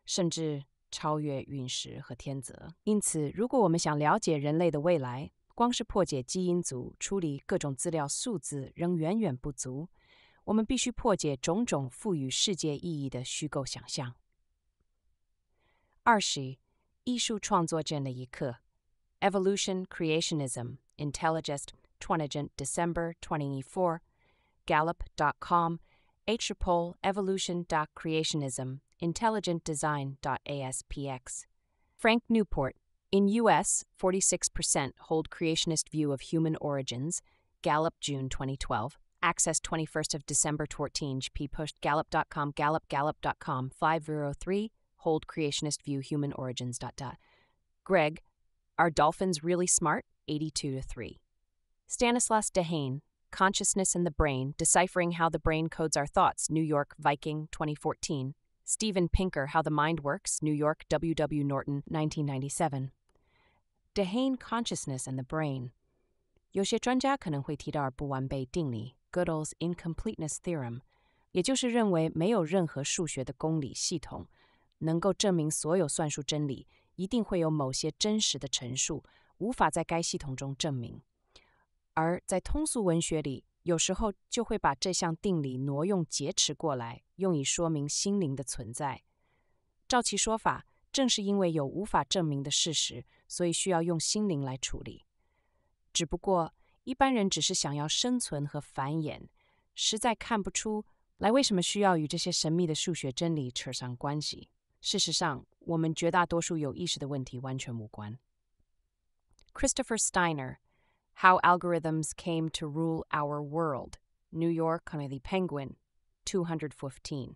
甚至超越陨石和天择。因此，如果我们想了解人类的未来，光是破解基因组、处理各种资料数字，仍远远不足。我们必须破解种种赋予世界意义的虚构想象。二十，艺术创作这那一刻，Evolution Creationism Intelligent Twentieth December dot Gallup.com H. Poll creationism Intelligent design aspx, Frank Newport in US 46% hold creationist view of human origins Gallup June 2012 Access 21st of December 14, p pushed gallop, gallop.com, 503, hold creationist view human origins. Dot, dot. Greg, are dolphins really smart? 82 to 3. Stanislas Dehaene, Consciousness and the Brain, Deciphering How the Brain Codes Our Thoughts, New York, Viking, 2014. Steven Pinker, How the Mind Works, New York, W. W. Norton, 1997. Dehaene Consciousness and the Brain. 有些专家可能会提到不完备定理 g o o m o l e e e t n s s theorem，也就是认为没有任何数学的公理系统能够证明所有算术真理，一定会有某些真实的陈述无法在该系统中证明。而在通俗文学里，有时候就会把这项定理挪用劫持过来，用以说明心灵的存在。照其说法，正是因为有无法证明的事实，所以需要用心灵来处理。只不过，一般人只是想要生存和繁衍，实在看不出来为什么需要与这些神秘的数学真理扯上关系。事实上，我们绝大多数有意识的问题完全无关。Christopher Steiner, How Algorithms Came to Rule Our World, New York the Penguin, 215.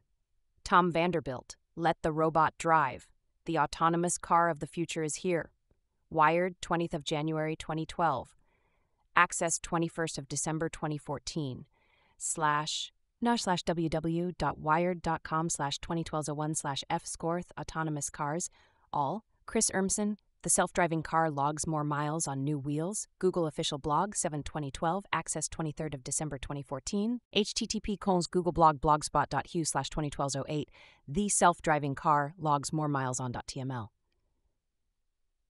Tom Vanderbilt, Let the Robot Drive, The Autonomous Car of the Future is Here, Wired, 20th of January 2012. Access 21st of December 2014, slash nosh slash www.wired.com slash 201201 slash f fscorth autonomous cars, all, Chris Ermson, the self-driving car logs more miles on new wheels, Google official blog 7 2012, access 23rd of December 2014, http colons google blog blogspot.hu slash 201208, the self-driving car logs more miles on.tml.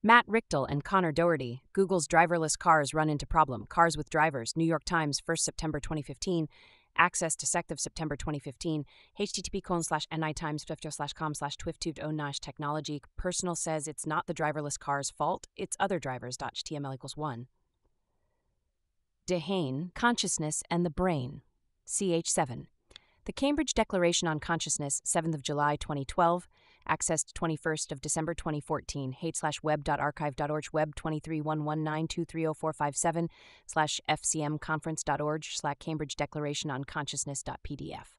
Matt Richtel and Connor Doherty, Google's driverless cars run into problem, cars with drivers, New York Times, 1st September 2015, access to sect of September 2015, http colon slash ni slash com slash twiftubed oh technology, personal says it's not the driverless car's fault, it's other drivers, html equals 1. Dehane, Consciousness and the Brain, ch7. The Cambridge Declaration on Consciousness, 7th of July 2012, accessed 21st of December 2014, hate slash web.archive.org, web 23119230457 slash fcmconference.org, slash Cambridge Declaration on Consciousness.pdf.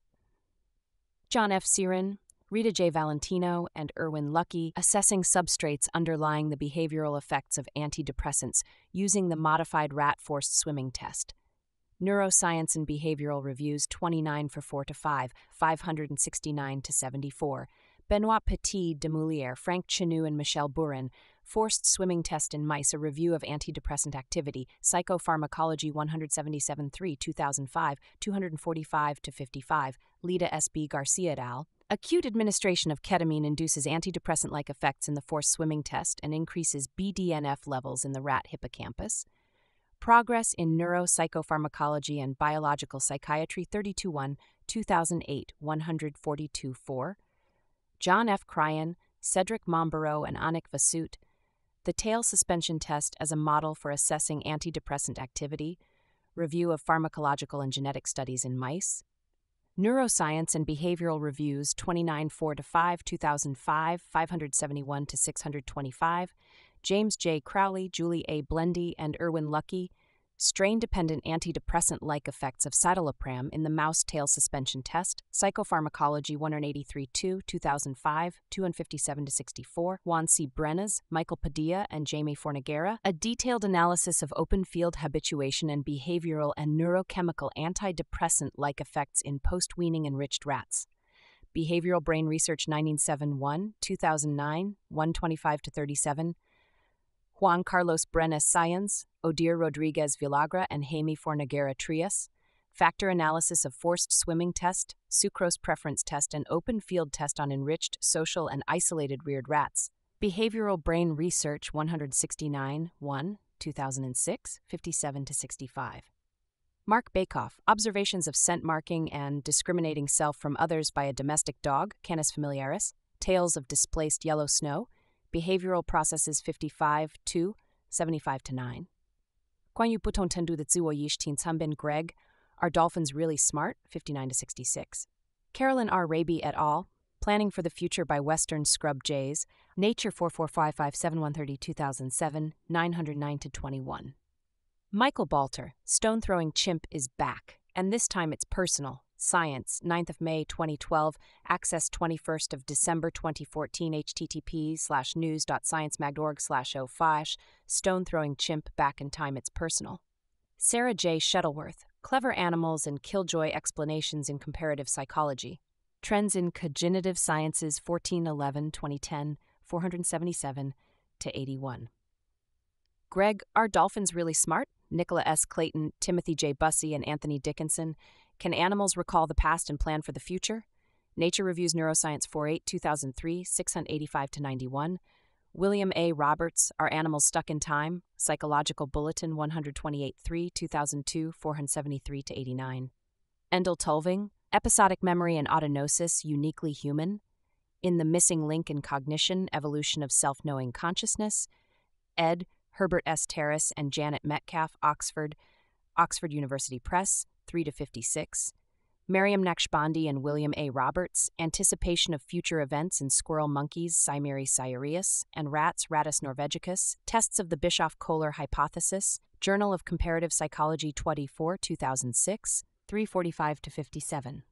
John F. Siren, Rita J. Valentino, and Erwin Lucky assessing substrates underlying the behavioral effects of antidepressants using the modified rat forced swimming test. Neuroscience and Behavioral Reviews 29 for 4 to 5, 569 to 74. Benoit Petit, Demoulier, Frank Chenu, and Michel Bourin Forced Swimming Test in Mice, a review of antidepressant activity, Psychopharmacology 177.3, 2005, 245 55, Lita S. B. Garcia et al. Acute administration of ketamine induces antidepressant like effects in the forced swimming test and increases BDNF levels in the rat hippocampus. Progress in Neuropsychopharmacology and Biological Psychiatry 321, 2008, 142 4. John F. Cryan, Cedric Mombaro, and Anik Vasut, the tail suspension test as a model for assessing antidepressant activity, review of pharmacological and genetic studies in mice, Neuroscience and Behavioral Reviews 29 4 5, 2005, 571 625, James J. Crowley, Julie A. Blendy, and Erwin Lucky, strain dependent antidepressant like effects of citalopram in the mouse tail suspension test, Psychopharmacology 183 2, 2005, 257 64, Juan C. Brenes, Michael Padilla, and Jamie Fornagera. a detailed analysis of open field habituation and behavioral and neurochemical antidepressant like effects in post weaning enriched rats. Behavioral Brain Research 1971, 2009, 125 37. Juan Carlos Brenes Science, Odir Rodriguez Villagra and Jaime Fornaguera Trias, factor analysis of forced swimming test, sucrose preference test, and open field test on enriched, social, and isolated reared rats, Behavioral Brain Research 169 1, 2006, 57 to 65. Mark Bakoff, Observations of Scent Marking and Discriminating Self from Others by a Domestic Dog, Canis Familiaris, Tales of Displaced Yellow Snow, Behavioral Processes 55 2, 75 to 9. Guan Yu Putong Tendu the Zuo Yishtin Sunbin Greg, Are Dolphins Really Smart? 59 to 66. Carolyn R. Raby et al., Planning for the Future by Western Scrub Jays, Nature 44557130 2007, 909 to 21. Michael Balter, Stone Throwing Chimp is back, and this time it's personal, Science, 9th of May 2012, access 21st of December 2014, http slash news.sciencemag.org slash ofash, stone throwing chimp back in time, it's personal. Sarah J. Shuttleworth, Clever Animals and Killjoy Explanations in Comparative Psychology. Trends in Cognitive Sciences 1411 2010, 477 to 81. Greg, are dolphins really smart? Nicola S. Clayton, Timothy J. Bussey, and Anthony Dickinson. Can animals recall the past and plan for the future? Nature Reviews Neuroscience 48, 2003, 685 to 91. William A. Roberts, Are Animals Stuck in Time? Psychological Bulletin 128, 3, 2002, 473 to 89. Endel Tulving, Episodic Memory and Autonosis Uniquely Human? In the Missing Link in Cognition Evolution of Self Knowing Consciousness? Ed, Herbert S. Terrace, and Janet Metcalf, Oxford, Oxford University Press. 53 to 56, Miriam Naqshbandi and William A. Roberts, Anticipation of Future Events in Squirrel Monkeys, Cimeri cireus, and Rats, Rattus norvegicus, Tests of the Bischoff-Kohler Hypothesis, Journal of Comparative Psychology 24, 2006, 345 to 57.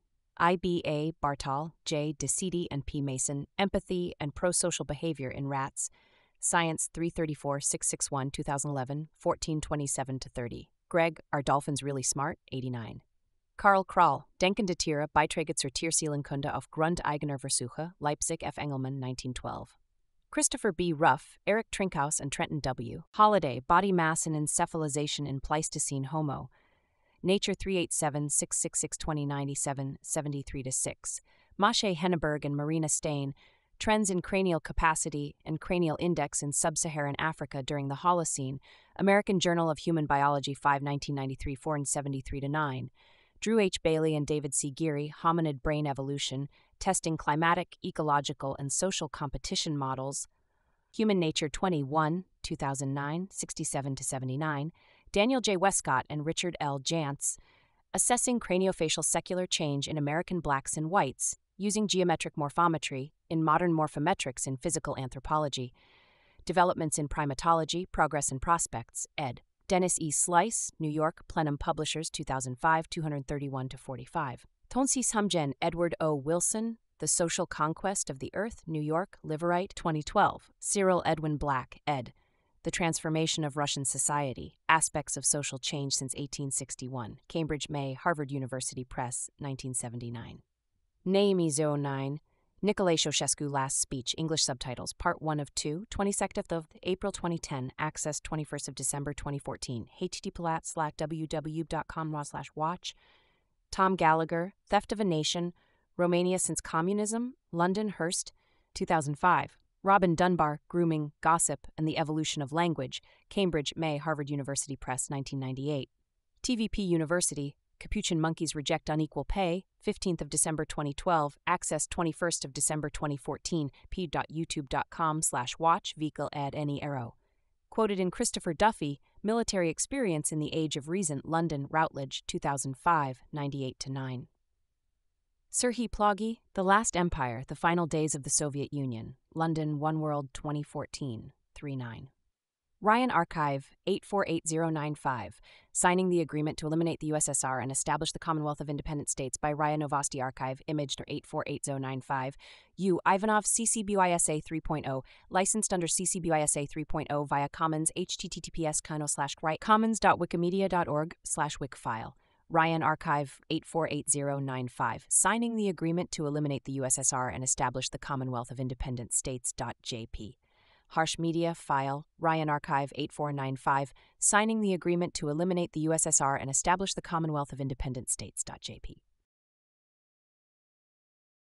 IBA, Bartal, J. DeCidi, and P. Mason, Empathy and Prosocial Behavior in Rats, Science 334 661 2011, 1427 to 30. Greg, Are Dolphins Really Smart? 89. Karl Kral, Denken de Tiere, Beiträge zur Tierseelenkunde auf Grund eigener Versuche, Leipzig F. Engelmann, 1912. Christopher B. Ruff, Eric Trinkhaus, and Trenton W. Holiday, Body Mass and Encephalization in Pleistocene Homo, Nature 387 666 2097 73 6. Mache Henneberg and Marina Stain, Trends in Cranial Capacity and Cranial Index in Sub Saharan Africa During the Holocene, American Journal of Human Biology 5 1993 473 9. Drew H. Bailey and David C. Geary, Hominid Brain Evolution, Testing Climatic, Ecological, and Social Competition Models, Human Nature 21, 2009, 67 79, Daniel J. Westcott and Richard L. Jantz, Assessing Craniofacial Secular Change in American Blacks and Whites, using geometric morphometry in modern morphometrics in physical anthropology, Developments in Primatology, Progress and Prospects, ed. Dennis E. Slice, New York, Plenum Publishers, 2005, 231 45. Tonsi Sumjen, Edward O. Wilson, The Social Conquest of the Earth, New York, Liverite, 2012. Cyril Edwin Black, ed. The Transformation of Russian Society Aspects of Social Change Since 1861, Cambridge, May, Harvard University Press, 1979. Naomi09, Nicolae Ceausescu Last Speech, English subtitles, Part 1 of 2, 22nd of the, April 2010, access 21st of December 2014, http slash watch, Tom Gallagher, Theft of a Nation, Romania Since Communism, London Hearst, 2005, Robin Dunbar, Grooming, Gossip, and the Evolution of Language, Cambridge, May, Harvard University Press, 1998. TVP University, Capuchin monkeys reject unequal pay, 15th of December 2012, access 21st of December 2014, p.youtube.com slash watch vehicle add any arrow. Quoted in Christopher Duffy, Military Experience in the Age of Reason, London, Routledge, 2005, 98-9. Serhii Plogi, The Last Empire, The Final Days of the Soviet Union, London, One World, 2014, 3-9. Ryan Archive 848095, signing the agreement to eliminate the USSR and establish the Commonwealth of Independent States by Ryan Novosti Archive, imaged 848095. U. Ivanov CCBYSA 3.0, licensed under CCBYSA 3.0 via Commons https kernel slash right commons.wikimedia.org slash wikfile. Ryan Archive 848095, signing the agreement to eliminate the USSR and establish the Commonwealth of Independent States.jp. Harsh Media, File, Ryan Archive 8495, signing the agreement to eliminate the USSR and establish the Commonwealth of Independent States.jp.